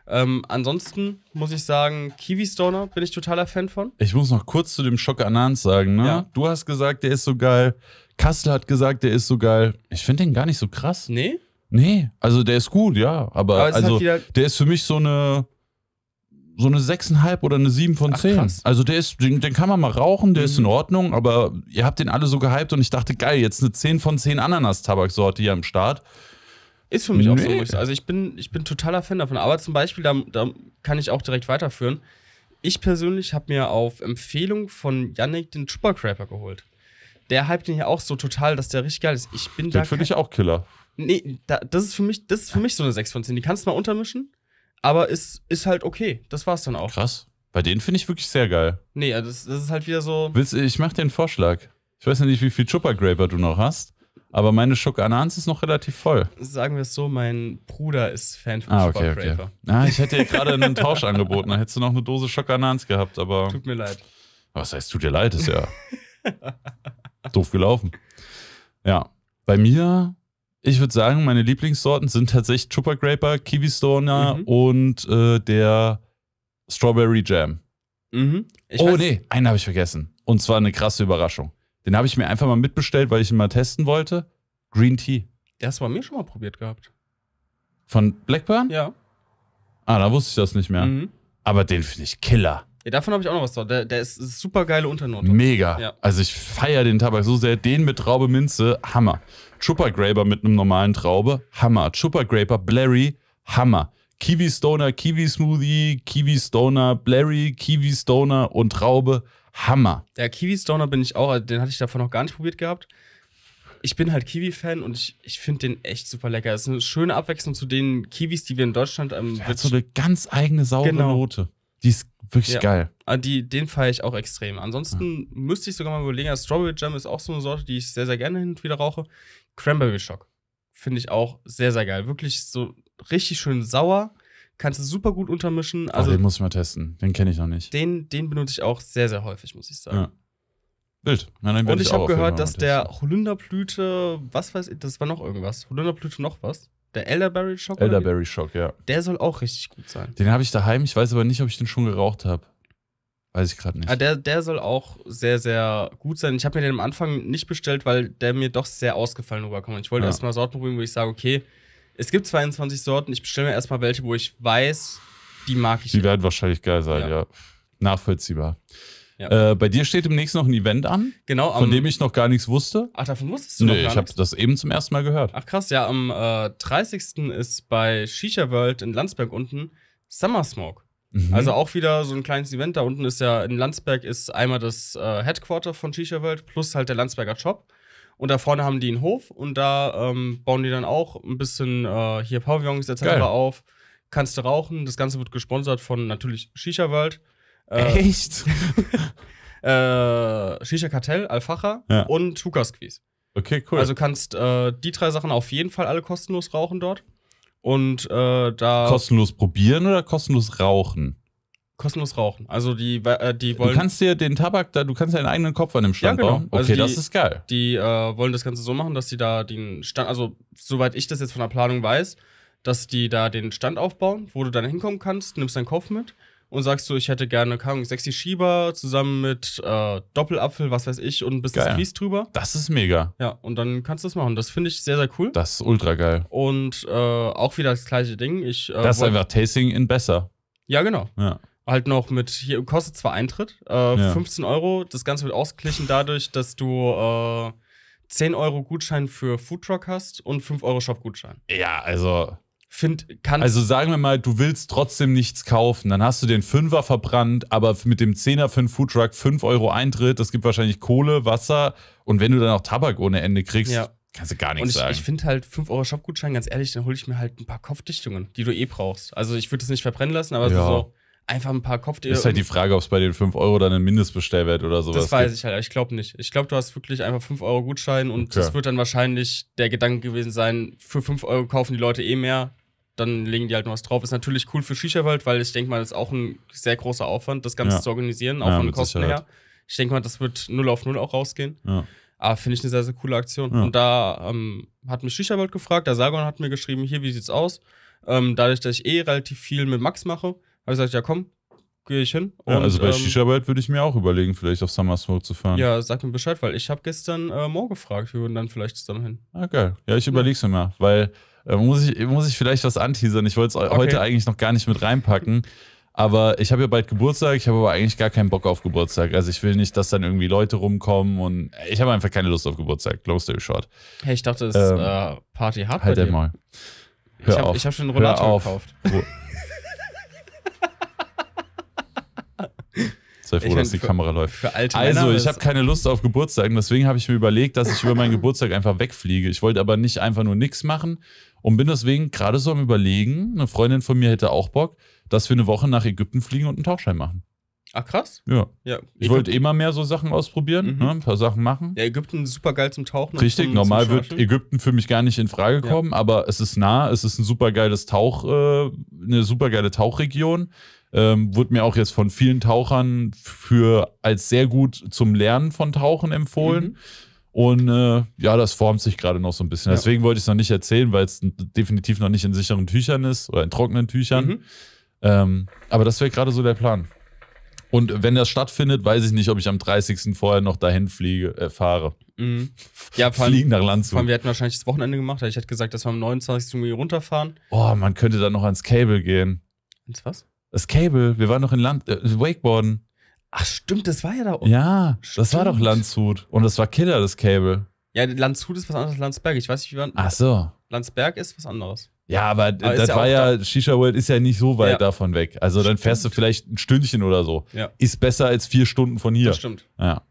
Ähm, ansonsten muss ich sagen, Kiwi Stoner bin ich totaler Fan von. Ich muss noch kurz zu dem Schock Anans sagen, ne? Ja. Du hast gesagt, der ist so geil. Kassel hat gesagt, der ist so geil. Ich finde den gar nicht so krass. Nee? Nee, also der ist gut, ja. Aber, aber also, der ist für mich so eine so eine 6,5 oder eine 7 von 10. Ach, also der ist, den, den, kann man mal rauchen, der mhm. ist in mhm. Ordnung, aber ihr habt den alle so gehypt und ich dachte, geil, jetzt eine 10 von 10 Ananas-Tabaksorte hier am Start. Ist für mich nee. auch so. Also ich bin, ich bin totaler Fan davon. Aber zum Beispiel, da, da kann ich auch direkt weiterführen. Ich persönlich habe mir auf Empfehlung von Yannick den Supercrapper geholt. Der hypt den hier auch so total, dass der richtig geil ist. Ich bin der da. Den finde ich auch Killer. Nee, da, das, ist für mich, das ist für mich so eine 6 von 10. Die kannst du mal untermischen. Aber ist, ist halt okay. Das war's dann auch. Krass. Bei denen finde ich wirklich sehr geil. Nee, also das, das ist halt wieder so. Willst, ich mache dir einen Vorschlag. Ich weiß ja nicht, wie viel Chupa du noch hast, aber meine Schokanans ist noch relativ voll. Sagen wir es so, mein Bruder ist Fan von ah, okay, okay. Ah, ich hätte dir gerade einen Tausch [laughs] angeboten, da hättest du noch eine Dose Schokanans gehabt, aber. Tut mir leid. Was heißt, tut dir leid, ist ja. [laughs] doof gelaufen. Ja. Bei mir ich würde sagen, meine Lieblingssorten sind tatsächlich Chupa Graper, Kiwi Stoner mhm. und äh, der Strawberry Jam. Mhm. oh nee, einen habe ich vergessen. Und zwar eine krasse Überraschung. Den habe ich mir einfach mal mitbestellt, weil ich ihn mal testen wollte. Green Tea. Der hast du bei mir schon mal probiert gehabt. Von Blackburn? Ja. Ah, da wusste ich das nicht mehr. Mhm. Aber den finde ich killer. Ja, davon habe ich auch noch was drauf. Der, der ist, ist super geile Unternote. Mega. Ja. Also ich feiere den Tabak so sehr. Den mit Traube Minze, Hammer. Chupa Graber mit einem normalen Traube, Hammer. Chupa Graper Blairy, Hammer. Kiwi Stoner, Kiwi Smoothie, Kiwi Stoner, Blairy, Kiwi Stoner und Traube, Hammer. Ja, Kiwi Stoner bin ich auch, also den hatte ich davon noch gar nicht probiert gehabt. Ich bin halt Kiwi-Fan und ich, ich finde den echt super lecker. Das ist eine schöne Abwechslung zu den Kiwis, die wir in Deutschland am. Ähm, ja, hat so eine ganz eigene saure genau. Note. Die ist wirklich ja. geil. Ah, die, den feiere ich auch extrem. Ansonsten ja. müsste ich sogar mal überlegen, Strawberry Jam ist auch so eine Sorte, die ich sehr, sehr gerne hin und wieder rauche. Cranberry Shock. Finde ich auch sehr, sehr geil. Wirklich so richtig schön sauer. Kannst du super gut untermischen. Also, oh, den muss ich mal testen. Den kenne ich noch nicht. Den, den benutze ich auch sehr, sehr häufig, muss ich sagen. Wild. Nein, Und ich, ich habe gehört, dass der Holunderblüte, was weiß ich, das war noch irgendwas. Holunderblüte noch was. Der Elderberry Shock? Elderberry Shock, ja. Der soll auch richtig gut sein. Den habe ich daheim. Ich weiß aber nicht, ob ich den schon geraucht habe. Weiß ich gerade nicht. Ah, der, der soll auch sehr, sehr gut sein. Ich habe mir den am Anfang nicht bestellt, weil der mir doch sehr ausgefallen rüberkommt. Ich wollte ja. erstmal Sorten probieren, wo ich sage, okay, es gibt 22 Sorten, ich bestelle mir erstmal welche, wo ich weiß, die mag ich. Die nicht. werden wahrscheinlich geil sein, ja. ja. Nachvollziehbar. Ja. Äh, bei dir steht demnächst noch ein Event an, genau, von um, dem ich noch gar nichts wusste. Ach, davon wusstest du nee, noch gar ich habe das eben zum ersten Mal gehört. Ach krass, ja, am äh, 30. ist bei Shisha World in Landsberg unten Summer Smoke. Mhm. Also auch wieder so ein kleines Event. Da unten ist ja in Landsberg ist einmal das äh, Headquarter von Shisha World plus halt der Landsberger Shop. Und da vorne haben die einen Hof und da ähm, bauen die dann auch ein bisschen äh, hier Pavillons etc. Geil. auf. Kannst du rauchen. Das Ganze wird gesponsert von natürlich Shisha World. Äh, Echt? [laughs] äh, Shisha Kartell, Alfacha ja. und Hukas Quiz. Okay, cool. Also kannst äh, die drei Sachen auf jeden Fall alle kostenlos rauchen dort. Und äh, da. Kostenlos probieren oder kostenlos rauchen? Kostenlos rauchen. Also die, äh, die wollen. Du kannst dir den Tabak da, du kannst deinen eigenen Kopf an dem Stand ja, genau. bauen. Also okay, also die, das ist geil. Die äh, wollen das Ganze so machen, dass sie da den Stand, also soweit ich das jetzt von der Planung weiß, dass die da den Stand aufbauen, wo du dann hinkommen kannst, nimmst deinen Kopf mit und sagst du, ich hätte gerne, keine Ahnung, sexy Schieber zusammen mit äh, Doppelapfel, was weiß ich, und ein bisschen geil. Fries drüber. Das ist mega. Ja, und dann kannst du das machen. Das finde ich sehr, sehr cool. Das ist ultra geil. Und äh, auch wieder das gleiche Ding. Ich, äh, das ist einfach Tasting in besser. Ja, genau. Ja halt noch mit, hier kostet zwar Eintritt, äh, ja. 15 Euro. Das Ganze wird ausgeglichen dadurch, dass du äh, 10 Euro Gutschein für Foodtruck hast und 5 Euro Shop-Gutschein. Ja, also Find, also sagen wir mal, du willst trotzdem nichts kaufen, dann hast du den Fünfer verbrannt, aber mit dem Zehner für einen Foodtruck 5 Euro Eintritt, das gibt wahrscheinlich Kohle, Wasser und wenn du dann auch Tabak ohne Ende kriegst, ja. kannst du gar nichts und ich, sagen. Ich finde halt 5 Euro Shopgutschein, ganz ehrlich, dann hole ich mir halt ein paar Kopfdichtungen, die du eh brauchst. Also ich würde es nicht verbrennen lassen, aber ja. so einfach ein paar Kopfdichtungen. Ist halt die Frage, ob es bei den 5 Euro dann einen Mindestbestellwert oder sowas gibt. Das weiß gibt. ich halt, ich glaube nicht. Ich glaube, du hast wirklich einfach 5 Euro Gutschein und okay. das wird dann wahrscheinlich der Gedanke gewesen sein, für 5 Euro kaufen die Leute eh mehr dann legen die halt noch was drauf. Ist natürlich cool für shisha wald weil ich denke mal, das ist auch ein sehr großer Aufwand, das Ganze ja. zu organisieren, auch ja, von Kosten Sicherheit. her. Ich denke mal, das wird null auf null auch rausgehen. Ja. Aber finde ich eine sehr, sehr coole Aktion. Und da ähm, hat mich shisha wald gefragt, der Sargon hat mir geschrieben, hier, wie sieht's aus? Ähm, dadurch, dass ich eh relativ viel mit Max mache, habe ich gesagt, ja komm, gehe ich hin. Und, also bei ähm, shisha wald würde ich mir auch überlegen, vielleicht auf Summer's Road zu fahren. Ja, sag mir Bescheid, weil ich habe gestern äh, Mo gefragt, wir würden dann vielleicht zusammen hin. Ah, geil. Ja, ich überlege es mir mal, weil äh, muss, ich, muss ich vielleicht was anteasern? Ich wollte es okay. heute eigentlich noch gar nicht mit reinpacken. Aber ich habe ja bald Geburtstag, ich habe aber eigentlich gar keinen Bock auf Geburtstag. Also ich will nicht, dass dann irgendwie Leute rumkommen und äh, ich habe einfach keine Lust auf Geburtstag. Long story short. Hey, ich dachte, es ist ähm, äh, Party hart. Halt einmal. Ich habe hab schon einen Rollator gekauft. Sei froh, ich dass die für, Kamera läuft. Für alte also, ich habe keine Lust auf Geburtstagen, deswegen habe ich mir überlegt, dass ich über meinen [laughs] Geburtstag einfach wegfliege. Ich wollte aber nicht einfach nur nichts machen und bin deswegen gerade so am Überlegen, eine Freundin von mir hätte auch Bock, dass wir eine Woche nach Ägypten fliegen und einen Tauchschein machen. Ach, krass. Ja. ja ich wollte immer mehr so Sachen ausprobieren, mhm. ne, ein paar Sachen machen. Ja, Ägypten ist super geil zum Tauchen. Richtig, zum, normal zum wird Ägypten für mich gar nicht in Frage kommen, ja. aber es ist nah, es ist ein super geiles Tauch, äh, eine super geile Tauchregion. Ähm, wurde mir auch jetzt von vielen Tauchern für als sehr gut zum Lernen von Tauchen empfohlen. Mhm. Und äh, ja, das formt sich gerade noch so ein bisschen. Ja. Deswegen wollte ich es noch nicht erzählen, weil es definitiv noch nicht in sicheren Tüchern ist oder in trockenen Tüchern. Mhm. Ähm, aber das wäre gerade so der Plan. Und wenn das stattfindet, weiß ich nicht, ob ich am 30. vorher noch dahin fliege, äh, fahre. Mhm. [laughs] Ja, vor allem, Fliegen nach Land zu. wir hätten wahrscheinlich das Wochenende gemacht. Ich hätte gesagt, dass wir am 29. Juni runterfahren. Oh, man könnte dann noch ans Cable gehen. Ins was? Das Cable, wir waren noch in Land, äh, Wakeboarden. Ach stimmt, das war ja da unten. Ja, stimmt. das war doch Landshut. Und das war Killer, das Cable. Ja, Landshut ist was anderes als Landsberg. Ich weiß nicht, wie man. Ach so. Landsberg ist was anderes. Ja, aber, aber das ja war ja, da. Shisha World ist ja nicht so weit ja. davon weg. Also stimmt. dann fährst du vielleicht ein Stündchen oder so. Ja. Ist besser als vier Stunden von hier. Das stimmt. Ja.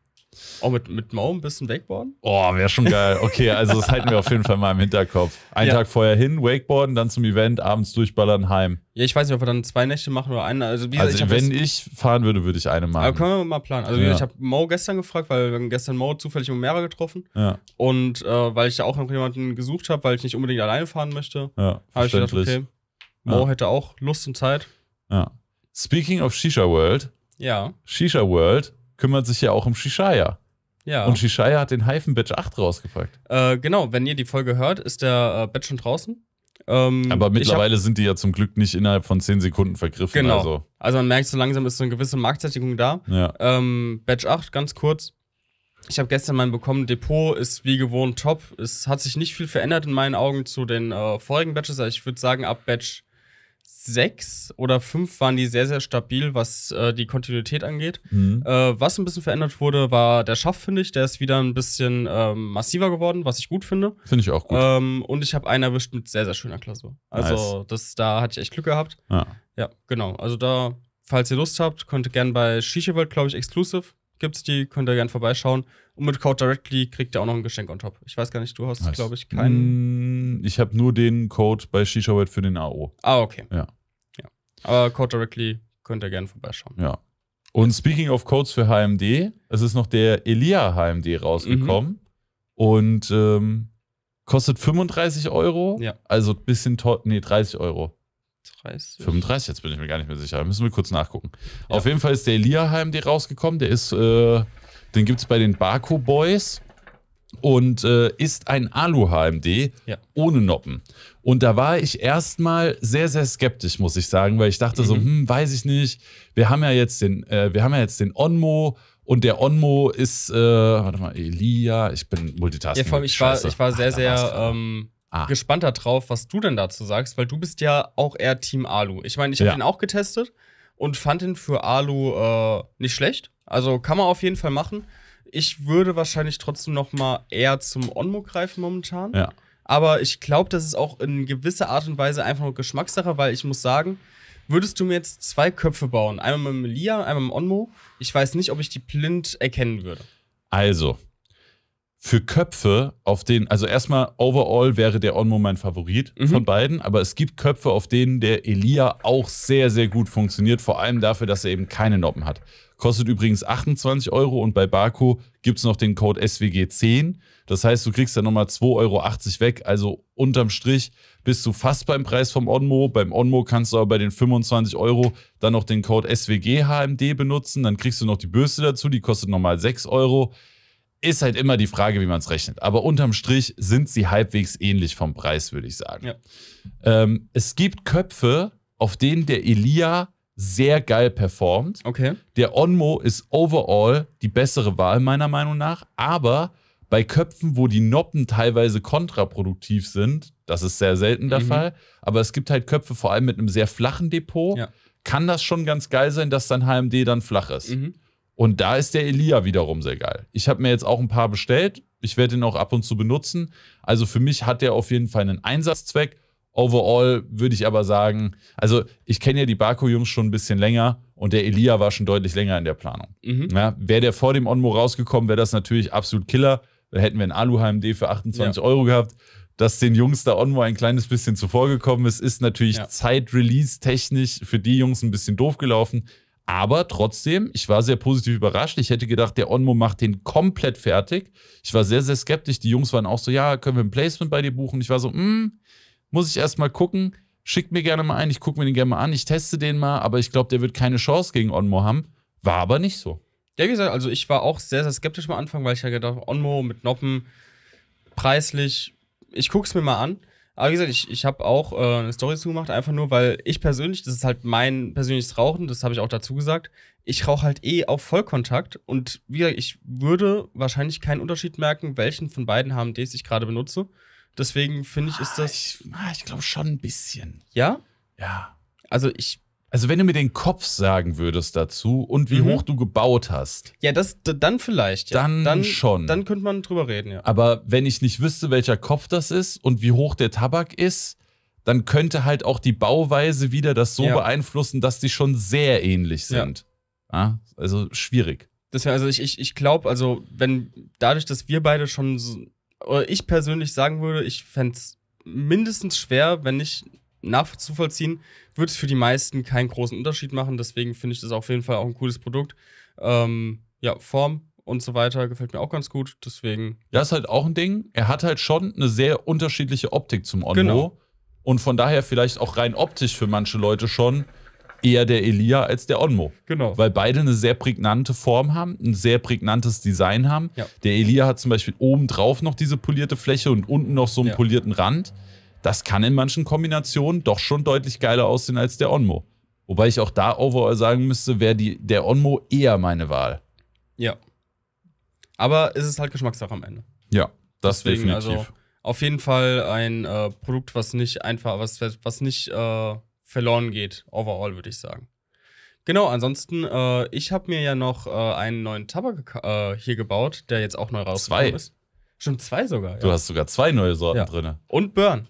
Oh, mit, mit Mao ein bisschen Wakeboarden? Oh, wäre schon geil. Okay, also das halten wir auf jeden Fall mal im Hinterkopf. Einen ja. Tag vorher hin, Wakeboarden, dann zum Event, abends durchballern, heim. Ja, ich weiß nicht, ob wir dann zwei Nächte machen oder eine. Also, also gesagt, also ich wenn ich fahren würde, würde ich eine machen. Aber können wir mal planen. Also ja. ich habe Mo gestern gefragt, weil wir gestern Mo zufällig um mehrere getroffen. Ja. Und äh, weil ich da auch noch jemanden gesucht habe, weil ich nicht unbedingt alleine fahren möchte, ja, habe ich gedacht, okay, Mo hätte auch Lust und Zeit. Ja. Speaking of Shisha World. Ja. Shisha World kümmert sich ja auch um Shishaya. Ja. Und Shishaya hat den Hyphen-Batch 8 rausgepackt. Äh, genau, wenn ihr die Folge hört, ist der äh, Batch schon draußen. Ähm, Aber mittlerweile hab, sind die ja zum Glück nicht innerhalb von 10 Sekunden vergriffen. Genau. Also, also man merkt so langsam, ist so eine gewisse Marktsättigung da. Ja. Ähm, Batch 8, ganz kurz. Ich habe gestern meinen bekommen, Depot ist wie gewohnt top. Es hat sich nicht viel verändert in meinen Augen zu den äh, vorigen Batches. Also ich würde sagen, ab Batch sechs oder fünf waren die sehr, sehr stabil, was äh, die Kontinuität angeht. Mhm. Äh, was ein bisschen verändert wurde, war der Schaff, finde ich. Der ist wieder ein bisschen ähm, massiver geworden, was ich gut finde. Finde ich auch gut. Ähm, und ich habe einen erwischt mit sehr, sehr schöner Klausur. Also, nice. das, da hatte ich echt Glück gehabt. Ja. ja, genau. Also, da, falls ihr Lust habt, könnt ihr gerne bei Shisha World, glaube ich, exclusive gibt es die, könnt ihr gerne vorbeischauen. Und mit Code Directly kriegt ihr auch noch ein Geschenk on top. Ich weiß gar nicht, du hast, glaube ich, keinen. Hm, ich habe nur den Code bei Shishawet für den AO. Ah, okay. Ja. ja. Aber Code Directly könnt ihr gerne vorbeischauen. Ja. Und speaking of Codes für HMD, es ist noch der Elia HMD rausgekommen. Mhm. Und ähm, kostet 35 Euro. Ja. Also ein bisschen teuer. Nee, 30 Euro. 30. 35, jetzt bin ich mir gar nicht mehr sicher. Müssen wir kurz nachgucken. Ja. Auf jeden Fall ist der Elia HMD rausgekommen. Der ist. Äh, den gibt es bei den Barco Boys und äh, ist ein Alu-HMD ja. ohne Noppen. Und da war ich erstmal sehr, sehr skeptisch, muss ich sagen, weil ich dachte mhm. so, hm, weiß ich nicht. Wir haben ja jetzt den, äh, wir haben ja jetzt den Onmo und der Onmo ist, äh, warte mal, Elia, ich bin Multitasking. Ja, vor allem, ich war, ich war sehr, Ach, sehr ähm, ah. gespannter drauf, was du denn dazu sagst, weil du bist ja auch eher Team Alu. Ich meine, ich habe ja. den auch getestet und fand ihn für Alu äh, nicht schlecht. Also kann man auf jeden Fall machen. Ich würde wahrscheinlich trotzdem noch mal eher zum Onmo greifen momentan. Ja. Aber ich glaube, das ist auch in gewisser Art und Weise einfach nur Geschmackssache, weil ich muss sagen, würdest du mir jetzt zwei Köpfe bauen, einmal mit dem Melia, einmal mit dem Onmo, ich weiß nicht, ob ich die blind erkennen würde. Also, für Köpfe, auf denen, also erstmal overall wäre der Onmo mein Favorit mhm. von beiden, aber es gibt Köpfe, auf denen der Elia auch sehr, sehr gut funktioniert, vor allem dafür, dass er eben keine Noppen hat. Kostet übrigens 28 Euro und bei Barco gibt es noch den Code SWG10. Das heißt, du kriegst dann nochmal 2,80 Euro weg. Also unterm Strich bist du fast beim Preis vom Onmo. Beim Onmo kannst du aber bei den 25 Euro dann noch den Code SWGHMD benutzen. Dann kriegst du noch die Bürste dazu, die kostet nochmal 6 Euro. Ist halt immer die Frage, wie man es rechnet. Aber unterm Strich sind sie halbwegs ähnlich vom Preis, würde ich sagen. Ja. Ähm, es gibt Köpfe, auf denen der Elia sehr geil performt. Okay. Der Onmo ist overall die bessere Wahl, meiner Meinung nach. Aber bei Köpfen, wo die Noppen teilweise kontraproduktiv sind, das ist sehr selten der mhm. Fall, aber es gibt halt Köpfe, vor allem mit einem sehr flachen Depot, ja. kann das schon ganz geil sein, dass dein HMD dann flach ist. Mhm. Und da ist der Elia wiederum sehr geil. Ich habe mir jetzt auch ein paar bestellt. Ich werde ihn auch ab und zu benutzen. Also für mich hat der auf jeden Fall einen Einsatzzweck Overall würde ich aber sagen, also ich kenne ja die Barco-Jungs schon ein bisschen länger und der Elia war schon deutlich länger in der Planung. Mhm. Ja, wäre der vor dem Onmo rausgekommen, wäre das natürlich absolut Killer. Da hätten wir ein Alu-HMD für 28 ja. Euro gehabt. Dass den Jungs da Onmo ein kleines bisschen zuvorgekommen ist, ist natürlich ja. Zeit-Release-technisch für die Jungs ein bisschen doof gelaufen. Aber trotzdem, ich war sehr positiv überrascht. Ich hätte gedacht, der Onmo macht den komplett fertig. Ich war sehr, sehr skeptisch. Die Jungs waren auch so, ja, können wir ein Placement bei dir buchen? Ich war so, mh, hm, muss ich erstmal gucken. Schickt mir gerne mal ein, ich gucke mir den gerne mal an, ich teste den mal, aber ich glaube, der wird keine Chance gegen Onmo haben. War aber nicht so. Ja, wie gesagt, also ich war auch sehr, sehr skeptisch am Anfang, weil ich ja gedacht habe, Onmo mit Noppen, preislich, ich gucke es mir mal an. Aber wie gesagt, ich, ich habe auch äh, eine Story zugemacht, einfach nur, weil ich persönlich, das ist halt mein persönliches Rauchen, das habe ich auch dazu gesagt, ich rauche halt eh auf Vollkontakt und wie gesagt, ich würde wahrscheinlich keinen Unterschied merken, welchen von beiden HMDs ich gerade benutze. Deswegen finde ich, ist ah, das. Ich, ah, ich glaube schon ein bisschen. Ja? Ja. Also ich. Also wenn du mir den Kopf sagen würdest dazu und wie mhm. hoch du gebaut hast. Ja, das dann vielleicht. Ja. Dann, dann, schon. Dann könnte man drüber reden, ja. Aber wenn ich nicht wüsste, welcher Kopf das ist und wie hoch der Tabak ist, dann könnte halt auch die Bauweise wieder das so ja. beeinflussen, dass die schon sehr ähnlich sind. Ja. also schwierig. Das, wäre, also ich, ich, ich glaube, also wenn dadurch, dass wir beide schon so oder ich persönlich sagen würde, ich fände es mindestens schwer, wenn nicht nachzuvollziehen, wird es für die meisten keinen großen Unterschied machen. Deswegen finde ich das auf jeden Fall auch ein cooles Produkt. Ähm, ja, Form und so weiter gefällt mir auch ganz gut. Deswegen. Ja, ist halt auch ein Ding. Er hat halt schon eine sehr unterschiedliche Optik zum Onno. Genau. Und von daher vielleicht auch rein optisch für manche Leute schon eher der Elia als der Onmo. Genau. Weil beide eine sehr prägnante Form haben, ein sehr prägnantes Design haben. Ja. Der Elia hat zum Beispiel oben drauf noch diese polierte Fläche und unten noch so einen ja. polierten Rand. Das kann in manchen Kombinationen doch schon deutlich geiler aussehen als der Onmo. Wobei ich auch da overall sagen müsste, wäre der Onmo eher meine Wahl. Ja. Aber es ist halt Geschmackssache am Ende. Ja, das Deswegen, also definitiv. Also auf jeden Fall ein äh, Produkt, was nicht einfach, was, was nicht äh, verloren geht, overall, würde ich sagen. Genau, ansonsten, äh, ich habe mir ja noch äh, einen neuen Tabak äh, hier gebaut, der jetzt auch neu rausgekommen zwei. ist. Schon zwei sogar. Ja. Du hast sogar zwei neue Sorten ja. drin. Und Burn.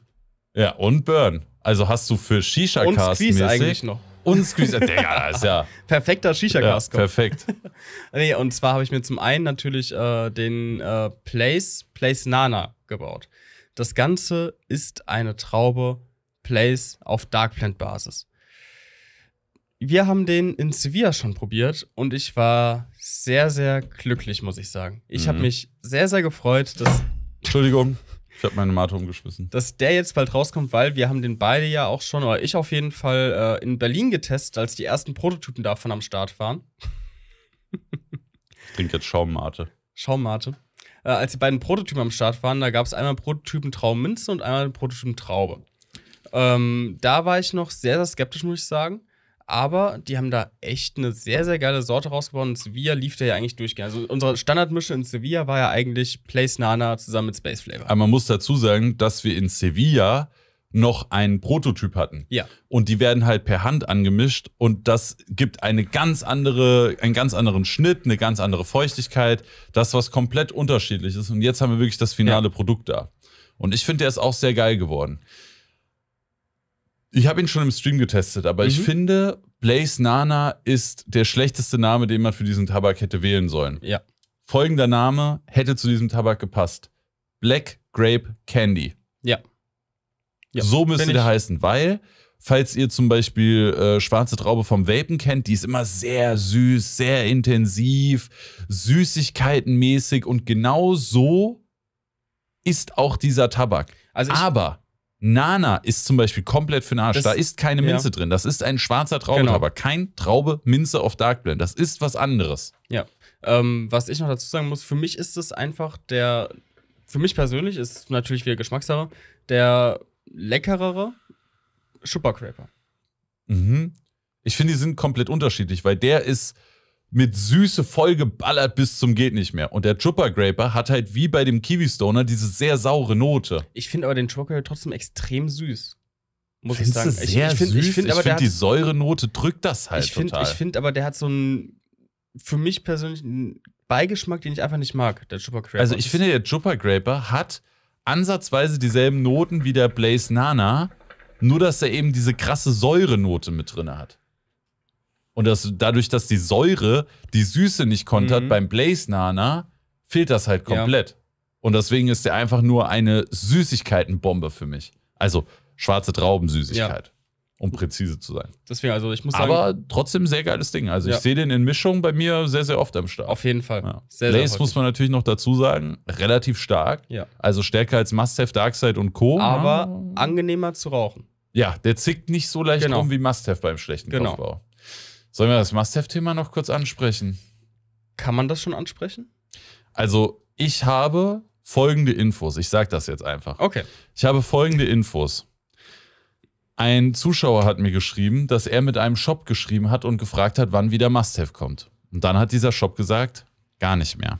Ja, und Burn. Also hast du für shisha cast Und Squeeze eigentlich noch. Und Squeeze, Digga, das [laughs] ist ja. Perfekter shisha cast ja, Perfekt. [laughs] nee, und zwar habe ich mir zum einen natürlich äh, den äh, Place, Place Nana gebaut. Das Ganze ist eine Traube Plays auf Dark Plant basis Wir haben den in Sevilla schon probiert und ich war sehr, sehr glücklich, muss ich sagen. Ich mhm. habe mich sehr, sehr gefreut, dass. Entschuldigung, ich habe meine Mate umgeschmissen. Dass der jetzt bald rauskommt, weil wir haben den beide ja auch schon, oder ich auf jeden Fall, äh, in Berlin getestet, als die ersten Prototypen davon am Start waren. ich trinke jetzt Schaummate. Schaummate. Äh, als die beiden Prototypen am Start waren, da gab es einmal Prototypen Traumminze und einmal Prototypen Traube. Ähm, da war ich noch sehr, sehr skeptisch, muss ich sagen. Aber die haben da echt eine sehr, sehr geile Sorte rausgebaut. Und Sevilla lief da ja eigentlich durchgehend. Also unsere Standardmische in Sevilla war ja eigentlich Place Nana zusammen mit Space Flavor. Aber man muss dazu sagen, dass wir in Sevilla noch einen Prototyp hatten. Ja. Und die werden halt per Hand angemischt und das gibt eine ganz andere, einen ganz anderen Schnitt, eine ganz andere Feuchtigkeit, das was komplett unterschiedlich ist. Und jetzt haben wir wirklich das finale ja. Produkt da. Und ich finde, der ist auch sehr geil geworden. Ich habe ihn schon im Stream getestet, aber mhm. ich finde, Blaze Nana ist der schlechteste Name, den man für diesen Tabak hätte wählen sollen. Ja. Folgender Name hätte zu diesem Tabak gepasst: Black Grape Candy. Ja. ja so müsste der heißen, weil falls ihr zum Beispiel äh, schwarze Traube vom Vapen kennt, die ist immer sehr süß, sehr intensiv, süßigkeitenmäßig und genau so ist auch dieser Tabak. Also ich, Aber Nana ist zum Beispiel komplett für den Arsch. Das, da ist keine Minze ja. drin. Das ist ein schwarzer Traube, aber genau. kein Traube Minze auf Dark Blend. Das ist was anderes. Ja. Ähm, was ich noch dazu sagen muss, für mich ist es einfach der, für mich persönlich ist es natürlich wieder Geschmackssache, der leckerere Schuppercraper. Mhm. Ich finde, die sind komplett unterschiedlich, weil der ist mit Süße vollgeballert bis zum geht nicht mehr. Und der Trooper Graper hat halt wie bei dem Kiwi Stoner diese sehr saure Note. Ich finde aber den Trooper trotzdem extrem süß. Muss Findest ich sagen. Ich, sehr ich, find, süß. Ich finde find, find die Säurenote drückt das halt ich find, total. Ich finde aber, der hat so einen, für mich persönlich, einen Beigeschmack, den ich einfach nicht mag, der Trooper Graper. Also ich finde, der Trooper Graper hat ansatzweise dieselben Noten wie der Blaze Nana, nur dass er eben diese krasse Säurenote mit drin hat. Und das, dadurch, dass die Säure die Süße nicht kontert mhm. beim Blaze Nana, fehlt das halt komplett. Ja. Und deswegen ist der einfach nur eine Süßigkeitenbombe für mich. Also schwarze Traubensüßigkeit. Ja. Um präzise zu sein. Deswegen, also ich muss sagen. Aber trotzdem sehr geiles Ding. Also ja. ich sehe den in Mischung bei mir sehr, sehr oft am Start. Auf jeden Fall. Ja. Sehr, Blaze sehr muss man natürlich noch dazu sagen, relativ stark. Ja. Also stärker als Must-Have, Darkseid und Co. Ne? Aber angenehmer zu rauchen. Ja, der zickt nicht so leicht genau. rum wie Must-Have beim schlechten genau. Kopfbau. Sollen wir das Must-Have-Thema noch kurz ansprechen? Kann man das schon ansprechen? Also, ich habe folgende Infos. Ich sage das jetzt einfach. Okay. Ich habe folgende Infos. Ein Zuschauer hat mir geschrieben, dass er mit einem Shop geschrieben hat und gefragt hat, wann wieder Must-Have kommt. Und dann hat dieser Shop gesagt, gar nicht mehr.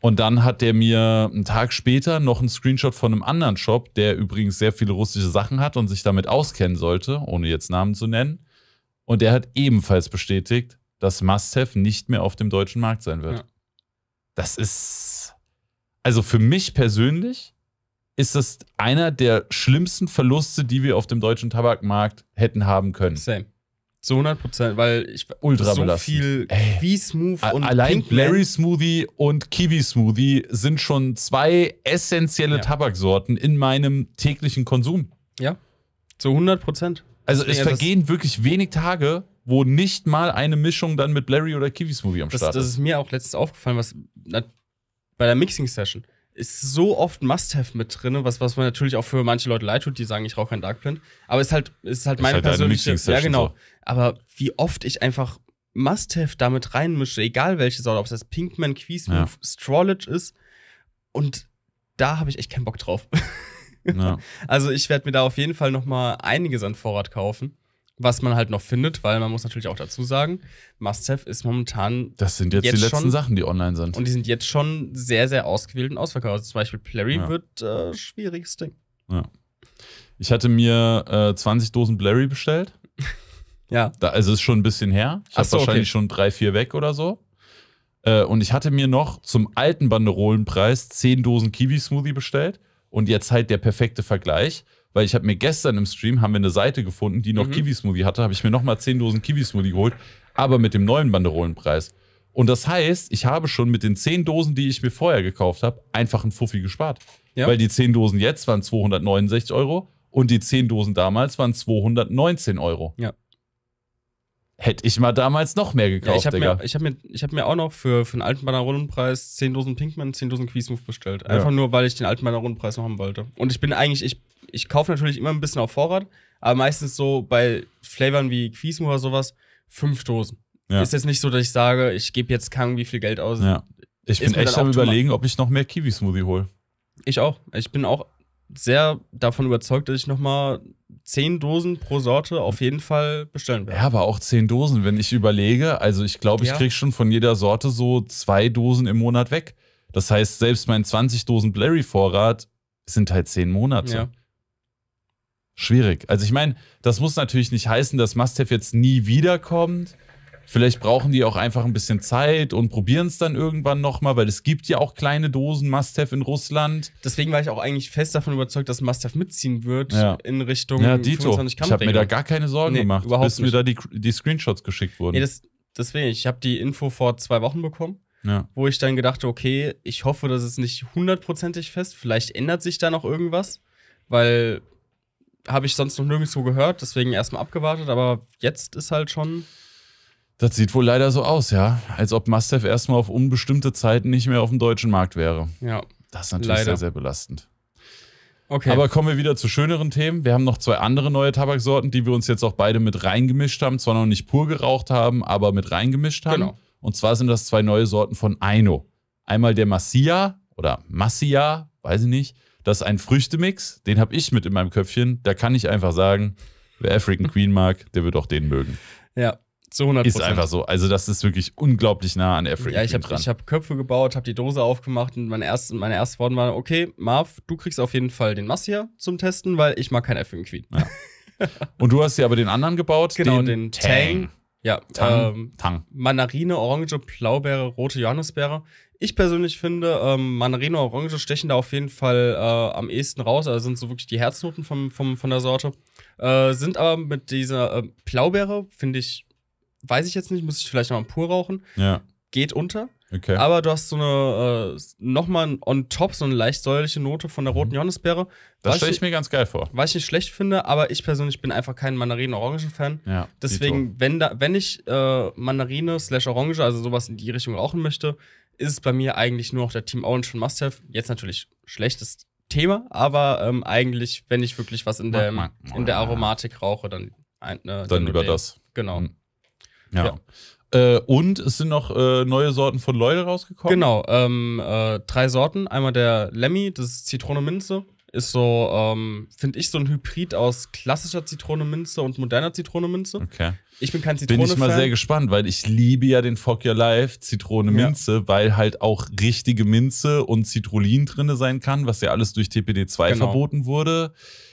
Und dann hat der mir einen Tag später noch einen Screenshot von einem anderen Shop, der übrigens sehr viele russische Sachen hat und sich damit auskennen sollte, ohne jetzt Namen zu nennen, und der hat ebenfalls bestätigt, dass Must-Have nicht mehr auf dem deutschen Markt sein wird. Ja. Das ist. Also für mich persönlich ist das einer der schlimmsten Verluste, die wir auf dem deutschen Tabakmarkt hätten haben können. Same. Zu 100 Prozent, weil ich Ultra so belastend. viel Kiwi-Smooth und Allein Blairy-Smoothie und Kiwi-Smoothie sind schon zwei essentielle ja. Tabaksorten in meinem täglichen Konsum. Ja, zu 100 Prozent. Also Deswegen, es vergehen wirklich wenig Tage, wo nicht mal eine Mischung dann mit Larry oder Kiwis Movie am das, Start ist. Das ist mir auch letztens aufgefallen, was na, bei der Mixing Session ist so oft Must-Have mit drin, was, was man natürlich auch für manche Leute leid tut, die sagen, ich rauche kein Dark Blend. Aber ist halt, ist halt ist meine halt persönliche. Ja, genau. So. Aber wie oft ich einfach Must-Have damit reinmische, egal welche Sorte, ob es das Pinkman, Queesmove, ja. Strollage ist. Und da habe ich echt keinen Bock drauf. [laughs] Ja. [laughs] Also ich werde mir da auf jeden Fall noch mal einiges an Vorrat kaufen, was man halt noch findet, weil man muss natürlich auch dazu sagen, Must-Have ist momentan Das sind jetzt, die letzten schon, Sachen, die online sind. und die sind jetzt schon sehr, sehr ausgewählt und ausverkauft. Also zum Beispiel Plary Ja. wird äh, schwieriges Ding. ja. Ich hatte mir äh, 20 Dosen Blurry bestellt. [laughs] Ja. Da, also ist schon ein bisschen her. Ich Ach habe so, wahrscheinlich okay. schon drei, vier weg oder so. Äh, und ich hatte mir noch zum alten Banderolenpreis 10 Dosen Kiwi-Smoothie bestellt und jetzt halt der perfekte Vergleich, weil ich habe mir gestern im Stream haben wir eine Seite gefunden, die noch mhm. Kiwi-Smoothie hatte, habe ich mir nochmal 10 Dosen Kiwi-Smoothie geholt, aber mit dem neuen Banderolenpreis. Und das heißt, ich habe schon mit den 10 Dosen, die ich mir vorher gekauft habe, einfach einen Fuffi gespart. Ja. Weil die 10 Dosen jetzt waren 269 Euro und die 10 Dosen damals waren 219 Euro. Ja. Hätte ich mal damals noch mehr gekauft, ja, ich hab Digga. Mir, ich habe mir, hab mir auch noch für, für den alten Banner Rundenpreis 10 Dosen Pinkman, 10 Dosen Quizmove bestellt. Einfach ja. nur, weil ich den alten Banner Rundenpreis noch haben wollte. Und ich bin eigentlich, ich, ich kaufe natürlich immer ein bisschen auf Vorrat, aber meistens so bei Flavern wie Quizmove oder sowas, 5 Dosen. Ja. Ist jetzt nicht so, dass ich sage, ich gebe jetzt kaum wie viel Geld aus. Ja. Ich bin echt am überlegen, ob ich noch mehr Kiwi-Smoothie hole. Ich auch. Ich bin auch sehr davon überzeugt, dass ich nochmal zehn Dosen pro Sorte auf jeden Fall bestellen werde. Ja, aber auch zehn Dosen, wenn ich überlege. Also ich glaube, ich ja. kriege schon von jeder Sorte so zwei Dosen im Monat weg. Das heißt, selbst mein 20 Dosen blurry vorrat sind halt zehn Monate. Ja. Schwierig. Also ich meine, das muss natürlich nicht heißen, dass Must-Have jetzt nie wiederkommt. Vielleicht brauchen die auch einfach ein bisschen Zeit und probieren es dann irgendwann nochmal, weil es gibt ja auch kleine Dosen Must-Have in Russland. Deswegen war ich auch eigentlich fest davon überzeugt, dass Must-Have mitziehen wird ja. in Richtung ja, Dito, 25 Gramm. Ich habe mir da gar keine Sorgen nee, gemacht, bis nicht. mir da die, die Screenshots geschickt wurden. Nee, das, deswegen, ich habe die Info vor zwei Wochen bekommen. Ja. Wo ich dann gedachte, okay, ich hoffe, das ist nicht hundertprozentig fest. Vielleicht ändert sich da noch irgendwas, weil habe ich sonst noch nirgendwo gehört, deswegen erstmal abgewartet, aber jetzt ist halt schon das sieht wohl leider so aus, ja. Als ob Mustaf erstmal auf unbestimmte Zeiten nicht mehr auf dem deutschen Markt wäre. Ja. Das ist natürlich leider. sehr, sehr belastend. Okay. Aber kommen wir wieder zu schöneren Themen. Wir haben noch zwei andere neue Tabaksorten, die wir uns jetzt auch beide mit reingemischt haben. Zwar noch nicht pur geraucht haben, aber mit reingemischt haben. Genau. Und zwar sind das zwei neue Sorten von Aino. Einmal der Massia oder Massia, weiß ich nicht. Das ist ein Früchtemix, den habe ich mit in meinem Köpfchen. Da kann ich einfach sagen, wer African Queen mag, der wird auch den mögen. Ja, zu 100%. Ist einfach so. Also, das ist wirklich unglaublich nah an Airframe ja, ich hab, habe Köpfe gebaut, habe die Dose aufgemacht und mein erst, meine ersten Worte waren: Okay, Marv, du kriegst auf jeden Fall den Mass hier zum Testen, weil ich mag kein Airframe Queen. Ja. und du hast ja aber den anderen gebaut, genau, den, den Tang. Tang. Ja, Tang, ähm, Tang. Mandarine, Orange, Blaubeere, rote Johannisbeere. Ich persönlich finde, ähm, Mandarine, Orange stechen da auf jeden Fall äh, am ehesten raus. Also sind so wirklich die Herznoten vom, vom, von der Sorte. Äh, sind aber mit dieser äh, Blaubeere, finde ich, weiß ich jetzt nicht, muss ich vielleicht noch im Pur rauchen. Ja. Geht unter. Okay. Aber du hast so eine, äh, nochmal on top, so eine leicht säuerliche Note von der mhm. roten mhm. Johannisbeere. Das stelle ich, ich, mir ganz geil vor. Weil ich nicht schlecht finde, aber ich persönlich bin einfach kein Mandarinen-Orangen-Fan. Ja, Deswegen, wenn, da, wenn ich äh, Mandarine slash Orange, also sowas in die Richtung rauchen möchte, ist es bei mir eigentlich nur noch der Team Orange von Must-Have. Jetzt natürlich schlechtes Thema, aber ähm, eigentlich, wenn ich wirklich was in der, in der Aromatik rauche, dann, äh, dann, dann über das. Genau. Mhm. Ja. ja. Äh, und es sind noch äh, neue Sorten von Leute rausgekommen. Genau, ähm, äh, drei Sorten. Einmal der Lemmy, das ist Zitrone Minze. Ist so, ähm, finde ich, so ein Hybrid aus klassischer Zitrone Minze und moderner Zitrone Minze. Okay. Ich bin kein Zitrone. Bin ich mal sehr gespannt, weil ich liebe ja den Fuck Your Life Zitrone Minze, ja. weil halt auch richtige Minze und Citrullin drin sein kann, was ja alles durch TPD2 genau. verboten wurde. Genau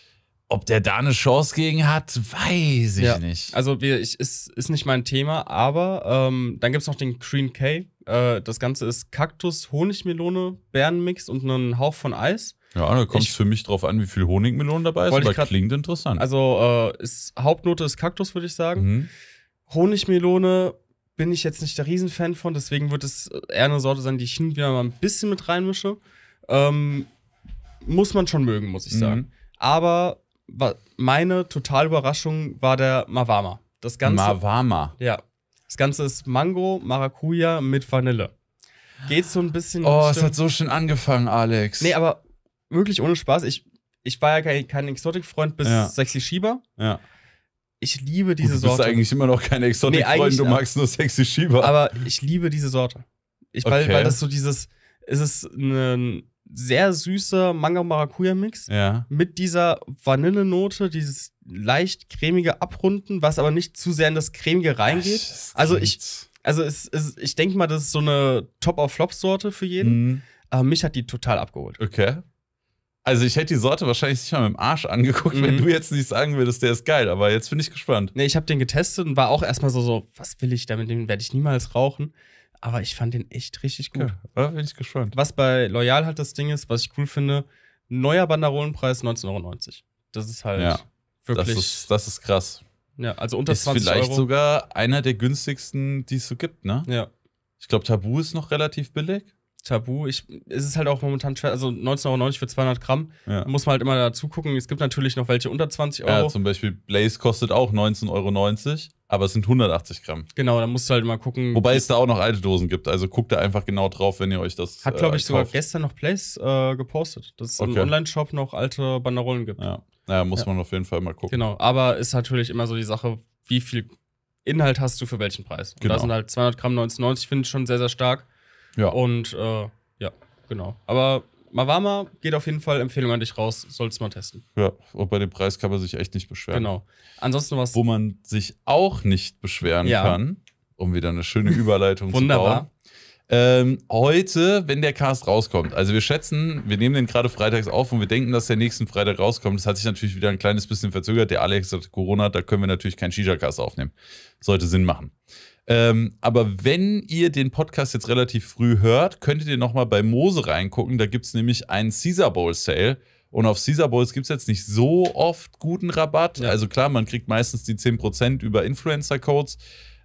ob der da eine Chance gegen hat, weiß ich ja. nicht. Also wir, ich, ist, ist nicht mein Thema, aber ähm, dann gibt es noch den Green K. Äh, das Ganze ist Kaktus, Honigmelone, Bärenmix und einen Hauch von Eis. Ja, da kommt es für mich drauf an, wie viel Honigmelone dabei ist, aber grad, klingt interessant. Also äh, ist, Hauptnote ist Kaktus, würde ich sagen. Mhm. Honigmelone bin ich jetzt nicht der Riesenfan von, deswegen wird es eher eine Sorte sein, die ich hin und wieder mal ein bisschen mit reinmische. Ähm, muss man schon mögen, muss ich mhm. sagen. Mhm. Aber meine totale Überraschung war der Mawama. Das Ganze. Mawama. Ja. Das Ganze ist Mango, Maracuja mit Vanille. Geht so ein bisschen. Oh, bestimmt. es hat so schön angefangen, Alex. Nee, aber wirklich ohne Spaß. Ich, ich war ja kein, kein Exotic-Freund bis ja. Sexy Shiba. Ja. Ich liebe diese Sorte. Du bist eigentlich immer noch kein exotik freund nee, du magst nur Sexy Shiba. Aber ich liebe diese Sorte. Ich, weil, weil das so dieses. Ist es ein sehr süßer Manga-Maracuja-Mix ja. mit dieser Vanillenote, dieses leicht cremige Abrunden, was aber nicht zu sehr in das cremige reingeht. Ach, also ich, also es, es, ich denke mal, das ist so eine Top-of-Flop-Sorte für jeden. Mhm. Aber mich hat die total abgeholt. Okay. Also ich hätte die Sorte wahrscheinlich nicht mal mit dem Arsch angeguckt, mhm. wenn du jetzt nicht sagen würdest, der ist geil. Aber jetzt bin ich gespannt. Nee, ich habe den getestet und war auch erstmal so, so was will ich damit? Den werde ich niemals rauchen. Aber ich fand den echt richtig gut. Ja, bin ich gespannt. Was bei Loyal halt das Ding ist, was ich cool finde, neuer Banderolenpreis 19,90 Euro. Das ist halt ja, wirklich. Das ist, das ist krass. Ja, also unter ist 20 vielleicht Euro. sogar einer der günstigsten, die es so gibt, ne? Ja. Ich glaube, Tabu ist noch relativ billig. Tabu, ich, ist halt auch momentan schwer, also 19,90 Euro für 200 Gramm, ja. muss man halt immer dazu gucken. Es gibt natürlich noch welche unter 20 Euro. Ja, zum Beispiel Blaze kostet auch 19,90 Euro aber es sind 180 Gramm. Genau, da musst du halt mal gucken. Wobei es da auch noch alte Dosen gibt. Also guckt da einfach genau drauf, wenn ihr euch das. Hat, glaube äh, ich, sogar gestern noch Place äh, gepostet, dass es okay. im Online-Shop noch alte Banderollen gibt. Ja, naja, muss ja. man auf jeden Fall mal gucken. Genau, aber ist natürlich immer so die Sache, wie viel Inhalt hast du für welchen Preis? genau. da sind halt 200 Gramm 19,90, finde ich schon sehr, sehr stark. Ja. Und äh, ja, genau. Aber Mawama geht auf jeden Fall, Empfehlung an dich raus, sollst mal testen. Ja, und bei dem Preis kann man sich echt nicht beschweren. Genau. Ansonsten was. Wo man sich auch nicht beschweren ja. kann, um wieder eine schöne Überleitung zu bauen. Ähm, heute, wenn der Cast rauskommt, also wir schätzen, wir nehmen den gerade freitags auf und wir denken, dass der nächsten Freitag rauskommt. Das hat sich natürlich wieder ein kleines bisschen verzögert. Der Alex hat Corona, da können wir natürlich keinen Shisha-Cast aufnehmen. Sollte Sinn machen. Ähm, aber wenn ihr den Podcast jetzt relativ früh hört, könntet ihr nochmal bei Mose reingucken. Da gibt es nämlich einen Caesar Bowl Sale. Und auf Caesar Bowls gibt es jetzt nicht so oft guten Rabatt. Ja. Also klar, man kriegt meistens die 10% über Influencer-Codes.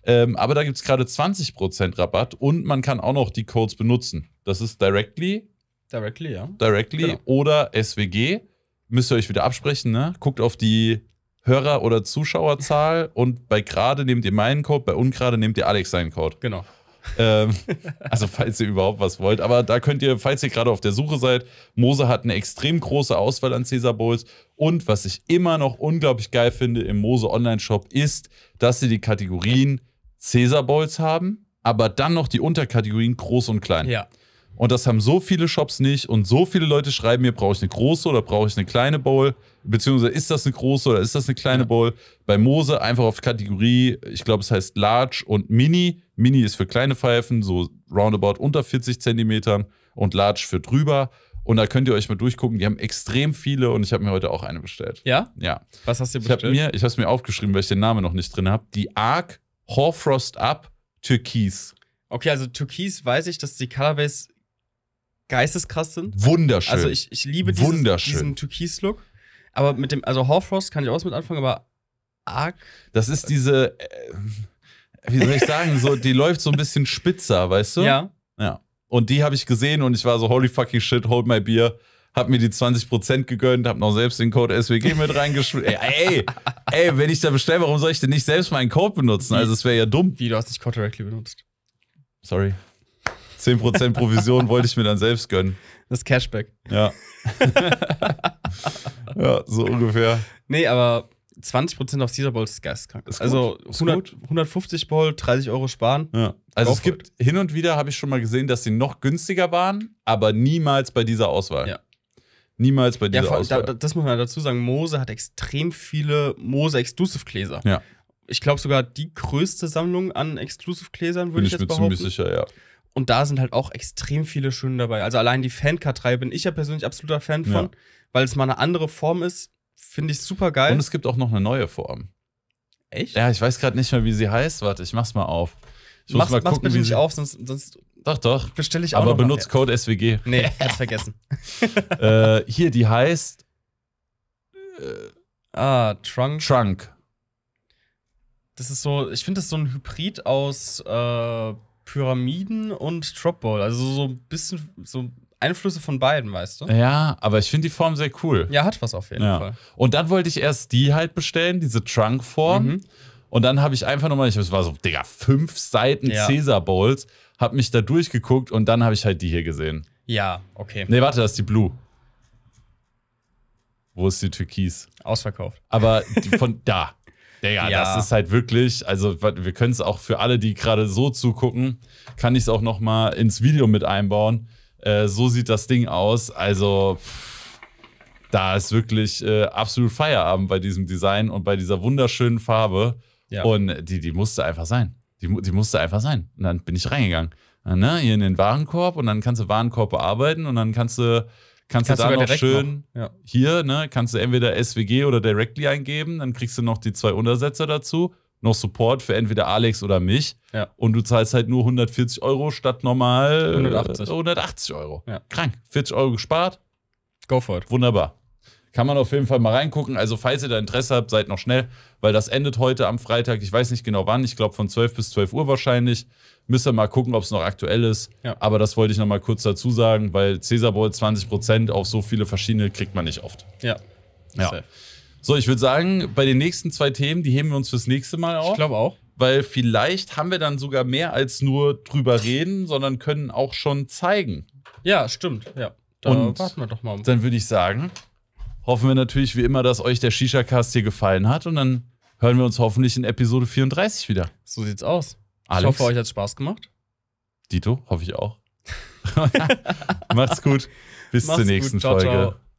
Ähm, aber da gibt es gerade 20% Rabatt und man kann auch noch die Codes benutzen. Das ist Directly. Directly, ja. Directly genau. oder SWG. Müsst ihr euch wieder absprechen, ne? Guckt auf die Hörer- oder Zuschauerzahl und bei gerade nehmt ihr meinen Code, bei ungerade nehmt ihr Alex seinen Code. Genau. ähm, [laughs] also falls ihr überhaupt was wollt. Aber da könnt ihr, falls ihr gerade auf der Suche seid, Mose hat eine extrem große Auswahl an Caesar Bowls. Und was ich immer noch unglaublich geil finde im Mose Online-Shop ist, dass sie die Kategorien Caesar Bowls haben, aber dann noch die Unterkategorien groß und klein. Ja. Und das haben so viele Shops nicht und so viele Leute schreiben mir, brauche ich eine große oder brauche ich eine kleine Bowl? Beziehungsweise ist das eine große oder ist das eine kleine Bowl? Bei Mose einfach auf Kategorie, ich glaube es heißt Large und Mini. Mini ist für kleine Pfeifen, so roundabout unter 40 Zentimetern und Large für drüber. Und da könnt ihr euch mal durchgucken. Die haben extrem viele und ich habe mir heute auch eine bestellt. Ja? Ja. Was hast du bestellt? Ich habe es mir aufgeschrieben, weil ich den Namen noch nicht drin habe. Die Arc Horfrost Up Türkis. Okay, also Türkis weiß ich, dass die Colorways geisteskrass sind. Wunderschön. Also ich, ich liebe dieses, Wunderschön. diesen Türkis-Look. Aber mit dem, also Horfrost kann ich auch mit anfangen, aber arg. Das ist diese, äh, wie soll ich sagen, so, die läuft so ein bisschen spitzer, weißt du? Ja. Ja. Und die habe ich gesehen und ich war so, holy fucking shit, hold my beer. Hab mir die 20% gegönnt, hab noch selbst den Code SWG mit reingeschrieben. ey, ey, ey, wenn ich da bestelle, warum soll ich denn nicht selbst meinen Code benutzen? Also, es wäre ja dumm. Wie, du hast nicht Code directly benutzt? Sorry. 10% Provision wollte ich mir dann selbst gönnen. Das Cashback. Ja. [laughs] ja, so ungefähr. Nee, aber 20% auf Caesar Bowl ist geistkrank. Ist also gut, ist 150 Bowl, 30 Euro sparen. Ja. Also es gibt hin und wieder, habe ich schon mal gesehen, dass sie noch günstiger waren, aber niemals bei dieser Auswahl. Ja. Niemals bei dieser ja, Auswahl. Da, das muss man dazu sagen, Mose hat extrem viele Mose Exclusive Gläser. Ja. Ich glaube sogar die größte Sammlung an Exclusive Gläsern, würde ich, ich jetzt behaupten. Bin ich mir ziemlich sicher, ja. Und da sind halt auch extrem viele schöne dabei. Also allein die Fan-K3 bin ich ja persönlich absoluter Fan von, ja. weil es mal eine andere Form ist. Finde ich super geil. Und es gibt auch noch eine neue Form. Echt? Ja, ich weiß gerade nicht mehr, wie sie heißt. Warte, ich mach's mal auf. Ich mach's, mal mach's bitte nicht auf, sonst, sonst doch, doch. Bestelle ich auch. Aber benutzt Code SWG. Nee, hat's [laughs] vergessen. [laughs] äh, hier, die heißt. Äh, ah, Trunk. Trunk. Das ist so, ich finde das so ein Hybrid aus äh, Pyramiden und Dropball. Also so ein bisschen so Einflüsse von beiden, weißt du? Ja, aber ich finde die Form sehr cool. Ja, hat was auf jeden ja. Fall. Und dann wollte ich erst die halt bestellen, diese Trunk-Form. Mhm. Und dann habe ich einfach nochmal, ich es war so, Digga, fünf Seiten ja. Caesar Bowls, habe mich da durchgeguckt und dann habe ich halt die hier gesehen. Ja, okay. Nee, warte, das ist die Blue. Wo ist die Türkis? Ausverkauft. Aber die von [laughs] da. Digga, ja. das ist halt wirklich, also wir können es auch für alle, die gerade so zugucken, kann ich es auch noch mal ins Video mit einbauen. Äh, so sieht das Ding aus. Also pff, da ist wirklich äh, absolut Feierabend bei diesem Design und bei dieser wunderschönen Farbe. Ja. Und die, die musste einfach sein. Die, die musste einfach sein. Und dann bin ich reingegangen. Na, ne, hier in den Warenkorb und dann kannst du Warenkorb bearbeiten und dann kannst du kannst, kannst du da noch schön noch. Ja. hier, ne, kannst du entweder SWG oder Directly eingeben, dann kriegst du noch die zwei Untersetzer dazu, noch Support für entweder Alex oder mich ja. und du zahlst halt nur 140 Euro statt normal 180, äh, 180 Euro. Ja. Krank, 40 Euro gespart. Go for it. Wunderbar. Kann man auf jeden Fall mal reingucken. Also, falls ihr da Interesse habt, seid noch schnell, weil das endet heute am Freitag. Ich weiß nicht genau wann. Ich glaube, von 12 bis 12 Uhr wahrscheinlich. Müsst ihr mal gucken, ob es noch aktuell ist. Ja. Aber das wollte ich noch mal kurz dazu sagen, weil Caesar Bowl 20% auf so viele verschiedene kriegt man nicht oft. Ja. ja. So, ich würde sagen, bei den nächsten zwei Themen, die heben wir uns fürs nächste Mal auf. Ich glaube auch weil vielleicht haben wir dann sogar mehr als nur drüber reden, sondern können auch schon zeigen. Ja, stimmt. Ja, da und warten wir doch mal. Dann würde ich sagen, hoffen wir natürlich wie immer, dass euch der Shisha-Cast hier gefallen hat und dann hören wir uns hoffentlich in Episode 34 wieder. So sieht's aus. Alex. Ich hoffe, euch hat Spaß gemacht. Dito, hoffe ich auch. [laughs] Macht's gut. Bis Macht's zur nächsten gut. Ciao, Folge. Ciao.